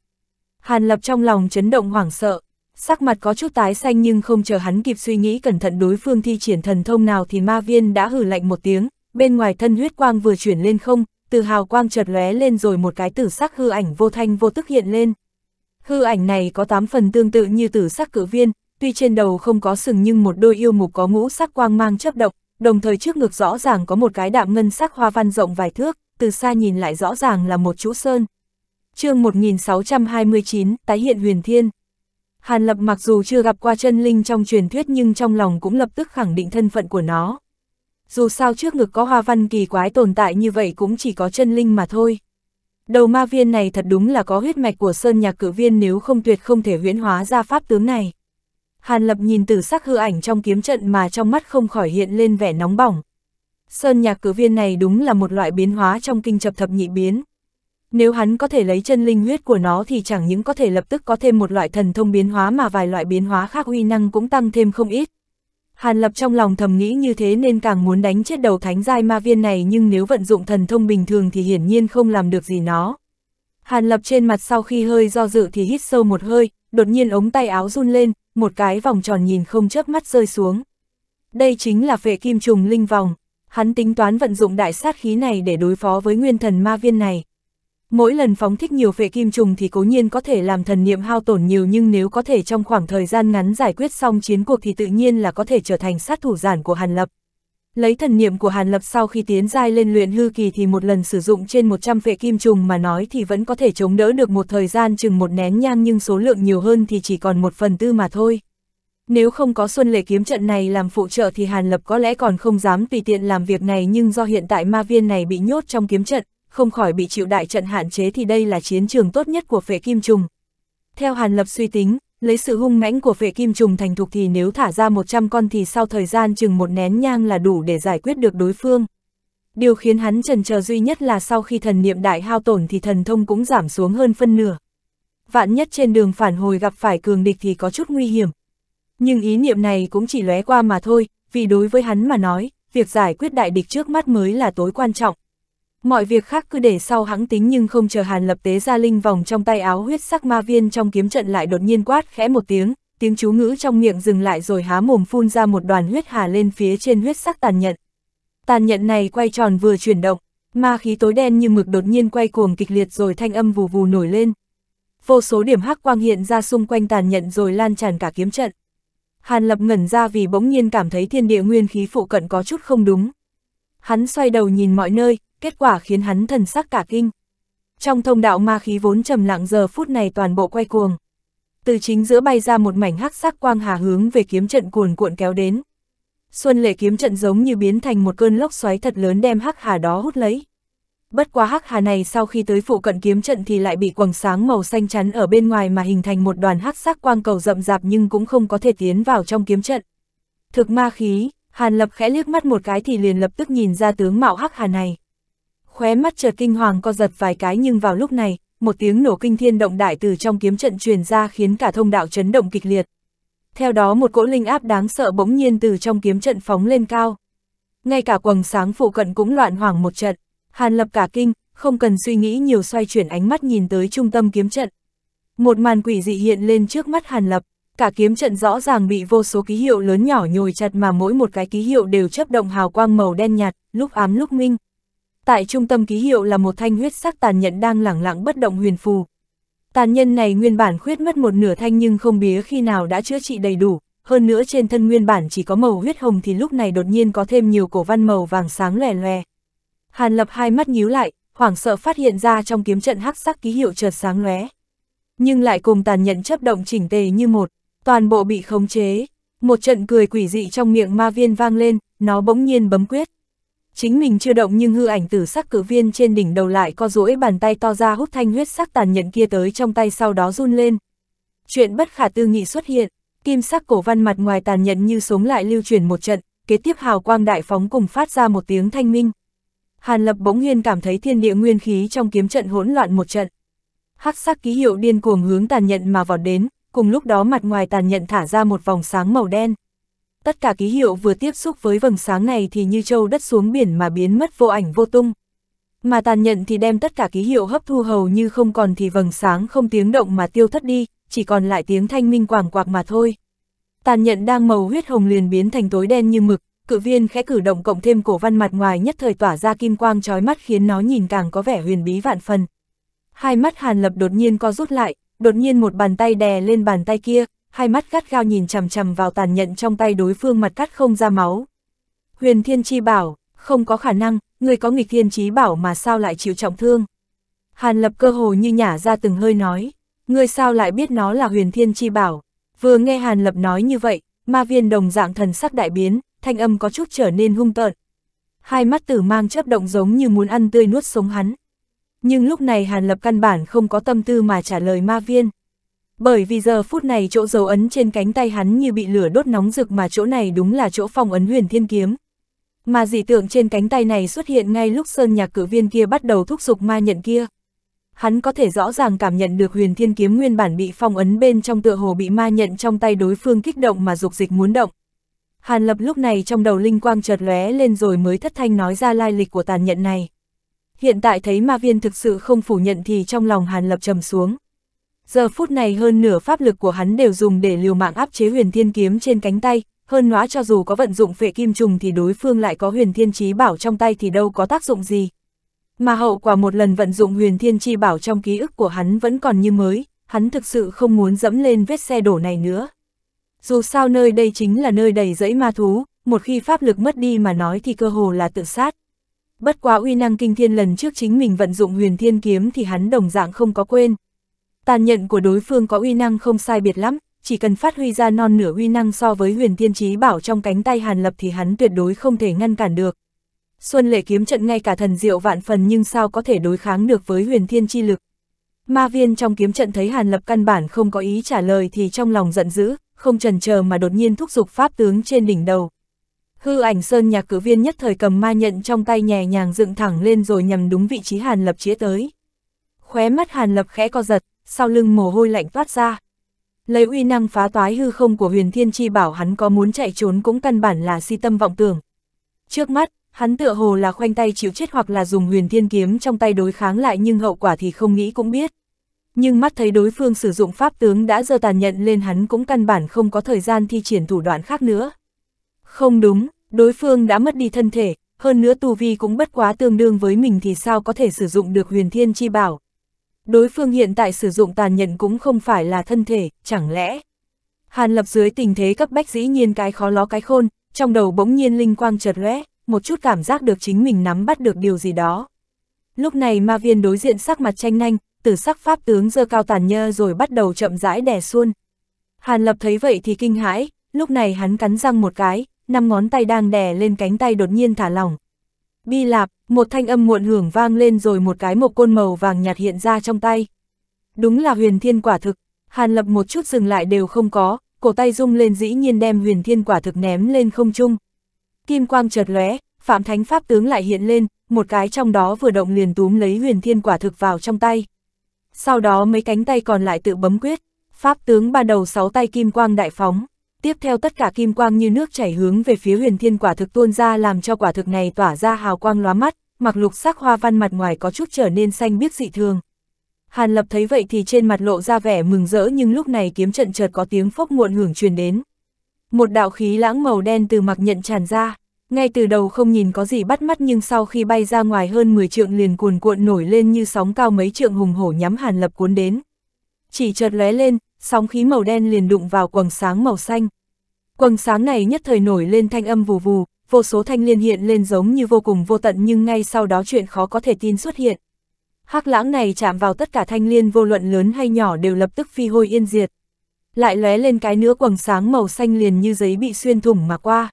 Hàn Lập trong lòng chấn động hoảng sợ, sắc mặt có chút tái xanh nhưng không chờ hắn kịp suy nghĩ cẩn thận đối phương thi triển thần thông nào thì ma viên đã hử lạnh một tiếng, bên ngoài thân huyết quang vừa chuyển lên không, từ hào quang chợt lóe lên rồi một cái tử sắc hư ảnh vô thanh vô tức hiện lên. Hư ảnh này có tám phần tương tự như tử sắc cử viên, tuy trên đầu không có sừng nhưng một đôi yêu mục có ngũ sắc quang mang chấp động, đồng thời trước ngực rõ ràng có một cái đạm ngân sắc hoa văn rộng vài thước, từ xa nhìn lại rõ ràng là một chú sơn, chương 1629, tái hiện huyền thiên. Hàn Lập mặc dù chưa gặp qua chân linh trong truyền thuyết nhưng trong lòng cũng lập tức khẳng định thân phận của nó. Dù sao trước ngực có hoa văn kỳ quái tồn tại như vậy cũng chỉ có chân linh mà thôi. Đầu ma viên này thật đúng là có huyết mạch của sơn nhạc cử viên nếu không tuyệt không thể huyễn hóa ra pháp tướng này. Hàn Lập nhìn tử sắc hư ảnh trong kiếm trận mà trong mắt không khỏi hiện lên vẻ nóng bỏng. Sơn nhạc cử viên này đúng là một loại biến hóa trong kinh chập thập nhị biến, nếu hắn có thể lấy chân linh huyết của nó thì chẳng những có thể lập tức có thêm một loại thần thông biến hóa mà vài loại biến hóa khác uy năng cũng tăng thêm không ít. Hàn Lập trong lòng thầm nghĩ như thế nên càng muốn đánh chết đầu thánh giai ma viên này nhưng nếu vận dụng thần thông bình thường thì hiển nhiên không làm được gì nó. Hàn Lập trên mặt sau khi hơi do dự thì hít sâu một hơi, đột nhiên ống tay áo run lên, một cái vòng tròn nhìn không chớp mắt rơi xuống. Đây chính là phệ kim trùng linh vòng, hắn tính toán vận dụng đại sát khí này để đối phó với nguyên thần ma viên này. Mỗi lần phóng thích nhiều phệ kim trùng thì cố nhiên có thể làm thần niệm hao tổn nhiều nhưng nếu có thể trong khoảng thời gian ngắn giải quyết xong chiến cuộc thì tự nhiên là có thể trở thành sát thủ giản của Hàn Lập. Lấy thần niệm của Hàn Lập sau khi tiến giai lên luyện hư kỳ thì một lần sử dụng trên 100 phệ kim trùng mà nói thì vẫn có thể chống đỡ được một thời gian chừng một nén nhang nhưng số lượng nhiều hơn thì chỉ còn một phần tư mà thôi. Nếu không có Xuân Lệ kiếm trận này làm phụ trợ thì Hàn Lập có lẽ còn không dám tùy tiện làm việc này nhưng do hiện tại ma viên này bị nhốt trong kiếm trận, không khỏi bị chịu đại trận hạn chế thì đây là chiến trường tốt nhất của phệ kim trùng. Theo Hàn Lập suy tính, lấy sự hung mãnh của phệ kim trùng thành thục thì nếu thả ra 100 con thì sau thời gian chừng một nén nhang là đủ để giải quyết được đối phương. Điều khiến hắn trần chờ duy nhất là sau khi thần niệm đại hao tổn thì thần thông cũng giảm xuống hơn phân nửa. Vạn nhất trên đường phản hồi gặp phải cường địch thì có chút nguy hiểm. Nhưng ý niệm này cũng chỉ lóe qua mà thôi, vì đối với hắn mà nói, việc giải quyết đại địch trước mắt mới là tối quan trọng. Mọi việc khác cứ để sau hắn tính nhưng không chờ Hàn lập tế ra linh vòng trong tay áo huyết sắc ma viên trong kiếm trận lại đột nhiên quát khẽ một tiếng, tiếng chú ngữ trong miệng dừng lại rồi há mồm phun ra một đoàn huyết hà lên phía trên huyết sắc tàn nhận. Tàn nhận này quay tròn vừa chuyển động, ma khí tối đen như mực đột nhiên quay cuồng kịch liệt rồi thanh âm vù vù nổi lên. Vô số điểm hắc quang hiện ra xung quanh tàn nhận rồi lan tràn cả kiếm trận. Hàn lập ngẩn ra vì bỗng nhiên cảm thấy thiên địa nguyên khí phụ cận có chút không đúng. Hắn xoay đầu nhìn mọi nơi, kết quả khiến hắn thần sắc cả kinh. Trong thông đạo ma khí vốn trầm lặng giờ phút này toàn bộ quay cuồng. Từ chính giữa bay ra một mảnh hắc sắc quang hà hướng về kiếm trận cuồn cuộn kéo đến. Xuân lệ kiếm trận giống như biến thành một cơn lốc xoáy thật lớn đem hắc hà đó hút lấy. Bất quá hắc hà này sau khi tới phụ cận kiếm trận thì lại bị quầng sáng màu xanh chắn ở bên ngoài mà hình thành một đoàn hắc sắc quang cầu rậm rạp nhưng cũng không có thể tiến vào trong kiếm trận. Thực ma khí, Hàn Lập khẽ liếc mắt một cái thì liền lập tức nhìn ra tướng mạo hắc hà này khóe mắt chợt kinh hoàng co giật vài cái nhưng vào lúc này, một tiếng nổ kinh thiên động đại từ trong kiếm trận truyền ra khiến cả thông đạo chấn động kịch liệt. Theo đó một cỗ linh áp đáng sợ bỗng nhiên từ trong kiếm trận phóng lên cao. Ngay cả quầng sáng phụ cận cũng loạn hoảng một trận, Hàn Lập cả kinh, không cần suy nghĩ nhiều xoay chuyển ánh mắt nhìn tới trung tâm kiếm trận. Một màn quỷ dị hiện lên trước mắt Hàn Lập, cả kiếm trận rõ ràng bị vô số ký hiệu lớn nhỏ nhồi chặt mà mỗi một cái ký hiệu đều chấp động hào quang màu đen nhạt, lúc ám lúc minh tại trung tâm ký hiệu là một thanh huyết sắc tàn nhẫn đang lẳng lặng bất động huyền phù. Tàn nhân này nguyên bản khuyết mất một nửa thanh nhưng không bía khi nào đã chữa trị đầy đủ, hơn nữa trên thân nguyên bản chỉ có màu huyết hồng thì lúc này đột nhiên có thêm nhiều cổ văn màu vàng sáng lè lè. Hàn Lập hai mắt nhíu lại, hoảng sợ phát hiện ra trong kiếm trận hắc sắc ký hiệu chợt sáng lóe. Nhưng lại cùng tàn nhận chấp động chỉnh tề như một, toàn bộ bị khống chế. Một trận cười quỷ dị trong miệng ma viên vang lên, nó bỗng nhiên bấm quyết chính mình chưa động nhưng hư ảnh tử sắc cử viên trên đỉnh đầu lại co rỗi bàn tay to ra hút thanh huyết sắc tàn nhận kia tới trong tay sau đó run lên. Chuyện bất khả tư nghị xuất hiện, kim sắc cổ văn mặt ngoài tàn nhận như sống lại lưu truyền một trận, kế tiếp hào quang đại phóng cùng phát ra một tiếng thanh minh. Hàn Lập bỗng nhiên cảm thấy thiên địa nguyên khí trong kiếm trận hỗn loạn một trận. Hắc sắc ký hiệu điên cuồng hướng tàn nhận mà vọt đến, cùng lúc đó mặt ngoài tàn nhận thả ra một vòng sáng màu đen tất cả ký hiệu vừa tiếp xúc với vầng sáng này thì như châu đất xuống biển mà biến mất vô ảnh vô tung. Mà tàn nhận thì đem tất cả ký hiệu hấp thu hầu như không còn thì vầng sáng không tiếng động mà tiêu thất đi, chỉ còn lại tiếng thanh minh quảng quạc mà thôi. Tàn nhận đang màu huyết hồng liền biến thành tối đen như mực, cự viên khẽ cử động cộng thêm cổ văn mặt ngoài nhất thời tỏa ra kim quang trói mắt khiến nó nhìn càng có vẻ huyền bí vạn phần. Hai mắt Hàn Lập đột nhiên co rút lại, đột nhiên một bàn tay đè lên bàn tay kia, hai mắt gắt gao nhìn chằm chằm vào tàn nhận trong tay đối phương mặt cắt không ra máu. Huyền Thiên Chi bảo, không có khả năng, người có nghịch thiên chí bảo mà sao lại chịu trọng thương. Hàn lập cơ hồ như nhả ra từng hơi nói, người sao lại biết nó là huyền thiên chi bảo. Vừa nghe Hàn lập nói như vậy, ma viên đồng dạng thần sắc đại biến, thanh âm có chút trở nên hung tợn. Hai mắt tử mang chớp động giống như muốn ăn tươi nuốt sống hắn. Nhưng lúc này Hàn lập căn bản không có tâm tư mà trả lời ma viên. Bởi vì giờ phút này chỗ dấu ấn trên cánh tay hắn như bị lửa đốt nóng rực mà chỗ này đúng là chỗ phong ấn huyền thiên kiếm. Mà dị tượng trên cánh tay này xuất hiện ngay lúc sơn nhạc cử viên kia bắt đầu thúc giục ma nhận kia. Hắn có thể rõ ràng cảm nhận được huyền thiên kiếm nguyên bản bị phong ấn bên trong tựa hồ bị ma nhận trong tay đối phương kích động mà dục dịch muốn động. Hàn lập lúc này trong đầu linh quang chợt lóe lên rồi mới thất thanh nói ra lai lịch của tàn nhận này. Hiện tại thấy ma viên thực sự không phủ nhận thì trong lòng hàn lập trầm xuống. Giờ phút này hơn nửa pháp lực của hắn đều dùng để liều mạng áp chế huyền thiên kiếm trên cánh tay, hơn nóa cho dù có vận dụng phệ kim trùng thì đối phương lại có huyền thiên trí bảo trong tay thì đâu có tác dụng gì. Mà hậu quả một lần vận dụng huyền thiên chi bảo trong ký ức của hắn vẫn còn như mới, hắn thực sự không muốn dẫm lên vết xe đổ này nữa. Dù sao nơi đây chính là nơi đầy rẫy ma thú, một khi pháp lực mất đi mà nói thì cơ hồ là tự sát. Bất quá uy năng kinh thiên lần trước chính mình vận dụng huyền thiên kiếm thì hắn đồng dạng không có quên, Tàn nhận của đối phương có uy năng không sai biệt lắm, chỉ cần phát huy ra non nửa uy năng so với huyền thiên trí bảo trong cánh tay Hàn Lập thì hắn tuyệt đối không thể ngăn cản được. Xuân lệ kiếm trận ngay cả thần diệu vạn phần nhưng sao có thể đối kháng được với huyền thiên chi lực. Ma viên trong kiếm trận thấy Hàn Lập căn bản không có ý trả lời thì trong lòng giận dữ, không trần chờ mà đột nhiên thúc giục pháp tướng trên đỉnh đầu. Hư ảnh sơn nhạc cử viên nhất thời cầm ma nhận trong tay nhẹ nhàng dựng thẳng lên rồi nhằm đúng vị trí Hàn Lập chĩa tới. Khóe mắt Hàn Lập khẽ co giật, sau lưng mồ hôi lạnh toát ra. Lấy uy năng phá toái hư không của huyền thiên chi bảo hắn có muốn chạy trốn cũng căn bản là si tâm vọng tưởng. Trước mắt, hắn tựa hồ là khoanh tay chịu chết hoặc là dùng huyền thiên kiếm trong tay đối kháng lại nhưng hậu quả thì không nghĩ cũng biết. Nhưng mắt thấy đối phương sử dụng pháp tướng đã dơ tàn nhận lên hắn cũng căn bản không có thời gian thi triển thủ đoạn khác nữa. Không đúng, đối phương đã mất đi thân thể, hơn nữa tu vi cũng bất quá tương đương với mình thì sao có thể sử dụng được huyền thiên chi bảo đối phương hiện tại sử dụng tàn nhẫn cũng không phải là thân thể, chẳng lẽ. Hàn lập dưới tình thế cấp bách dĩ nhiên cái khó ló cái khôn, trong đầu bỗng nhiên linh quang chợt lóe, một chút cảm giác được chính mình nắm bắt được điều gì đó. Lúc này ma viên đối diện sắc mặt tranh nhanh, từ sắc pháp tướng dơ cao tàn nhơ rồi bắt đầu chậm rãi đè xuôn. Hàn lập thấy vậy thì kinh hãi, lúc này hắn cắn răng một cái, năm ngón tay đang đè lên cánh tay đột nhiên thả lỏng, Bi lạp, một thanh âm muộn hưởng vang lên rồi một cái mộc côn màu vàng nhạt hiện ra trong tay. Đúng là huyền thiên quả thực, hàn lập một chút dừng lại đều không có, cổ tay rung lên dĩ nhiên đem huyền thiên quả thực ném lên không trung. Kim quang chợt lóe, phạm thánh pháp tướng lại hiện lên, một cái trong đó vừa động liền túm lấy huyền thiên quả thực vào trong tay. Sau đó mấy cánh tay còn lại tự bấm quyết, pháp tướng ba đầu sáu tay kim quang đại phóng. Tiếp theo tất cả kim quang như nước chảy hướng về phía huyền thiên quả thực tuôn ra làm cho quả thực này tỏa ra hào quang lóa mắt, mặc lục sắc hoa văn mặt ngoài có chút trở nên xanh biếc dị thường. Hàn Lập thấy vậy thì trên mặt lộ ra vẻ mừng rỡ nhưng lúc này kiếm trận chợt có tiếng phốc muộn hưởng truyền đến. Một đạo khí lãng màu đen từ mặc nhận tràn ra, ngay từ đầu không nhìn có gì bắt mắt nhưng sau khi bay ra ngoài hơn 10 trượng liền cuồn cuộn nổi lên như sóng cao mấy trượng hùng hổ nhắm Hàn Lập cuốn đến. Chỉ chợt lóe lên, sóng khí màu đen liền đụng vào quầng sáng màu xanh. Quầng sáng này nhất thời nổi lên thanh âm vù vù, vô số thanh liên hiện lên giống như vô cùng vô tận nhưng ngay sau đó chuyện khó có thể tin xuất hiện. Hắc lãng này chạm vào tất cả thanh liên vô luận lớn hay nhỏ đều lập tức phi hôi yên diệt. Lại lóe lên cái nữa quầng sáng màu xanh liền như giấy bị xuyên thủng mà qua.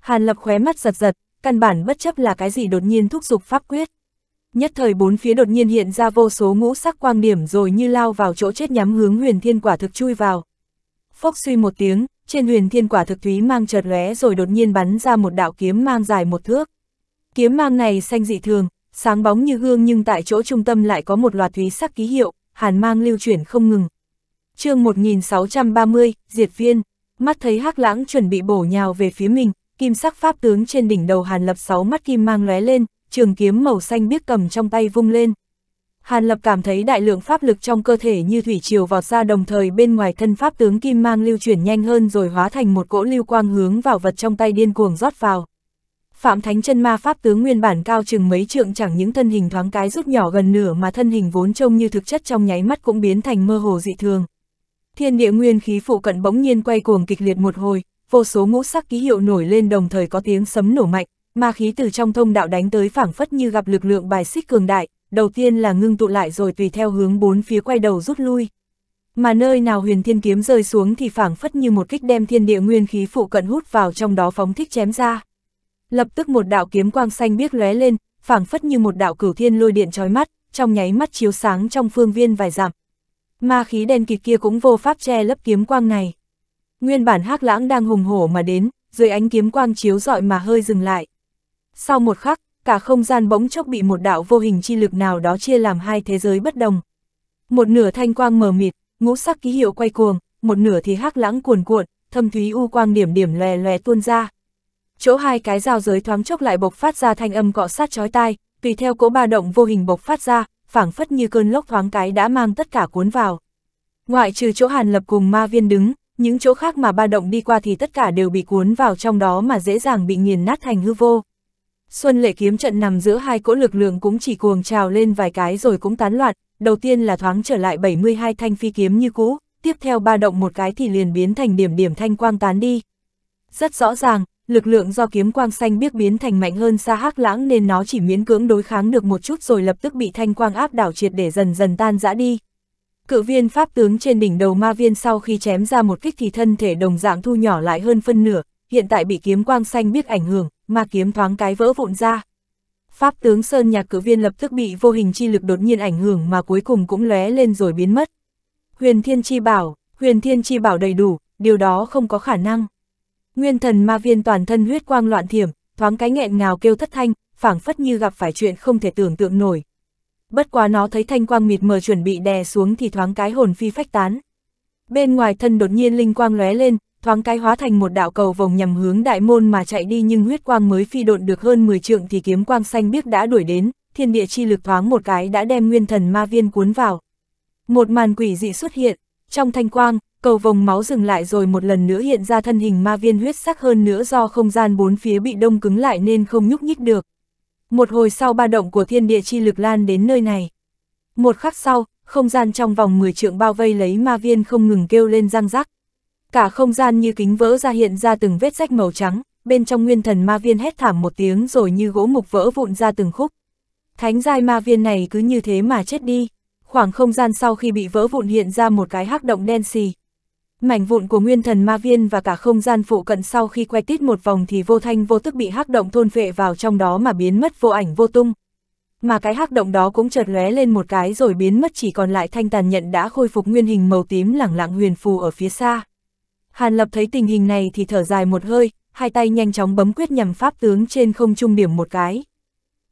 Hàn lập khóe mắt giật giật, căn bản bất chấp là cái gì đột nhiên thúc giục pháp quyết. Nhất thời bốn phía đột nhiên hiện ra vô số ngũ sắc quang điểm rồi như lao vào chỗ chết nhắm hướng huyền thiên quả thực chui vào. Phốc suy một tiếng, trên huyền thiên quả thực thúy mang chợt lóe rồi đột nhiên bắn ra một đạo kiếm mang dài một thước. Kiếm mang này xanh dị thường, sáng bóng như gương nhưng tại chỗ trung tâm lại có một loạt thúy sắc ký hiệu, hàn mang lưu chuyển không ngừng. chương 1630, Diệt Viên, mắt thấy hắc lãng chuẩn bị bổ nhào về phía mình, kim sắc pháp tướng trên đỉnh đầu hàn lập sáu mắt kim mang lóe lên, trường kiếm màu xanh biết cầm trong tay vung lên. Hàn Lập cảm thấy đại lượng pháp lực trong cơ thể như thủy triều vọt ra đồng thời bên ngoài thân pháp tướng kim mang lưu chuyển nhanh hơn rồi hóa thành một cỗ lưu quang hướng vào vật trong tay điên cuồng rót vào. Phạm Thánh chân ma pháp tướng nguyên bản cao chừng mấy trượng chẳng những thân hình thoáng cái rút nhỏ gần nửa mà thân hình vốn trông như thực chất trong nháy mắt cũng biến thành mơ hồ dị thường. Thiên địa nguyên khí phụ cận bỗng nhiên quay cuồng kịch liệt một hồi, vô số ngũ sắc ký hiệu nổi lên đồng thời có tiếng sấm nổ mạnh, Ma khí từ trong thông đạo đánh tới phảng phất như gặp lực lượng bài xích cường đại, đầu tiên là ngưng tụ lại rồi tùy theo hướng bốn phía quay đầu rút lui. Mà nơi nào huyền thiên kiếm rơi xuống thì phảng phất như một kích đem thiên địa nguyên khí phụ cận hút vào trong đó phóng thích chém ra. Lập tức một đạo kiếm quang xanh biếc lóe lên, phảng phất như một đạo cửu thiên lôi điện chói mắt, trong nháy mắt chiếu sáng trong phương viên vài dặm. Ma khí đen kịt kia cũng vô pháp che lấp kiếm quang này. Nguyên bản hắc lãng đang hùng hổ mà đến, dưới ánh kiếm quang chiếu rọi mà hơi dừng lại. Sau một khắc, cả không gian bỗng chốc bị một đạo vô hình chi lực nào đó chia làm hai thế giới bất đồng. Một nửa thanh quang mờ mịt, ngũ sắc ký hiệu quay cuồng, một nửa thì hắc lãng cuồn cuộn, thâm thúy u quang điểm điểm lè lè tuôn ra. Chỗ hai cái giao giới thoáng chốc lại bộc phát ra thanh âm cọ sát chói tai, tùy theo cỗ ba động vô hình bộc phát ra, phảng phất như cơn lốc thoáng cái đã mang tất cả cuốn vào. Ngoại trừ chỗ Hàn Lập cùng ma viên đứng, những chỗ khác mà ba động đi qua thì tất cả đều bị cuốn vào trong đó mà dễ dàng bị nghiền nát thành hư vô. Xuân lệ kiếm trận nằm giữa hai cỗ lực lượng cũng chỉ cuồng trào lên vài cái rồi cũng tán loạn, đầu tiên là thoáng trở lại 72 thanh phi kiếm như cũ, tiếp theo ba động một cái thì liền biến thành điểm điểm thanh quang tán đi. Rất rõ ràng, lực lượng do kiếm quang xanh biết biến thành mạnh hơn xa hắc lãng nên nó chỉ miễn cưỡng đối kháng được một chút rồi lập tức bị thanh quang áp đảo triệt để dần dần tan rã đi. Cự viên pháp tướng trên đỉnh đầu ma viên sau khi chém ra một kích thì thân thể đồng dạng thu nhỏ lại hơn phân nửa, hiện tại bị kiếm quang xanh biết ảnh hưởng, mà kiếm thoáng cái vỡ vụn ra. Pháp tướng Sơn Nhạc cử viên lập tức bị vô hình chi lực đột nhiên ảnh hưởng mà cuối cùng cũng lóe lên rồi biến mất. Huyền Thiên Chi Bảo, Huyền Thiên Chi Bảo đầy đủ, điều đó không có khả năng. Nguyên thần ma viên toàn thân huyết quang loạn thiểm, thoáng cái nghẹn ngào kêu thất thanh, phảng phất như gặp phải chuyện không thể tưởng tượng nổi. Bất quá nó thấy thanh quang mịt mờ chuẩn bị đè xuống thì thoáng cái hồn phi phách tán. Bên ngoài thân đột nhiên linh quang lóe lên, thoáng cái hóa thành một đạo cầu vòng nhằm hướng đại môn mà chạy đi nhưng huyết quang mới phi độn được hơn 10 trượng thì kiếm quang xanh biếc đã đuổi đến, thiên địa chi lực thoáng một cái đã đem nguyên thần ma viên cuốn vào. Một màn quỷ dị xuất hiện, trong thanh quang, cầu vòng máu dừng lại rồi một lần nữa hiện ra thân hình ma viên huyết sắc hơn nữa do không gian bốn phía bị đông cứng lại nên không nhúc nhích được. Một hồi sau ba động của thiên địa chi lực lan đến nơi này. Một khắc sau, không gian trong vòng 10 trượng bao vây lấy ma viên không ngừng kêu lên răng rắc cả không gian như kính vỡ ra hiện ra từng vết rách màu trắng, bên trong nguyên thần ma viên hét thảm một tiếng rồi như gỗ mục vỡ vụn ra từng khúc. Thánh giai ma viên này cứ như thế mà chết đi, khoảng không gian sau khi bị vỡ vụn hiện ra một cái hắc động đen xì. Mảnh vụn của nguyên thần ma viên và cả không gian phụ cận sau khi quay tít một vòng thì vô thanh vô tức bị hắc động thôn phệ vào trong đó mà biến mất vô ảnh vô tung. Mà cái hắc động đó cũng chợt lóe lên một cái rồi biến mất chỉ còn lại thanh tàn nhận đã khôi phục nguyên hình màu tím lẳng lặng huyền phù ở phía xa. Hàn Lập thấy tình hình này thì thở dài một hơi, hai tay nhanh chóng bấm quyết nhằm pháp tướng trên không trung điểm một cái.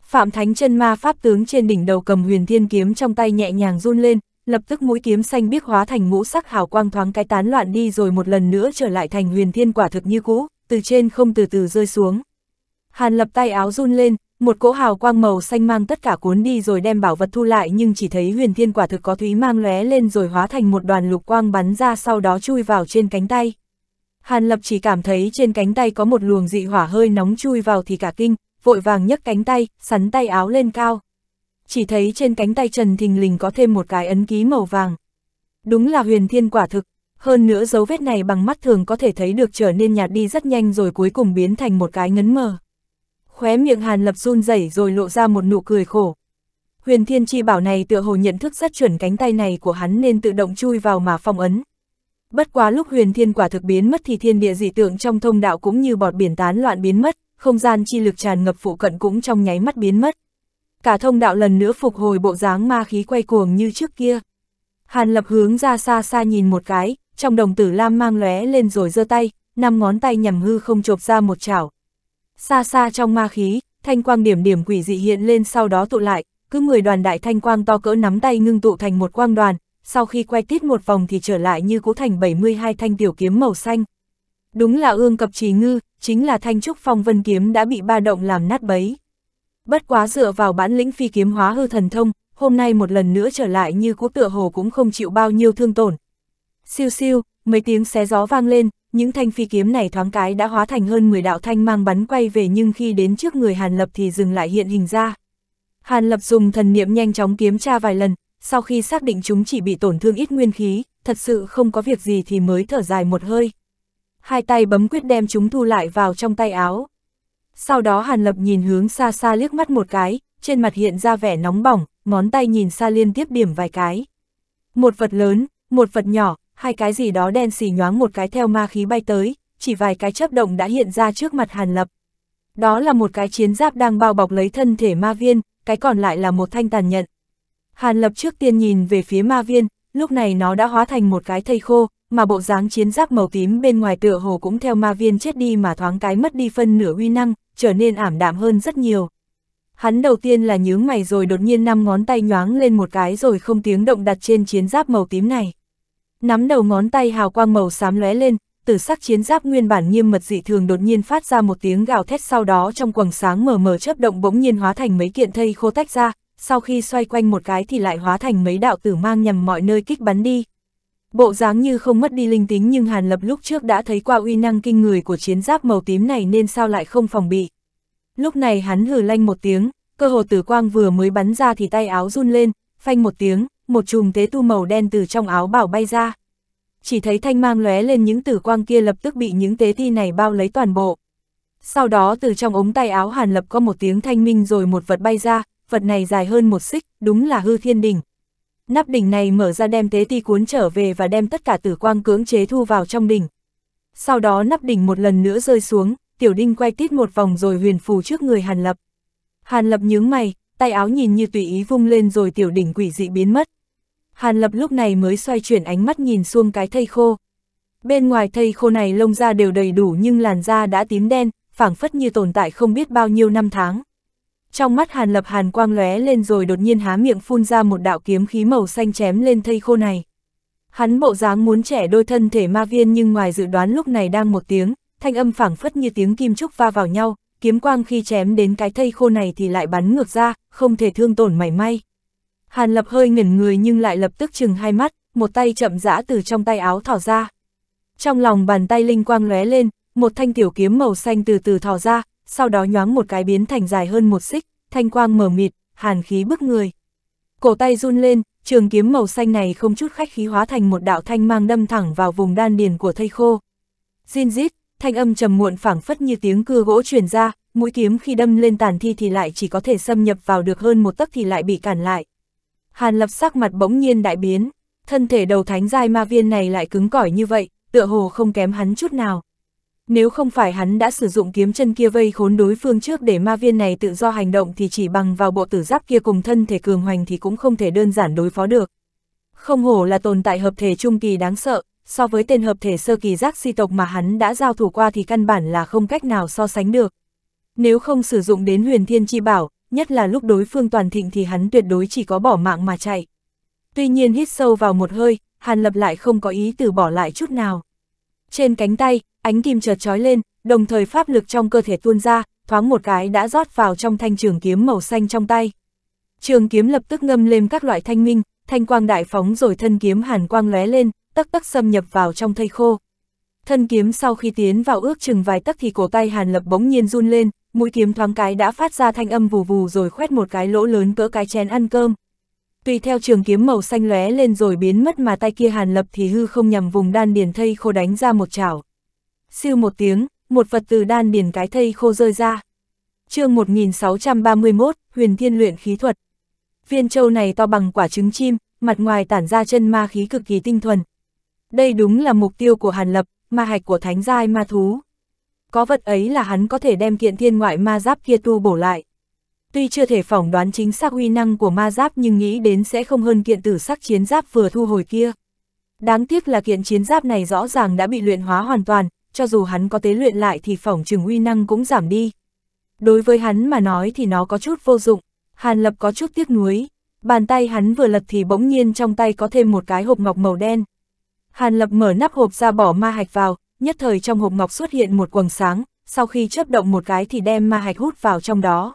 Phạm Thánh chân ma pháp tướng trên đỉnh đầu cầm huyền thiên kiếm trong tay nhẹ nhàng run lên, lập tức mũi kiếm xanh biếc hóa thành ngũ sắc hào quang thoáng cái tán loạn đi rồi một lần nữa trở lại thành huyền thiên quả thực như cũ, từ trên không từ từ rơi xuống. Hàn lập tay áo run lên, một cỗ hào quang màu xanh mang tất cả cuốn đi rồi đem bảo vật thu lại nhưng chỉ thấy huyền thiên quả thực có thúy mang lóe lên rồi hóa thành một đoàn lục quang bắn ra sau đó chui vào trên cánh tay. Hàn Lập chỉ cảm thấy trên cánh tay có một luồng dị hỏa hơi nóng chui vào thì cả kinh, vội vàng nhấc cánh tay, sắn tay áo lên cao. Chỉ thấy trên cánh tay Trần Thình Lình có thêm một cái ấn ký màu vàng. Đúng là huyền thiên quả thực, hơn nữa dấu vết này bằng mắt thường có thể thấy được trở nên nhạt đi rất nhanh rồi cuối cùng biến thành một cái ngấn mờ khóe miệng Hàn Lập run rẩy rồi lộ ra một nụ cười khổ. Huyền Thiên Chi bảo này tựa hồ nhận thức rất chuẩn cánh tay này của hắn nên tự động chui vào mà phong ấn. Bất quá lúc Huyền Thiên quả thực biến mất thì thiên địa dị tượng trong thông đạo cũng như bọt biển tán loạn biến mất, không gian chi lực tràn ngập phụ cận cũng trong nháy mắt biến mất. Cả thông đạo lần nữa phục hồi bộ dáng ma khí quay cuồng như trước kia. Hàn Lập hướng ra xa xa nhìn một cái, trong đồng tử lam mang lóe lên rồi giơ tay, năm ngón tay nhằm hư không chộp ra một chảo, xa xa trong ma khí, thanh quang điểm điểm quỷ dị hiện lên sau đó tụ lại, cứ 10 đoàn đại thanh quang to cỡ nắm tay ngưng tụ thành một quang đoàn, sau khi quay tít một vòng thì trở lại như cũ thành 72 thanh tiểu kiếm màu xanh. Đúng là ương cập trì ngư, chính là thanh trúc phong vân kiếm đã bị ba động làm nát bấy. Bất quá dựa vào bản lĩnh phi kiếm hóa hư thần thông, hôm nay một lần nữa trở lại như cũ tựa hồ cũng không chịu bao nhiêu thương tổn. Siêu siêu, mấy tiếng xé gió vang lên, những thanh phi kiếm này thoáng cái đã hóa thành hơn 10 đạo thanh mang bắn quay về nhưng khi đến trước người Hàn Lập thì dừng lại hiện hình ra. Hàn Lập dùng thần niệm nhanh chóng kiếm tra vài lần, sau khi xác định chúng chỉ bị tổn thương ít nguyên khí, thật sự không có việc gì thì mới thở dài một hơi. Hai tay bấm quyết đem chúng thu lại vào trong tay áo. Sau đó Hàn Lập nhìn hướng xa xa liếc mắt một cái, trên mặt hiện ra vẻ nóng bỏng, ngón tay nhìn xa liên tiếp điểm vài cái. Một vật lớn, một vật nhỏ, hai cái gì đó đen xì nhoáng một cái theo ma khí bay tới, chỉ vài cái chớp động đã hiện ra trước mặt Hàn Lập. Đó là một cái chiến giáp đang bao bọc lấy thân thể ma viên, cái còn lại là một thanh tàn nhận. Hàn Lập trước tiên nhìn về phía ma viên, lúc này nó đã hóa thành một cái thây khô, mà bộ dáng chiến giáp màu tím bên ngoài tựa hồ cũng theo ma viên chết đi mà thoáng cái mất đi phân nửa uy năng, trở nên ảm đạm hơn rất nhiều. Hắn đầu tiên là nhướng mày rồi đột nhiên năm ngón tay nhoáng lên một cái rồi không tiếng động đặt trên chiến giáp màu tím này. Nắm đầu ngón tay hào quang màu xám lóe lên, tử sắc chiến giáp nguyên bản nghiêm mật dị thường đột nhiên phát ra một tiếng gào thét sau đó trong quầng sáng mờ mờ chớp động bỗng nhiên hóa thành mấy kiện thây khô tách ra, sau khi xoay quanh một cái thì lại hóa thành mấy đạo tử mang nhằm mọi nơi kích bắn đi. Bộ dáng như không mất đi linh tính nhưng Hàn Lập lúc trước đã thấy qua uy năng kinh người của chiến giáp màu tím này nên sao lại không phòng bị. Lúc này hắn hừ lanh một tiếng, cơ hồ tử quang vừa mới bắn ra thì tay áo run lên, phanh một tiếng, một chùm tế tu màu đen từ trong áo bảo bay ra. Chỉ thấy thanh mang lóe lên những tử quang kia lập tức bị những tế thi này bao lấy toàn bộ. Sau đó từ trong ống tay áo hàn lập có một tiếng thanh minh rồi một vật bay ra, vật này dài hơn một xích, đúng là hư thiên đỉnh. Nắp đỉnh này mở ra đem tế thi cuốn trở về và đem tất cả tử quang cưỡng chế thu vào trong đỉnh. Sau đó nắp đỉnh một lần nữa rơi xuống, tiểu đinh quay tít một vòng rồi huyền phù trước người hàn lập. Hàn lập nhướng mày, tay áo nhìn như tùy ý vung lên rồi tiểu đỉnh quỷ dị biến mất. Hàn Lập lúc này mới xoay chuyển ánh mắt nhìn xuông cái thây khô. Bên ngoài thây khô này lông da đều đầy đủ nhưng làn da đã tím đen, phảng phất như tồn tại không biết bao nhiêu năm tháng. Trong mắt Hàn Lập Hàn quang lóe lên rồi đột nhiên há miệng phun ra một đạo kiếm khí màu xanh chém lên thây khô này. Hắn bộ dáng muốn trẻ đôi thân thể ma viên nhưng ngoài dự đoán lúc này đang một tiếng, thanh âm phảng phất như tiếng kim trúc va vào nhau, kiếm quang khi chém đến cái thây khô này thì lại bắn ngược ra, không thể thương tổn mảy may. Hàn Lập hơi ngẩn người nhưng lại lập tức chừng hai mắt, một tay chậm rã từ trong tay áo thỏ ra. Trong lòng bàn tay linh quang lóe lên, một thanh tiểu kiếm màu xanh từ từ thò ra, sau đó nhoáng một cái biến thành dài hơn một xích, thanh quang mở mịt, hàn khí bức người. Cổ tay run lên, trường kiếm màu xanh này không chút khách khí hóa thành một đạo thanh mang đâm thẳng vào vùng đan điền của thây khô. Xin rít, thanh âm trầm muộn phảng phất như tiếng cưa gỗ truyền ra, mũi kiếm khi đâm lên tàn thi thì lại chỉ có thể xâm nhập vào được hơn một tấc thì lại bị cản lại. Hàn lập sắc mặt bỗng nhiên đại biến, thân thể đầu thánh giai ma viên này lại cứng cỏi như vậy, tựa hồ không kém hắn chút nào. Nếu không phải hắn đã sử dụng kiếm chân kia vây khốn đối phương trước để ma viên này tự do hành động thì chỉ bằng vào bộ tử giáp kia cùng thân thể cường hoành thì cũng không thể đơn giản đối phó được. Không hổ là tồn tại hợp thể trung kỳ đáng sợ, so với tên hợp thể sơ kỳ giác si tộc mà hắn đã giao thủ qua thì căn bản là không cách nào so sánh được. Nếu không sử dụng đến huyền thiên chi bảo, nhất là lúc đối phương toàn thịnh thì hắn tuyệt đối chỉ có bỏ mạng mà chạy. Tuy nhiên hít sâu vào một hơi, Hàn Lập lại không có ý từ bỏ lại chút nào. Trên cánh tay, ánh kim chợt trói lên, đồng thời pháp lực trong cơ thể tuôn ra, thoáng một cái đã rót vào trong thanh trường kiếm màu xanh trong tay. Trường kiếm lập tức ngâm lên các loại thanh minh, thanh quang đại phóng rồi thân kiếm hàn quang lóe lên, tắc tắc xâm nhập vào trong thây khô. Thân kiếm sau khi tiến vào ước chừng vài tắc thì cổ tay Hàn Lập bỗng nhiên run lên, mũi kiếm thoáng cái đã phát ra thanh âm vù vù rồi khoét một cái lỗ lớn cỡ cái chén ăn cơm. Tùy theo trường kiếm màu xanh lóe lên rồi biến mất mà tay kia Hàn Lập thì hư không nhằm vùng đan điền thây khô đánh ra một chảo. Siêu một tiếng, một vật từ đan điền cái thây khô rơi ra. chương 1631, Huyền Thiên luyện khí thuật. Viên châu này to bằng quả trứng chim, mặt ngoài tản ra chân ma khí cực kỳ tinh thuần. Đây đúng là mục tiêu của Hàn Lập, ma hạch của thánh giai ma thú có vật ấy là hắn có thể đem kiện thiên ngoại ma giáp kia tu bổ lại. Tuy chưa thể phỏng đoán chính xác uy năng của ma giáp nhưng nghĩ đến sẽ không hơn kiện tử sắc chiến giáp vừa thu hồi kia. Đáng tiếc là kiện chiến giáp này rõ ràng đã bị luyện hóa hoàn toàn, cho dù hắn có tế luyện lại thì phỏng trừng uy năng cũng giảm đi. Đối với hắn mà nói thì nó có chút vô dụng, Hàn Lập có chút tiếc nuối. Bàn tay hắn vừa lật thì bỗng nhiên trong tay có thêm một cái hộp ngọc màu đen. Hàn Lập mở nắp hộp ra bỏ ma hạch vào, nhất thời trong hộp ngọc xuất hiện một quầng sáng, sau khi chớp động một cái thì đem ma hạch hút vào trong đó.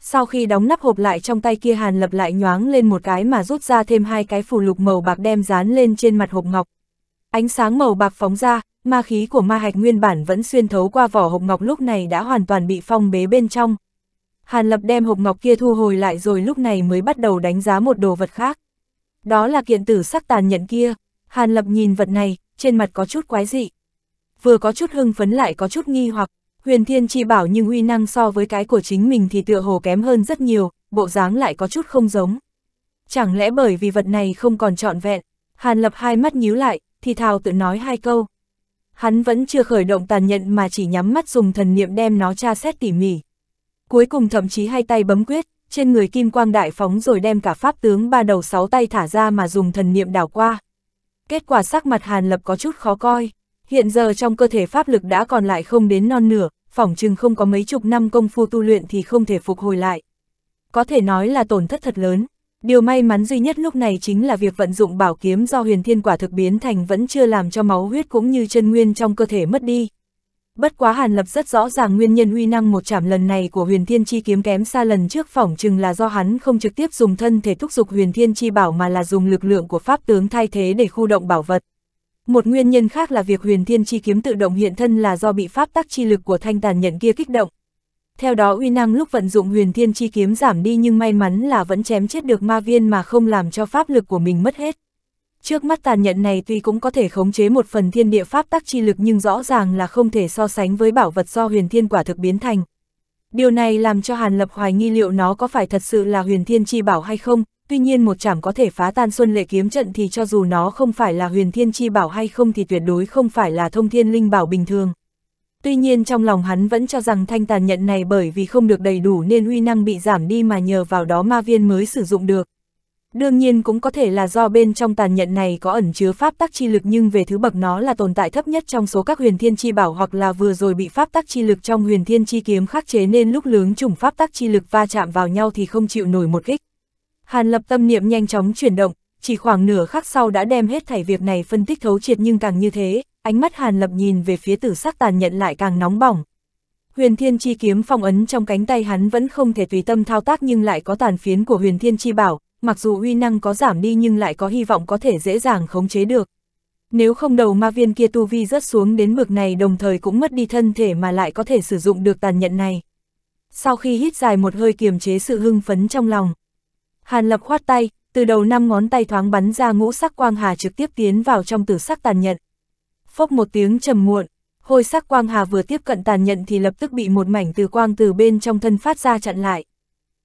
Sau khi đóng nắp hộp lại trong tay kia Hàn Lập lại nhoáng lên một cái mà rút ra thêm hai cái phù lục màu bạc đem dán lên trên mặt hộp ngọc. Ánh sáng màu bạc phóng ra, ma khí của ma hạch nguyên bản vẫn xuyên thấu qua vỏ hộp ngọc lúc này đã hoàn toàn bị phong bế bên trong. Hàn Lập đem hộp ngọc kia thu hồi lại rồi lúc này mới bắt đầu đánh giá một đồ vật khác. Đó là kiện tử sắc tàn nhận kia. Hàn Lập nhìn vật này, trên mặt có chút quái dị vừa có chút hưng phấn lại có chút nghi hoặc, huyền thiên chi bảo nhưng uy năng so với cái của chính mình thì tựa hồ kém hơn rất nhiều, bộ dáng lại có chút không giống. Chẳng lẽ bởi vì vật này không còn trọn vẹn, Hàn Lập hai mắt nhíu lại, thì thào tự nói hai câu. Hắn vẫn chưa khởi động tàn nhận mà chỉ nhắm mắt dùng thần niệm đem nó tra xét tỉ mỉ. Cuối cùng thậm chí hai tay bấm quyết, trên người kim quang đại phóng rồi đem cả pháp tướng ba đầu sáu tay thả ra mà dùng thần niệm đảo qua. Kết quả sắc mặt Hàn Lập có chút khó coi. Hiện giờ trong cơ thể pháp lực đã còn lại không đến non nửa, phỏng chừng không có mấy chục năm công phu tu luyện thì không thể phục hồi lại. Có thể nói là tổn thất thật lớn. Điều may mắn duy nhất lúc này chính là việc vận dụng bảo kiếm do huyền thiên quả thực biến thành vẫn chưa làm cho máu huyết cũng như chân nguyên trong cơ thể mất đi. Bất quá Hàn Lập rất rõ ràng nguyên nhân uy năng một chạm lần này của huyền thiên chi kiếm kém xa lần trước phỏng chừng là do hắn không trực tiếp dùng thân thể thúc giục huyền thiên chi bảo mà là dùng lực lượng của pháp tướng thay thế để khu động bảo vật. Một nguyên nhân khác là việc huyền thiên chi kiếm tự động hiện thân là do bị pháp tắc chi lực của thanh tàn nhận kia kích động. Theo đó uy năng lúc vận dụng huyền thiên chi kiếm giảm đi nhưng may mắn là vẫn chém chết được ma viên mà không làm cho pháp lực của mình mất hết. Trước mắt tàn nhận này tuy cũng có thể khống chế một phần thiên địa pháp tắc chi lực nhưng rõ ràng là không thể so sánh với bảo vật do huyền thiên quả thực biến thành. Điều này làm cho Hàn Lập hoài nghi liệu nó có phải thật sự là huyền thiên chi bảo hay không, tuy nhiên một chảm có thể phá tan xuân lệ kiếm trận thì cho dù nó không phải là huyền thiên chi bảo hay không thì tuyệt đối không phải là thông thiên linh bảo bình thường. Tuy nhiên trong lòng hắn vẫn cho rằng thanh tàn nhận này bởi vì không được đầy đủ nên uy năng bị giảm đi mà nhờ vào đó ma viên mới sử dụng được. Đương nhiên cũng có thể là do bên trong tàn nhận này có ẩn chứa pháp tắc chi lực nhưng về thứ bậc nó là tồn tại thấp nhất trong số các huyền thiên chi bảo hoặc là vừa rồi bị pháp tắc chi lực trong huyền thiên chi kiếm khắc chế nên lúc lướng chủng pháp tắc chi lực va chạm vào nhau thì không chịu nổi một kích. Hàn lập tâm niệm nhanh chóng chuyển động, chỉ khoảng nửa khắc sau đã đem hết thảy việc này phân tích thấu triệt nhưng càng như thế, ánh mắt Hàn lập nhìn về phía tử sắc tàn nhận lại càng nóng bỏng. Huyền Thiên Chi kiếm phong ấn trong cánh tay hắn vẫn không thể tùy tâm thao tác nhưng lại có tàn phiến của Huyền Thiên Chi bảo, mặc dù uy năng có giảm đi nhưng lại có hy vọng có thể dễ dàng khống chế được. Nếu không đầu ma viên kia tu vi rớt xuống đến mực này đồng thời cũng mất đi thân thể mà lại có thể sử dụng được tàn nhận này. Sau khi hít dài một hơi kiềm chế sự hưng phấn trong lòng, Hàn Lập khoát tay, từ đầu năm ngón tay thoáng bắn ra ngũ sắc quang hà trực tiếp tiến vào trong tử sắc tàn nhận. Phốc một tiếng trầm muộn, hôi sắc quang hà vừa tiếp cận tàn nhận thì lập tức bị một mảnh từ quang từ bên trong thân phát ra chặn lại.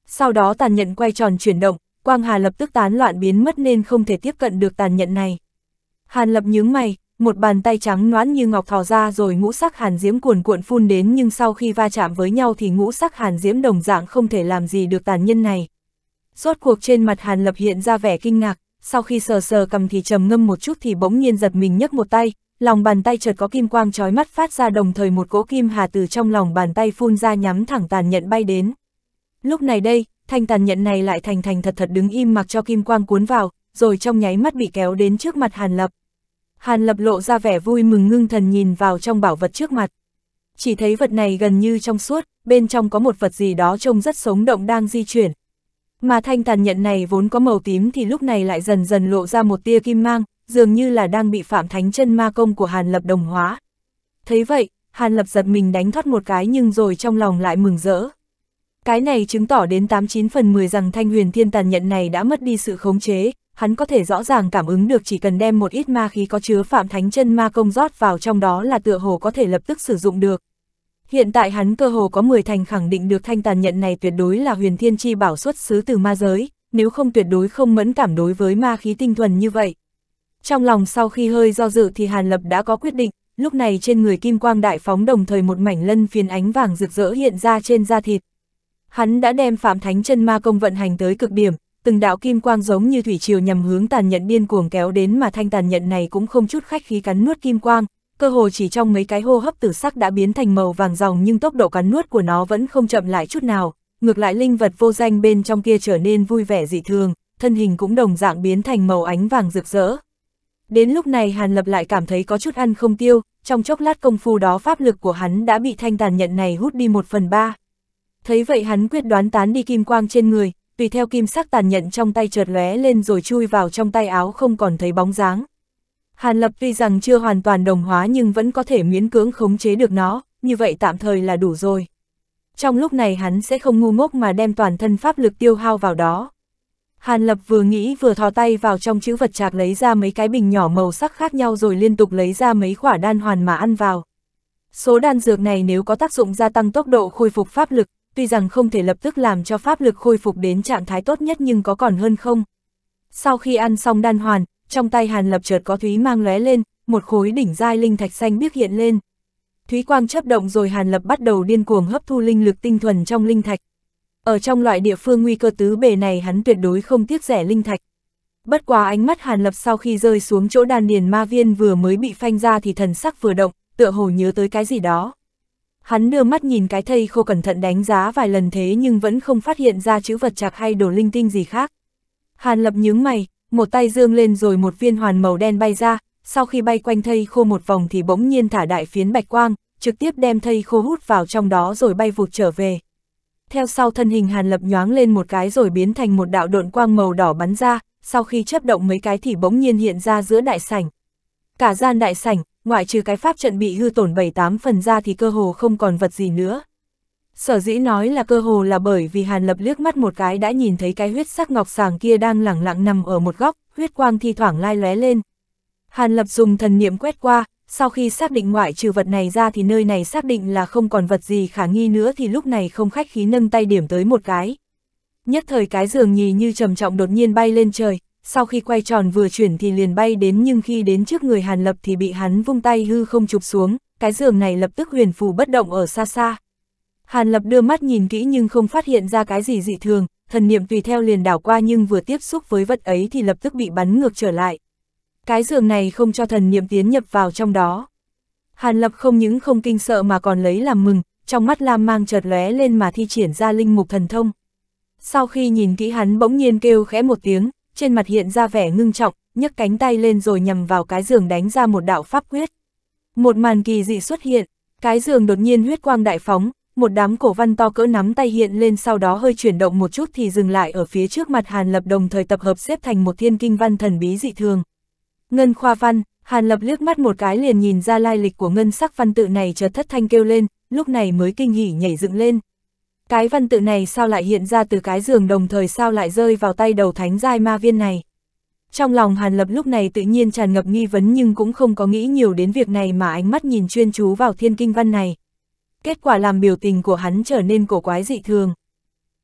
Sau đó tàn nhận quay tròn chuyển động, quang hà lập tức tán loạn biến mất nên không thể tiếp cận được tàn nhận này. Hàn Lập nhướng mày, một bàn tay trắng noãn như ngọc thò ra rồi ngũ sắc hàn diễm cuồn cuộn phun đến nhưng sau khi va chạm với nhau thì ngũ sắc hàn diễm đồng dạng không thể làm gì được tàn nhân này, Rốt cuộc trên mặt Hàn Lập hiện ra vẻ kinh ngạc, sau khi sờ sờ cầm thì trầm ngâm một chút thì bỗng nhiên giật mình nhấc một tay, lòng bàn tay chợt có kim quang chói mắt phát ra đồng thời một cỗ kim hà từ trong lòng bàn tay phun ra nhắm thẳng tàn nhận bay đến. Lúc này đây, thanh tàn nhận này lại thành thành thật thật đứng im mặc cho kim quang cuốn vào, rồi trong nháy mắt bị kéo đến trước mặt Hàn Lập. Hàn Lập lộ ra vẻ vui mừng ngưng thần nhìn vào trong bảo vật trước mặt. Chỉ thấy vật này gần như trong suốt, bên trong có một vật gì đó trông rất sống động đang di chuyển, mà thanh tàn nhận này vốn có màu tím thì lúc này lại dần dần lộ ra một tia kim mang, dường như là đang bị phạm thánh chân ma công của Hàn Lập đồng hóa. Thấy vậy, Hàn Lập giật mình đánh thoát một cái nhưng rồi trong lòng lại mừng rỡ. Cái này chứng tỏ đến 89 phần 10 rằng thanh huyền thiên tàn nhận này đã mất đi sự khống chế, hắn có thể rõ ràng cảm ứng được chỉ cần đem một ít ma khí có chứa phạm thánh chân ma công rót vào trong đó là tựa hồ có thể lập tức sử dụng được, Hiện tại hắn cơ hồ có 10 thành khẳng định được thanh tàn nhận này tuyệt đối là huyền thiên chi bảo xuất xứ từ ma giới, nếu không tuyệt đối không mẫn cảm đối với ma khí tinh thuần như vậy. Trong lòng sau khi hơi do dự thì Hàn Lập đã có quyết định, lúc này trên người kim quang đại phóng đồng thời một mảnh lân phiền ánh vàng rực rỡ hiện ra trên da thịt. Hắn đã đem phạm thánh chân ma công vận hành tới cực điểm, từng đạo kim quang giống như thủy triều nhằm hướng tàn nhận điên cuồng kéo đến mà thanh tàn nhận này cũng không chút khách khí cắn nuốt kim quang, cơ hồ chỉ trong mấy cái hô hấp tử sắc đã biến thành màu vàng dòng nhưng tốc độ cắn nuốt của nó vẫn không chậm lại chút nào, ngược lại linh vật vô danh bên trong kia trở nên vui vẻ dị thường, thân hình cũng đồng dạng biến thành màu ánh vàng rực rỡ. Đến lúc này Hàn Lập lại cảm thấy có chút ăn không tiêu, trong chốc lát công phu đó pháp lực của hắn đã bị thanh tàn nhận này hút đi một phần ba. Thấy vậy hắn quyết đoán tán đi kim quang trên người, tùy theo kim sắc tàn nhận trong tay chợt lóe lên rồi chui vào trong tay áo không còn thấy bóng dáng. Hàn Lập tuy rằng chưa hoàn toàn đồng hóa nhưng vẫn có thể miễn cưỡng khống chế được nó, như vậy tạm thời là đủ rồi. Trong lúc này hắn sẽ không ngu ngốc mà đem toàn thân pháp lực tiêu hao vào đó. Hàn Lập vừa nghĩ vừa thò tay vào trong chữ vật trạc lấy ra mấy cái bình nhỏ màu sắc khác nhau rồi liên tục lấy ra mấy quả đan hoàn mà ăn vào. Số đan dược này nếu có tác dụng gia tăng tốc độ khôi phục pháp lực, tuy rằng không thể lập tức làm cho pháp lực khôi phục đến trạng thái tốt nhất nhưng có còn hơn không. Sau khi ăn xong đan hoàn, trong tay Hàn Lập chợt có thúy mang lóe lên, một khối đỉnh giai linh thạch xanh biếc hiện lên. Thúy quang chấp động rồi Hàn Lập bắt đầu điên cuồng hấp thu linh lực tinh thuần trong linh thạch. Ở trong loại địa phương nguy cơ tứ bề này hắn tuyệt đối không tiếc rẻ linh thạch. Bất quá ánh mắt Hàn Lập sau khi rơi xuống chỗ đàn điền ma viên vừa mới bị phanh ra thì thần sắc vừa động, tựa hồ nhớ tới cái gì đó. Hắn đưa mắt nhìn cái thây khô cẩn thận đánh giá vài lần thế nhưng vẫn không phát hiện ra chữ vật chạc hay đồ linh tinh gì khác. Hàn Lập nhướng mày, một tay dương lên rồi một viên hoàn màu đen bay ra, sau khi bay quanh thây khô một vòng thì bỗng nhiên thả đại phiến bạch quang, trực tiếp đem thây khô hút vào trong đó rồi bay vụt trở về. Theo sau thân hình Hàn Lập nhoáng lên một cái rồi biến thành một đạo độn quang màu đỏ bắn ra, sau khi chấp động mấy cái thì bỗng nhiên hiện ra giữa đại sảnh. Cả gian đại sảnh, ngoại trừ cái pháp trận bị hư tổn 7-8 phần ra thì cơ hồ không còn vật gì nữa. Sở dĩ nói là cơ hồ là bởi vì Hàn Lập liếc mắt một cái đã nhìn thấy cái huyết sắc ngọc sàng kia đang lẳng lặng nằm ở một góc, huyết quang thi thoảng lai lóe lên. Hàn Lập dùng thần niệm quét qua, sau khi xác định ngoại trừ vật này ra thì nơi này xác định là không còn vật gì khả nghi nữa thì lúc này không khách khí nâng tay điểm tới một cái. Nhất thời cái giường nhì như trầm trọng đột nhiên bay lên trời, sau khi quay tròn vừa chuyển thì liền bay đến nhưng khi đến trước người Hàn Lập thì bị hắn vung tay hư không chụp xuống, cái giường này lập tức huyền phù bất động ở xa xa. Hàn Lập đưa mắt nhìn kỹ nhưng không phát hiện ra cái gì dị thường, thần niệm tùy theo liền đảo qua nhưng vừa tiếp xúc với vật ấy thì lập tức bị bắn ngược trở lại. Cái giường này không cho thần niệm tiến nhập vào trong đó. Hàn Lập không những không kinh sợ mà còn lấy làm mừng, trong mắt Lam mang chợt lóe lên mà thi triển ra linh mục thần thông. Sau khi nhìn kỹ hắn bỗng nhiên kêu khẽ một tiếng, trên mặt hiện ra vẻ ngưng trọng, nhấc cánh tay lên rồi nhằm vào cái giường đánh ra một đạo pháp quyết. Một màn kỳ dị xuất hiện, cái giường đột nhiên huyết quang đại phóng, một đám cổ văn to cỡ nắm tay hiện lên sau đó hơi chuyển động một chút thì dừng lại ở phía trước mặt Hàn Lập đồng thời tập hợp xếp thành một thiên kinh văn thần bí dị thường. Ngân khoa văn, Hàn Lập liếc mắt một cái liền nhìn ra lai lịch của ngân sắc văn tự này chợt thất thanh kêu lên, lúc này mới kinh hỉ nhảy dựng lên. Cái văn tự này sao lại hiện ra từ cái giường đồng thời sao lại rơi vào tay đầu thánh giai ma viên này. Trong lòng Hàn Lập lúc này tự nhiên tràn ngập nghi vấn nhưng cũng không có nghĩ nhiều đến việc này mà ánh mắt nhìn chuyên chú vào thiên kinh văn này kết quả làm biểu tình của hắn trở nên cổ quái dị thường.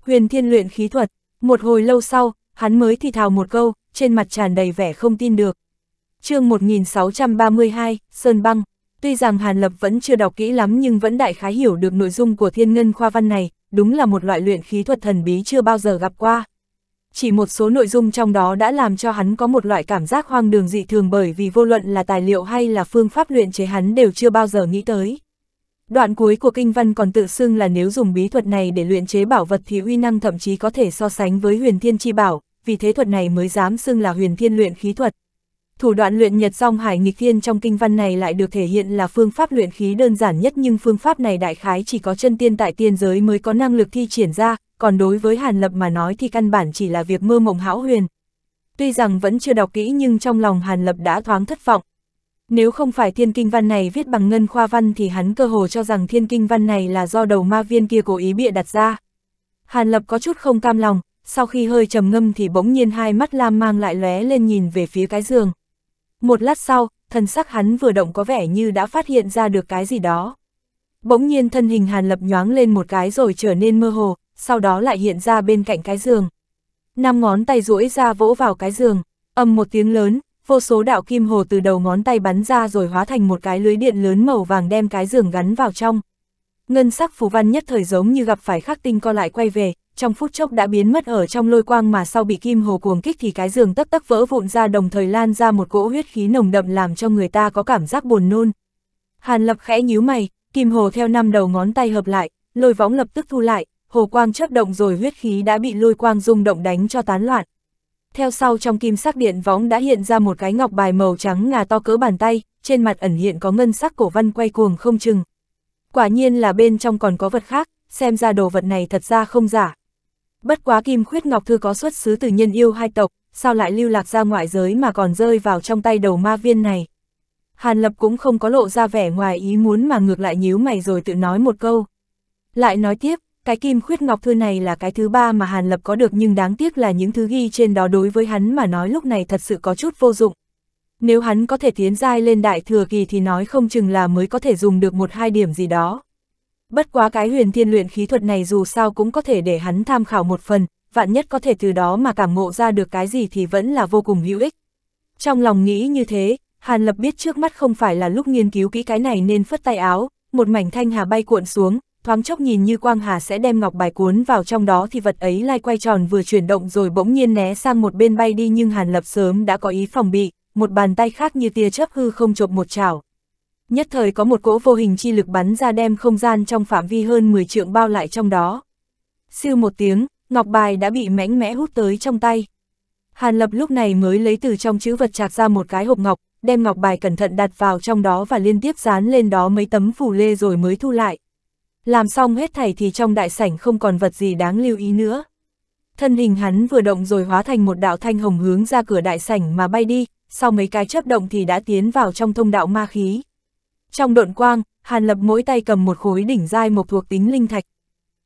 Huyền thiên luyện khí thuật, một hồi lâu sau, hắn mới thì thào một câu, trên mặt tràn đầy vẻ không tin được. chương 1632, Sơn Băng, tuy rằng Hàn Lập vẫn chưa đọc kỹ lắm nhưng vẫn đại khái hiểu được nội dung của thiên ngân khoa văn này, đúng là một loại luyện khí thuật thần bí chưa bao giờ gặp qua. Chỉ một số nội dung trong đó đã làm cho hắn có một loại cảm giác hoang đường dị thường bởi vì vô luận là tài liệu hay là phương pháp luyện chế hắn đều chưa bao giờ nghĩ tới. Đoạn cuối của kinh văn còn tự xưng là nếu dùng bí thuật này để luyện chế bảo vật thì uy năng thậm chí có thể so sánh với huyền thiên chi bảo, vì thế thuật này mới dám xưng là huyền thiên luyện khí thuật. Thủ đoạn luyện nhật song hải nghịch thiên trong kinh văn này lại được thể hiện là phương pháp luyện khí đơn giản nhất nhưng phương pháp này đại khái chỉ có chân tiên tại tiên giới mới có năng lực thi triển ra, còn đối với Hàn Lập mà nói thì căn bản chỉ là việc mơ mộng hão huyền. Tuy rằng vẫn chưa đọc kỹ nhưng trong lòng Hàn Lập đã thoáng thất vọng, nếu không phải thiên kinh văn này viết bằng ngân khoa văn thì hắn cơ hồ cho rằng thiên kinh văn này là do đầu ma viên kia cố ý bịa đặt ra. Hàn Lập có chút không cam lòng, sau khi hơi trầm ngâm thì bỗng nhiên hai mắt lam mang lại lóe lên nhìn về phía cái giường. Một lát sau, thân sắc hắn vừa động có vẻ như đã phát hiện ra được cái gì đó. Bỗng nhiên thân hình Hàn Lập nhoáng lên một cái rồi trở nên mơ hồ, sau đó lại hiện ra bên cạnh cái giường. Năm ngón tay duỗi ra vỗ vào cái giường, ầm một tiếng lớn, vô số đạo kim hồ từ đầu ngón tay bắn ra rồi hóa thành một cái lưới điện lớn màu vàng đem cái giường gắn vào trong. Ngân sắc phù văn nhất thời giống như gặp phải khắc tinh co lại quay về, trong phút chốc đã biến mất ở trong lôi quang mà sau bị kim hồ cuồng kích thì cái giường tất tắc vỡ vụn ra đồng thời lan ra một cỗ huyết khí nồng đậm làm cho người ta có cảm giác buồn nôn. Hàn lập khẽ nhíu mày, kim hồ theo năm đầu ngón tay hợp lại, lôi võng lập tức thu lại, hồ quang chớp động rồi huyết khí đã bị lôi quang rung động đánh cho tán loạn theo sau trong kim sắc điện võng đã hiện ra một cái ngọc bài màu trắng ngà to cỡ bàn tay, trên mặt ẩn hiện có ngân sắc cổ văn quay cuồng không chừng. Quả nhiên là bên trong còn có vật khác, xem ra đồ vật này thật ra không giả. Bất quá kim khuyết ngọc thư có xuất xứ từ nhân yêu hai tộc, sao lại lưu lạc ra ngoại giới mà còn rơi vào trong tay đầu ma viên này. Hàn Lập cũng không có lộ ra vẻ ngoài ý muốn mà ngược lại nhíu mày rồi tự nói một câu. Lại nói tiếp, cái kim khuyết ngọc thư này là cái thứ ba mà Hàn Lập có được nhưng đáng tiếc là những thứ ghi trên đó đối với hắn mà nói lúc này thật sự có chút vô dụng. Nếu hắn có thể tiến giai lên đại thừa kỳ thì nói không chừng là mới có thể dùng được một hai điểm gì đó. Bất quá cái huyền thiên luyện khí thuật này dù sao cũng có thể để hắn tham khảo một phần, vạn nhất có thể từ đó mà cảm ngộ ra được cái gì thì vẫn là vô cùng hữu ích. Trong lòng nghĩ như thế, Hàn Lập biết trước mắt không phải là lúc nghiên cứu kỹ cái này nên phất tay áo, một mảnh thanh hà bay cuộn xuống, thoáng chốc nhìn như quang hà sẽ đem ngọc bài cuốn vào trong đó thì vật ấy lai quay tròn vừa chuyển động rồi bỗng nhiên né sang một bên bay đi nhưng Hàn Lập sớm đã có ý phòng bị, một bàn tay khác như tia chớp hư không chộp một chảo. Nhất thời có một cỗ vô hình chi lực bắn ra đem không gian trong phạm vi hơn 10 trượng bao lại trong đó. Siêu một tiếng, ngọc bài đã bị mãnh mẽ hút tới trong tay. Hàn Lập lúc này mới lấy từ trong chữ vật chạc ra một cái hộp ngọc, đem ngọc bài cẩn thận đặt vào trong đó và liên tiếp dán lên đó mấy tấm phủ lê rồi mới thu lại. Làm xong hết thảy thì trong đại sảnh không còn vật gì đáng lưu ý nữa. Thân hình hắn vừa động rồi hóa thành một đạo thanh hồng hướng ra cửa đại sảnh mà bay đi, sau mấy cái chớp động thì đã tiến vào trong thông đạo ma khí. Trong độn quang, Hàn Lập mỗi tay cầm một khối đỉnh dai một thuộc tính linh thạch.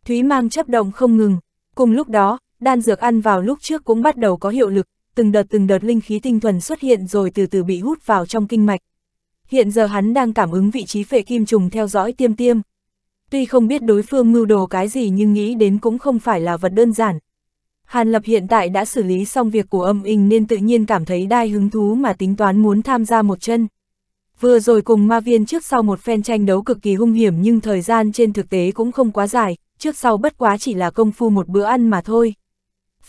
Thúy mang chấp động không ngừng. Cùng lúc đó, đan dược ăn vào lúc trước cũng bắt đầu có hiệu lực, từng đợt từng đợt linh khí tinh thuần xuất hiện rồi từ từ bị hút vào trong kinh mạch. Hiện giờ hắn đang cảm ứng vị trí phệ kim trùng theo dõi tiêm tiêm. Tuy không biết đối phương mưu đồ cái gì nhưng nghĩ đến cũng không phải là vật đơn giản. Hàn Lập hiện tại đã xử lý xong việc của âm Inh nên tự nhiên cảm thấy đai hứng thú mà tính toán muốn tham gia một chân. Vừa rồi cùng ma viên trước sau một phen tranh đấu cực kỳ hung hiểm nhưng thời gian trên thực tế cũng không quá dài, trước sau bất quá chỉ là công phu một bữa ăn mà thôi.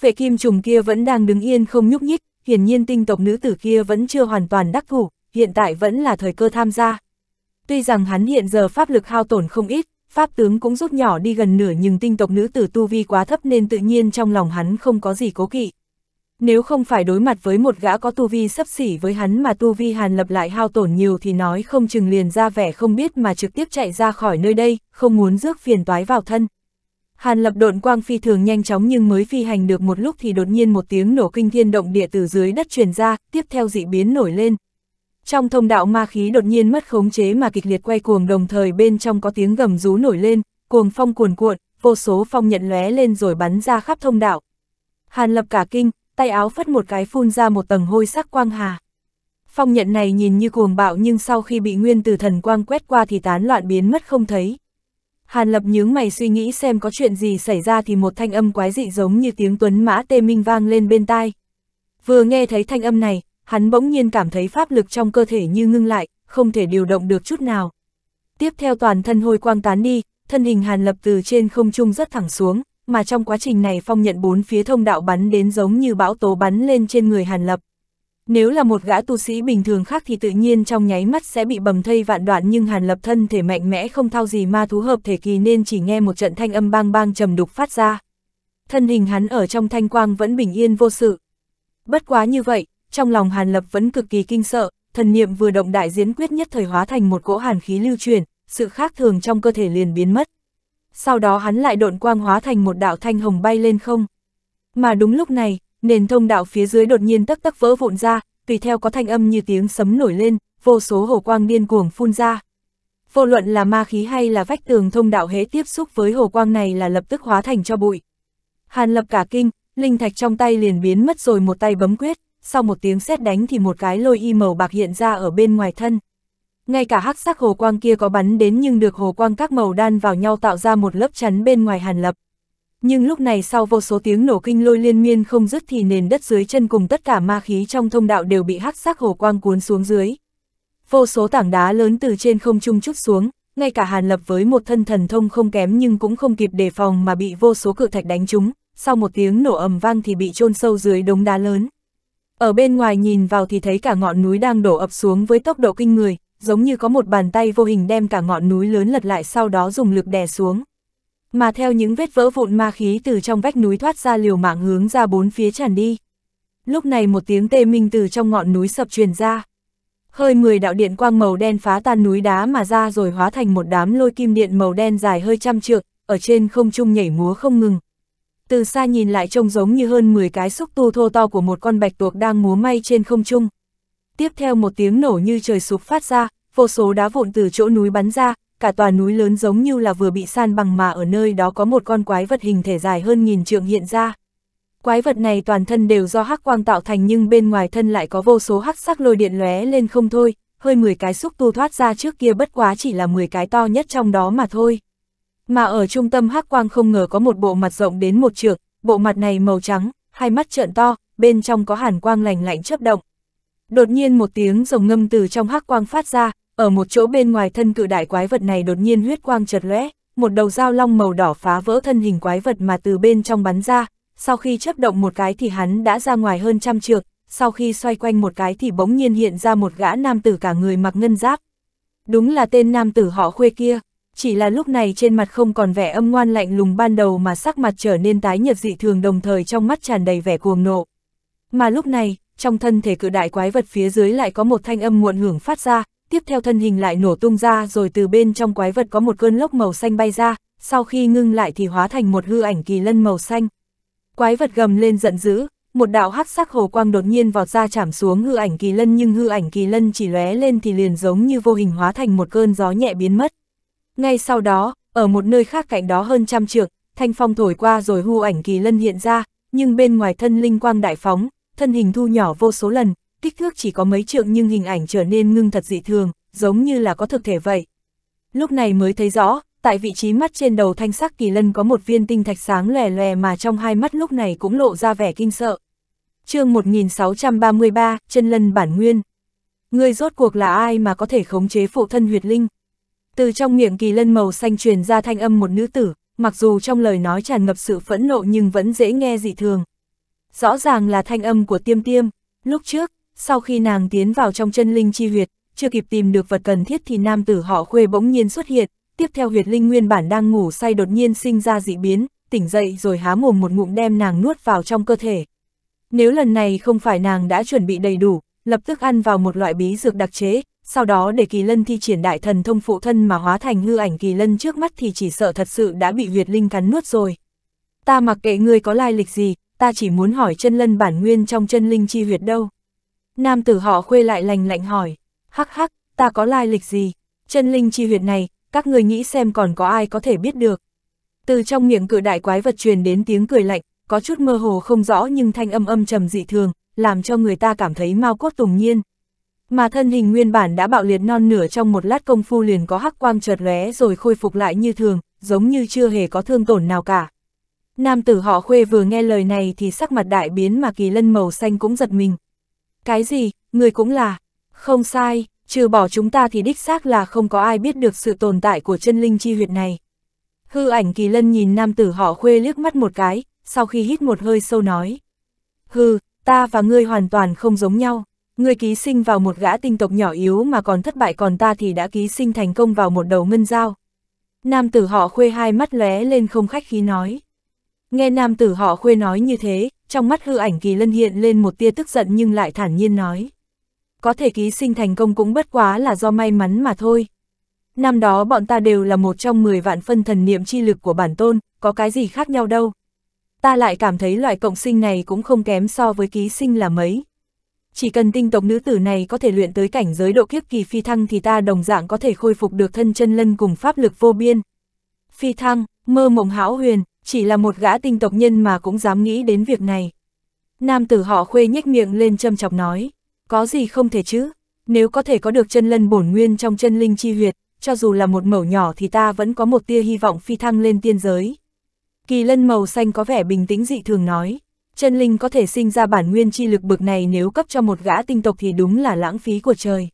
Phệ kim trùng kia vẫn đang đứng yên không nhúc nhích, hiển nhiên tinh tộc nữ tử kia vẫn chưa hoàn toàn đắc thủ, hiện tại vẫn là thời cơ tham gia. Tuy rằng hắn hiện giờ pháp lực hao tổn không ít, Pháp tướng cũng rút nhỏ đi gần nửa nhưng tinh tộc nữ tử tu vi quá thấp nên tự nhiên trong lòng hắn không có gì cố kỵ. Nếu không phải đối mặt với một gã có tu vi sấp xỉ với hắn mà tu vi hàn lập lại hao tổn nhiều thì nói không chừng liền ra vẻ không biết mà trực tiếp chạy ra khỏi nơi đây, không muốn rước phiền toái vào thân. Hàn lập độn quang phi thường nhanh chóng nhưng mới phi hành được một lúc thì đột nhiên một tiếng nổ kinh thiên động địa từ dưới đất truyền ra, tiếp theo dị biến nổi lên, trong thông đạo ma khí đột nhiên mất khống chế mà kịch liệt quay cuồng đồng thời bên trong có tiếng gầm rú nổi lên, cuồng phong cuồn cuộn, vô số phong nhận lóe lên rồi bắn ra khắp thông đạo. Hàn lập cả kinh, tay áo phất một cái phun ra một tầng hôi sắc quang hà. Phong nhận này nhìn như cuồng bạo nhưng sau khi bị nguyên từ thần quang quét qua thì tán loạn biến mất không thấy. Hàn lập nhướng mày suy nghĩ xem có chuyện gì xảy ra thì một thanh âm quái dị giống như tiếng tuấn mã tê minh vang lên bên tai. Vừa nghe thấy thanh âm này, hắn bỗng nhiên cảm thấy pháp lực trong cơ thể như ngưng lại, không thể điều động được chút nào. Tiếp theo toàn thân hồi quang tán đi, thân hình Hàn Lập từ trên không trung rất thẳng xuống, mà trong quá trình này phong nhận bốn phía thông đạo bắn đến giống như bão tố bắn lên trên người Hàn Lập. Nếu là một gã tu sĩ bình thường khác thì tự nhiên trong nháy mắt sẽ bị bầm thây vạn đoạn nhưng Hàn Lập thân thể mạnh mẽ không thao gì ma thú hợp thể kỳ nên chỉ nghe một trận thanh âm bang bang trầm đục phát ra. Thân hình hắn ở trong thanh quang vẫn bình yên vô sự. Bất quá như vậy, trong lòng Hàn Lập vẫn cực kỳ kinh sợ, thần niệm vừa động đại diễn quyết nhất thời hóa thành một cỗ hàn khí lưu truyền, sự khác thường trong cơ thể liền biến mất. Sau đó hắn lại độn quang hóa thành một đạo thanh hồng bay lên không. Mà đúng lúc này, nền thông đạo phía dưới đột nhiên tắc tắc vỡ vụn ra, tùy theo có thanh âm như tiếng sấm nổi lên, vô số hồ quang điên cuồng phun ra. Vô luận là ma khí hay là vách tường thông đạo hễ tiếp xúc với hồ quang này là lập tức hóa thành cho bụi. Hàn lập cả kinh, linh thạch trong tay liền biến mất rồi một tay bấm quyết, sau một tiếng sét đánh thì một cái lôi y màu bạc hiện ra ở bên ngoài thân. Ngay cả hắc sắc hồ quang kia có bắn đến nhưng được hồ quang các màu đan vào nhau tạo ra một lớp chắn bên ngoài hàn lập. Nhưng lúc này sau vô số tiếng nổ kinh lôi liên miên không dứt thì nền đất dưới chân cùng tất cả ma khí trong thông đạo đều bị hắc sắc hồ quang cuốn xuống dưới. Vô số tảng đá lớn từ trên không trung chút xuống, ngay cả Hàn Lập với một thân thần thông không kém nhưng cũng không kịp đề phòng mà bị vô số cự thạch đánh trúng, sau một tiếng nổ ầm vang thì bị chôn sâu dưới đống đá lớn. Ở bên ngoài nhìn vào thì thấy cả ngọn núi đang đổ ập xuống với tốc độ kinh người, giống như có một bàn tay vô hình đem cả ngọn núi lớn lật lại sau đó dùng lực đè xuống. Mà theo những vết vỡ vụn ma khí từ trong vách núi thoát ra liều mạng hướng ra bốn phía tràn đi. Lúc này một tiếng tê minh từ trong ngọn núi sập truyền ra. Hơi 10 đạo điện quang màu đen phá tan núi đá mà ra rồi hóa thành một đám lôi kim điện màu đen dài hơi trăm trượng, ở trên không trung nhảy múa không ngừng, từ xa nhìn lại trông giống như hơn 10 cái xúc tu thô to của một con bạch tuộc đang múa may trên không trung. Tiếp theo một tiếng nổ như trời sụp phát ra, vô số đá vụn từ chỗ núi bắn ra, cả tòa núi lớn giống như là vừa bị san bằng mà ở nơi đó có một con quái vật hình thể dài hơn nghìn trượng hiện ra. Quái vật này toàn thân đều do hắc quang tạo thành nhưng bên ngoài thân lại có vô số hắc sắc lôi điện lóe lên không thôi, hơi 10 cái xúc tu thoát ra trước kia bất quá chỉ là 10 cái to nhất trong đó mà thôi. Mà ở trung tâm hắc quang không ngờ có một bộ mặt rộng đến một trượng, bộ mặt này màu trắng, hai mắt trợn to, bên trong có hàn quang lành lạnh chớp động. Đột nhiên một tiếng rồng ngâm từ trong hắc quang phát ra, ở một chỗ bên ngoài thân cự đại quái vật này đột nhiên huyết quang chợt lóe, một đầu dao long màu đỏ phá vỡ thân hình quái vật mà từ bên trong bắn ra, sau khi chớp động một cái thì hắn đã ra ngoài hơn trăm trượng, sau khi xoay quanh một cái thì bỗng nhiên hiện ra một gã nam tử cả người mặc ngân giáp. Đúng là tên nam tử họ khuê kia chỉ là lúc này trên mặt không còn vẻ âm ngoan lạnh lùng ban đầu mà sắc mặt trở nên tái nhợt dị thường đồng thời trong mắt tràn đầy vẻ cuồng nộ. Mà lúc này, trong thân thể cự đại quái vật phía dưới lại có một thanh âm muộn hưởng phát ra, tiếp theo thân hình lại nổ tung ra rồi từ bên trong quái vật có một cơn lốc màu xanh bay ra, sau khi ngưng lại thì hóa thành một hư ảnh kỳ lân màu xanh. Quái vật gầm lên giận dữ, một đạo hắc sắc hồ quang đột nhiên vọt ra chạm xuống hư ảnh kỳ lân nhưng hư ảnh kỳ lân chỉ lóe lên thì liền giống như vô hình hóa thành một cơn gió nhẹ biến mất. Ngay sau đó, ở một nơi khác cạnh đó hơn trăm trượng, thanh phong thổi qua rồi hư ảnh kỳ lân hiện ra, nhưng bên ngoài thân linh quang đại phóng, thân hình thu nhỏ vô số lần, kích thước chỉ có mấy trượng nhưng hình ảnh trở nên ngưng thật dị thường, giống như là có thực thể vậy. Lúc này mới thấy rõ, tại vị trí mắt trên đầu thanh sắc kỳ lân có một viên tinh thạch sáng lòe lòe mà trong hai mắt lúc này cũng lộ ra vẻ kinh sợ. chương 1633, chân lân bản nguyên. Ngươi rốt cuộc là ai mà có thể khống chế phụ thân huyệt linh? Từ trong miệng kỳ lân màu xanh truyền ra thanh âm một nữ tử, mặc dù trong lời nói tràn ngập sự phẫn nộ nhưng vẫn dễ nghe dị thường. Rõ ràng là thanh âm của tiêm tiêm, lúc trước, sau khi nàng tiến vào trong chân linh chi huyệt, chưa kịp tìm được vật cần thiết thì nam tử họ khuê bỗng nhiên xuất hiện, tiếp theo huyệt linh nguyên bản đang ngủ say đột nhiên sinh ra dị biến, tỉnh dậy rồi há mồm một ngụm đem nàng nuốt vào trong cơ thể. Nếu lần này không phải nàng đã chuẩn bị đầy đủ, lập tức ăn vào một loại bí dược đặc chế, sau đó để kỳ lân thi triển đại thần thông phụ thân mà hóa thành hư ảnh kỳ lân trước mắt thì chỉ sợ thật sự đã bị Việt Linh cắn nuốt rồi. Ta mặc kệ ngươi có lai lịch gì, ta chỉ muốn hỏi chân lân bản nguyên trong chân linh chi huyệt đâu. Nam tử họ khuê lại lành lạnh hỏi, hắc hắc, ta có lai lịch gì, chân linh chi huyệt này, các người nghĩ xem còn có ai có thể biết được. Từ trong miệng cự đại quái vật truyền đến tiếng cười lạnh, có chút mơ hồ không rõ nhưng thanh âm âm trầm dị thường, làm cho người ta cảm thấy mau cốt tùng nhiên mà thân hình nguyên bản đã bạo liệt non nửa trong một lát công phu liền có hắc quang chợt lóe rồi khôi phục lại như thường, giống như chưa hề có thương tổn nào cả. Nam tử họ khuê vừa nghe lời này thì sắc mặt đại biến mà kỳ lân màu xanh cũng giật mình. Cái gì, người cũng là, không sai, trừ bỏ chúng ta thì đích xác là không có ai biết được sự tồn tại của chân linh chi huyệt này. Hư ảnh kỳ lân nhìn nam tử họ khuê liếc mắt một cái, sau khi hít một hơi sâu nói. Hư, ta và ngươi hoàn toàn không giống nhau. Ngươi ký sinh vào một gã tinh tộc nhỏ yếu mà còn thất bại còn ta thì đã ký sinh thành công vào một đầu ngân dao. Nam tử họ khuê hai mắt lóe lên không khách khí nói. Nghe nam tử họ khuê nói như thế, trong mắt hư ảnh kỳ lân hiện lên một tia tức giận nhưng lại thản nhiên nói. Có thể ký sinh thành công cũng bất quá là do may mắn mà thôi. Năm đó bọn ta đều là một trong 10 vạn phân thần niệm chi lực của bản tôn, có cái gì khác nhau đâu. Ta lại cảm thấy loại cộng sinh này cũng không kém so với ký sinh là mấy. Chỉ cần tinh tộc nữ tử này có thể luyện tới cảnh giới độ kiếp kỳ phi thăng thì ta đồng dạng có thể khôi phục được thân chân lân cùng pháp lực vô biên. Phi thăng, mơ mộng hão huyền, chỉ là một gã tinh tộc nhân mà cũng dám nghĩ đến việc này. Nam tử họ khuê nhếch miệng lên châm chọc nói, có gì không thể chứ, nếu có thể có được chân lân bổn nguyên trong chân linh chi huyệt, cho dù là một mẩu nhỏ thì ta vẫn có một tia hy vọng phi thăng lên tiên giới. Kỳ lân màu xanh có vẻ bình tĩnh dị thường nói, chân linh có thể sinh ra bản nguyên chi lực bực này nếu cấp cho một gã tinh tộc thì đúng là lãng phí của trời.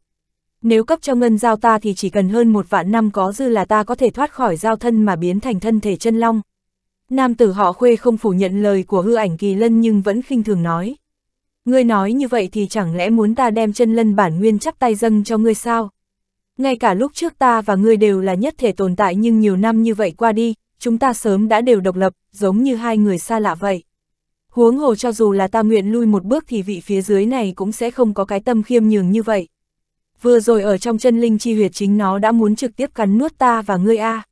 Nếu cấp cho ngân giao ta thì chỉ cần hơn một vạn năm có dư là ta có thể thoát khỏi giao thân mà biến thành thân thể chân long. Nam tử họ khuê không phủ nhận lời của hư ảnh kỳ lân nhưng vẫn khinh thường nói. Ngươi nói như vậy thì chẳng lẽ muốn ta đem chân lân bản nguyên chắp tay dâng cho ngươi sao? Ngay cả lúc trước ta và ngươi đều là nhất thể tồn tại nhưng nhiều năm như vậy qua đi, chúng ta sớm đã đều độc lập, giống như hai người xa lạ vậy huống hồ cho dù là ta nguyện lui một bước thì vị phía dưới này cũng sẽ không có cái tâm khiêm nhường như vậy. Vừa rồi ở trong chân linh chi huyệt chính nó đã muốn trực tiếp cắn nuốt ta và ngươi a.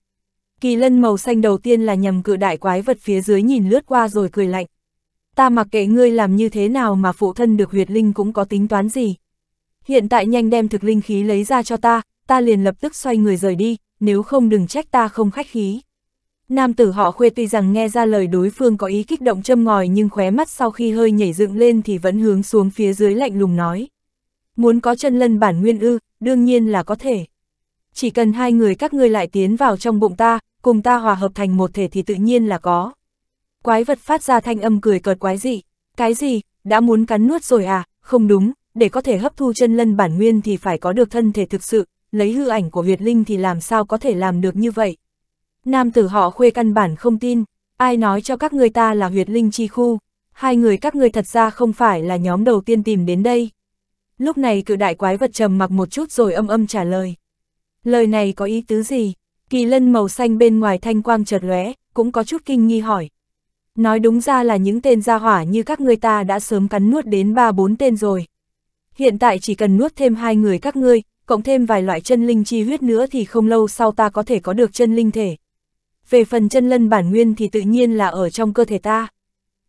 Kỳ lân màu xanh đầu tiên là nhầm cự đại quái vật phía dưới nhìn lướt qua rồi cười lạnh. Ta mặc kệ ngươi làm như thế nào mà phụ thân được huyệt linh cũng có tính toán gì. Hiện tại nhanh đem thực linh khí lấy ra cho ta, ta liền lập tức xoay người rời đi, nếu không đừng trách ta không khách khí. Nam tử họ khuê tuy rằng nghe ra lời đối phương có ý kích động châm ngòi nhưng khóe mắt sau khi hơi nhảy dựng lên thì vẫn hướng xuống phía dưới lạnh lùng nói. Muốn có chân lân bản nguyên ư, đương nhiên là có thể. Chỉ cần hai người các ngươi lại tiến vào trong bụng ta, cùng ta hòa hợp thành một thể thì tự nhiên là có. Quái vật phát ra thanh âm cười cợt quái dị. Cái gì, đã muốn cắn nuốt rồi à, không đúng, để có thể hấp thu chân lân bản nguyên thì phải có được thân thể thực sự, lấy hư ảnh của Việt Linh thì làm sao có thể làm được như vậy. Nam tử họ khuê căn bản không tin, ai nói cho các người ta là huyệt linh chi khu, hai người các người thật ra không phải là nhóm đầu tiên tìm đến đây. Lúc này cự đại quái vật trầm mặc một chút rồi âm âm trả lời. Lời này có ý tứ gì? Kỳ lân màu xanh bên ngoài thanh quang chợt lóe, cũng có chút kinh nghi hỏi. Nói đúng ra là những tên gia hỏa như các ngươi ta đã sớm cắn nuốt đến ba bốn tên rồi. Hiện tại chỉ cần nuốt thêm hai người các ngươi, cộng thêm vài loại chân linh chi huyết nữa thì không lâu sau ta có thể có được chân linh thể về phần chân lân bản nguyên thì tự nhiên là ở trong cơ thể ta.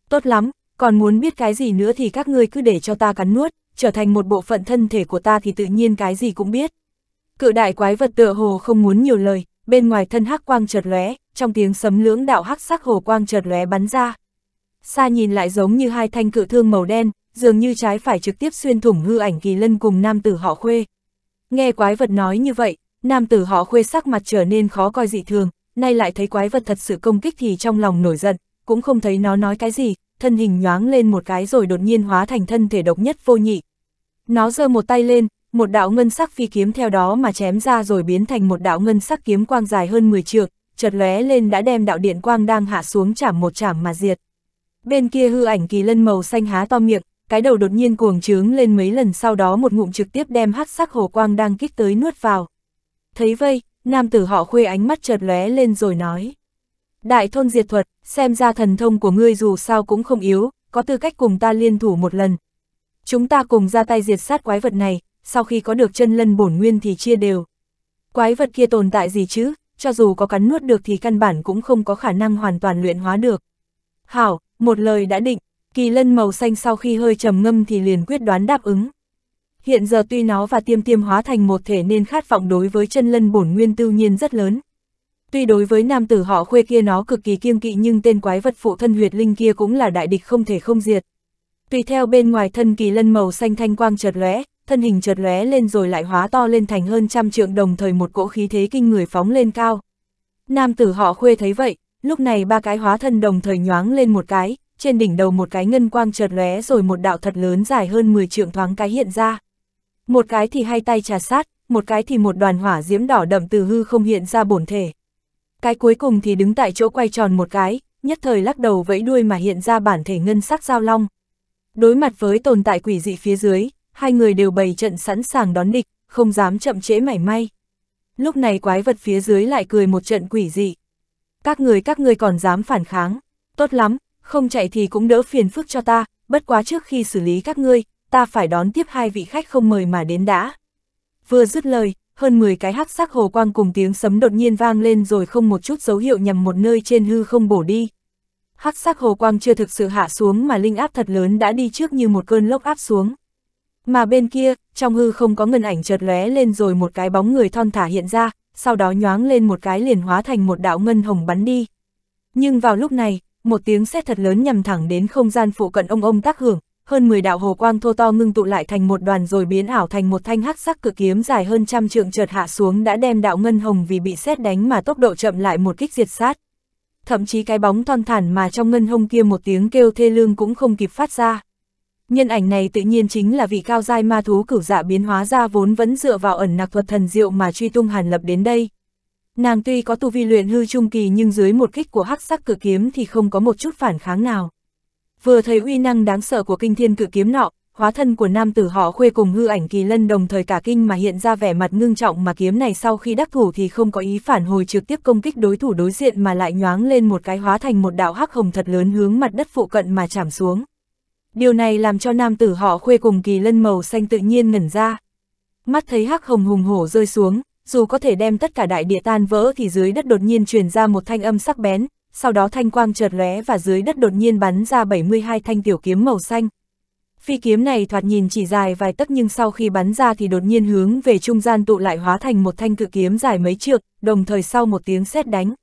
Tốt lắm, còn muốn biết cái gì nữa thì các ngươi cứ để cho ta cắn nuốt, trở thành một bộ phận thân thể của ta thì tự nhiên cái gì cũng biết. Cự đại quái vật tựa hồ không muốn nhiều lời, bên ngoài thân hắc quang chợt lóe, trong tiếng sấm lưỡng đạo hắc sắc hồ quang chợt lóe bắn ra. Xa nhìn lại giống như hai thanh cự thương màu đen, dường như trái phải trực tiếp xuyên thủng hư ảnh kỳ lân cùng nam tử họ khuê. Nghe quái vật nói như vậy, nam tử họ khuê sắc mặt trở nên khó coi dị thường, nay lại thấy quái vật thật sự công kích thì trong lòng nổi giận, cũng không thấy nó nói cái gì, thân hình nhoáng lên một cái rồi đột nhiên hóa thành thân thể độc nhất vô nhị. Nó giơ một tay lên, một đạo ngân sắc phi kiếm theo đó mà chém ra rồi biến thành một đạo ngân sắc kiếm quang dài hơn 10 trượng, chợt lóe lên đã đem đạo điện quang đang hạ xuống chảm một chảm mà diệt. Bên kia hư ảnh kỳ lân màu xanh há to miệng, cái đầu đột nhiên cuồng trướng lên mấy lần sau đó một ngụm trực tiếp đem hắc sắc hồ quang đang kích tới nuốt vào. Thấy vây nam tử họ khuê ánh mắt chợt lóe lên rồi nói. Đại thôn diệt thuật, xem ra thần thông của ngươi dù sao cũng không yếu, có tư cách cùng ta liên thủ một lần. Chúng ta cùng ra tay diệt sát quái vật này, sau khi có được chân lân bổn nguyên thì chia đều. Quái vật kia tồn tại gì chứ, cho dù có cắn nuốt được thì căn bản cũng không có khả năng hoàn toàn luyện hóa được. Hảo, một lời đã định, kỳ lân màu xanh sau khi hơi trầm ngâm thì liền quyết đoán đáp ứng. Hiện giờ tuy nó và tiêm tiêm hóa thành một thể nên khát vọng đối với chân lân bổn nguyên tự nhiên rất lớn. Tuy đối với nam tử họ khuê kia nó cực kỳ kiêng kỵ nhưng tên quái vật phụ thân huyệt linh kia cũng là đại địch không thể không diệt. Tùy theo bên ngoài thân kỳ lân màu xanh thanh quang chợt lóe, thân hình chợt lóe lên rồi lại hóa to lên thành hơn trăm trượng đồng thời một cỗ khí thế kinh người phóng lên cao. Nam tử họ khuê thấy vậy, lúc này ba cái hóa thân đồng thời nhoáng lên một cái, trên đỉnh đầu một cái ngân quang chợt lóe rồi một đạo thật lớn dài hơn 10 trượng thoáng cái hiện ra. Một cái thì hai tay trà sát, một cái thì một đoàn hỏa diễm đỏ đậm từ hư không hiện ra bổn thể. Cái cuối cùng thì đứng tại chỗ quay tròn một cái, nhất thời lắc đầu vẫy đuôi mà hiện ra bản thể ngân sắc giao long. Đối mặt với tồn tại quỷ dị phía dưới, hai người đều bày trận sẵn sàng đón địch, không dám chậm trễ mảy may. Lúc này quái vật phía dưới lại cười một trận quỷ dị. Các người các người còn dám phản kháng, tốt lắm, không chạy thì cũng đỡ phiền phức cho ta, bất quá trước khi xử lý các ngươi, ta phải đón tiếp hai vị khách không mời mà đến đã. Vừa dứt lời, hơn 10 cái hắc sắc hồ quang cùng tiếng sấm đột nhiên vang lên rồi không một chút dấu hiệu nhằm một nơi trên hư không bổ đi. Hắc sắc hồ quang chưa thực sự hạ xuống mà linh áp thật lớn đã đi trước như một cơn lốc áp xuống. Mà bên kia, trong hư không có ngân ảnh chợt lóe lên rồi một cái bóng người thon thả hiện ra, sau đó nhoáng lên một cái liền hóa thành một đạo ngân hồng bắn đi. Nhưng vào lúc này, một tiếng sét thật lớn nhằm thẳng đến không gian phụ cận ông ông tác hưởng, hơn 10 đạo hồ quang thô to ngưng tụ lại thành một đoàn rồi biến ảo thành một thanh hắc sắc cự kiếm dài hơn trăm trượng chợt hạ xuống đã đem đạo ngân hồng vì bị xét đánh mà tốc độ chậm lại một kích diệt sát. Thậm chí cái bóng thon thản mà trong ngân hồng kia một tiếng kêu thê lương cũng không kịp phát ra. Nhân ảnh này tự nhiên chính là vị cao giai ma thú cửu dạ biến hóa ra vốn vẫn dựa vào ẩn nặc thuật thần diệu mà truy tung Hàn Lập đến đây. Nàng tuy có tu vi luyện hư trung kỳ nhưng dưới một kích của hắc sắc cử kiếm thì không có một chút phản kháng nào. Vừa thấy uy năng đáng sợ của kinh thiên cự kiếm nọ, hóa thân của nam tử họ khuê cùng hư ảnh kỳ lân đồng thời cả kinh mà hiện ra vẻ mặt ngưng trọng mà kiếm này sau khi đắc thủ thì không có ý phản hồi trực tiếp công kích đối thủ đối diện mà lại nhoáng lên một cái hóa thành một đạo hắc hồng thật lớn hướng mặt đất phụ cận mà chạm xuống. Điều này làm cho nam tử họ khuê cùng kỳ lân màu xanh tự nhiên ngẩn ra. Mắt thấy hắc hồng hùng hổ rơi xuống, dù có thể đem tất cả đại địa tan vỡ thì dưới đất đột nhiên truyền ra một thanh âm sắc bén, sau đó thanh quang chợt lóe và dưới đất đột nhiên bắn ra 72 thanh tiểu kiếm màu xanh. Phi kiếm này thoạt nhìn chỉ dài vài tấc nhưng sau khi bắn ra thì đột nhiên hướng về trung gian tụ lại hóa thành một thanh cự kiếm dài mấy trượng, đồng thời sau một tiếng sét đánh,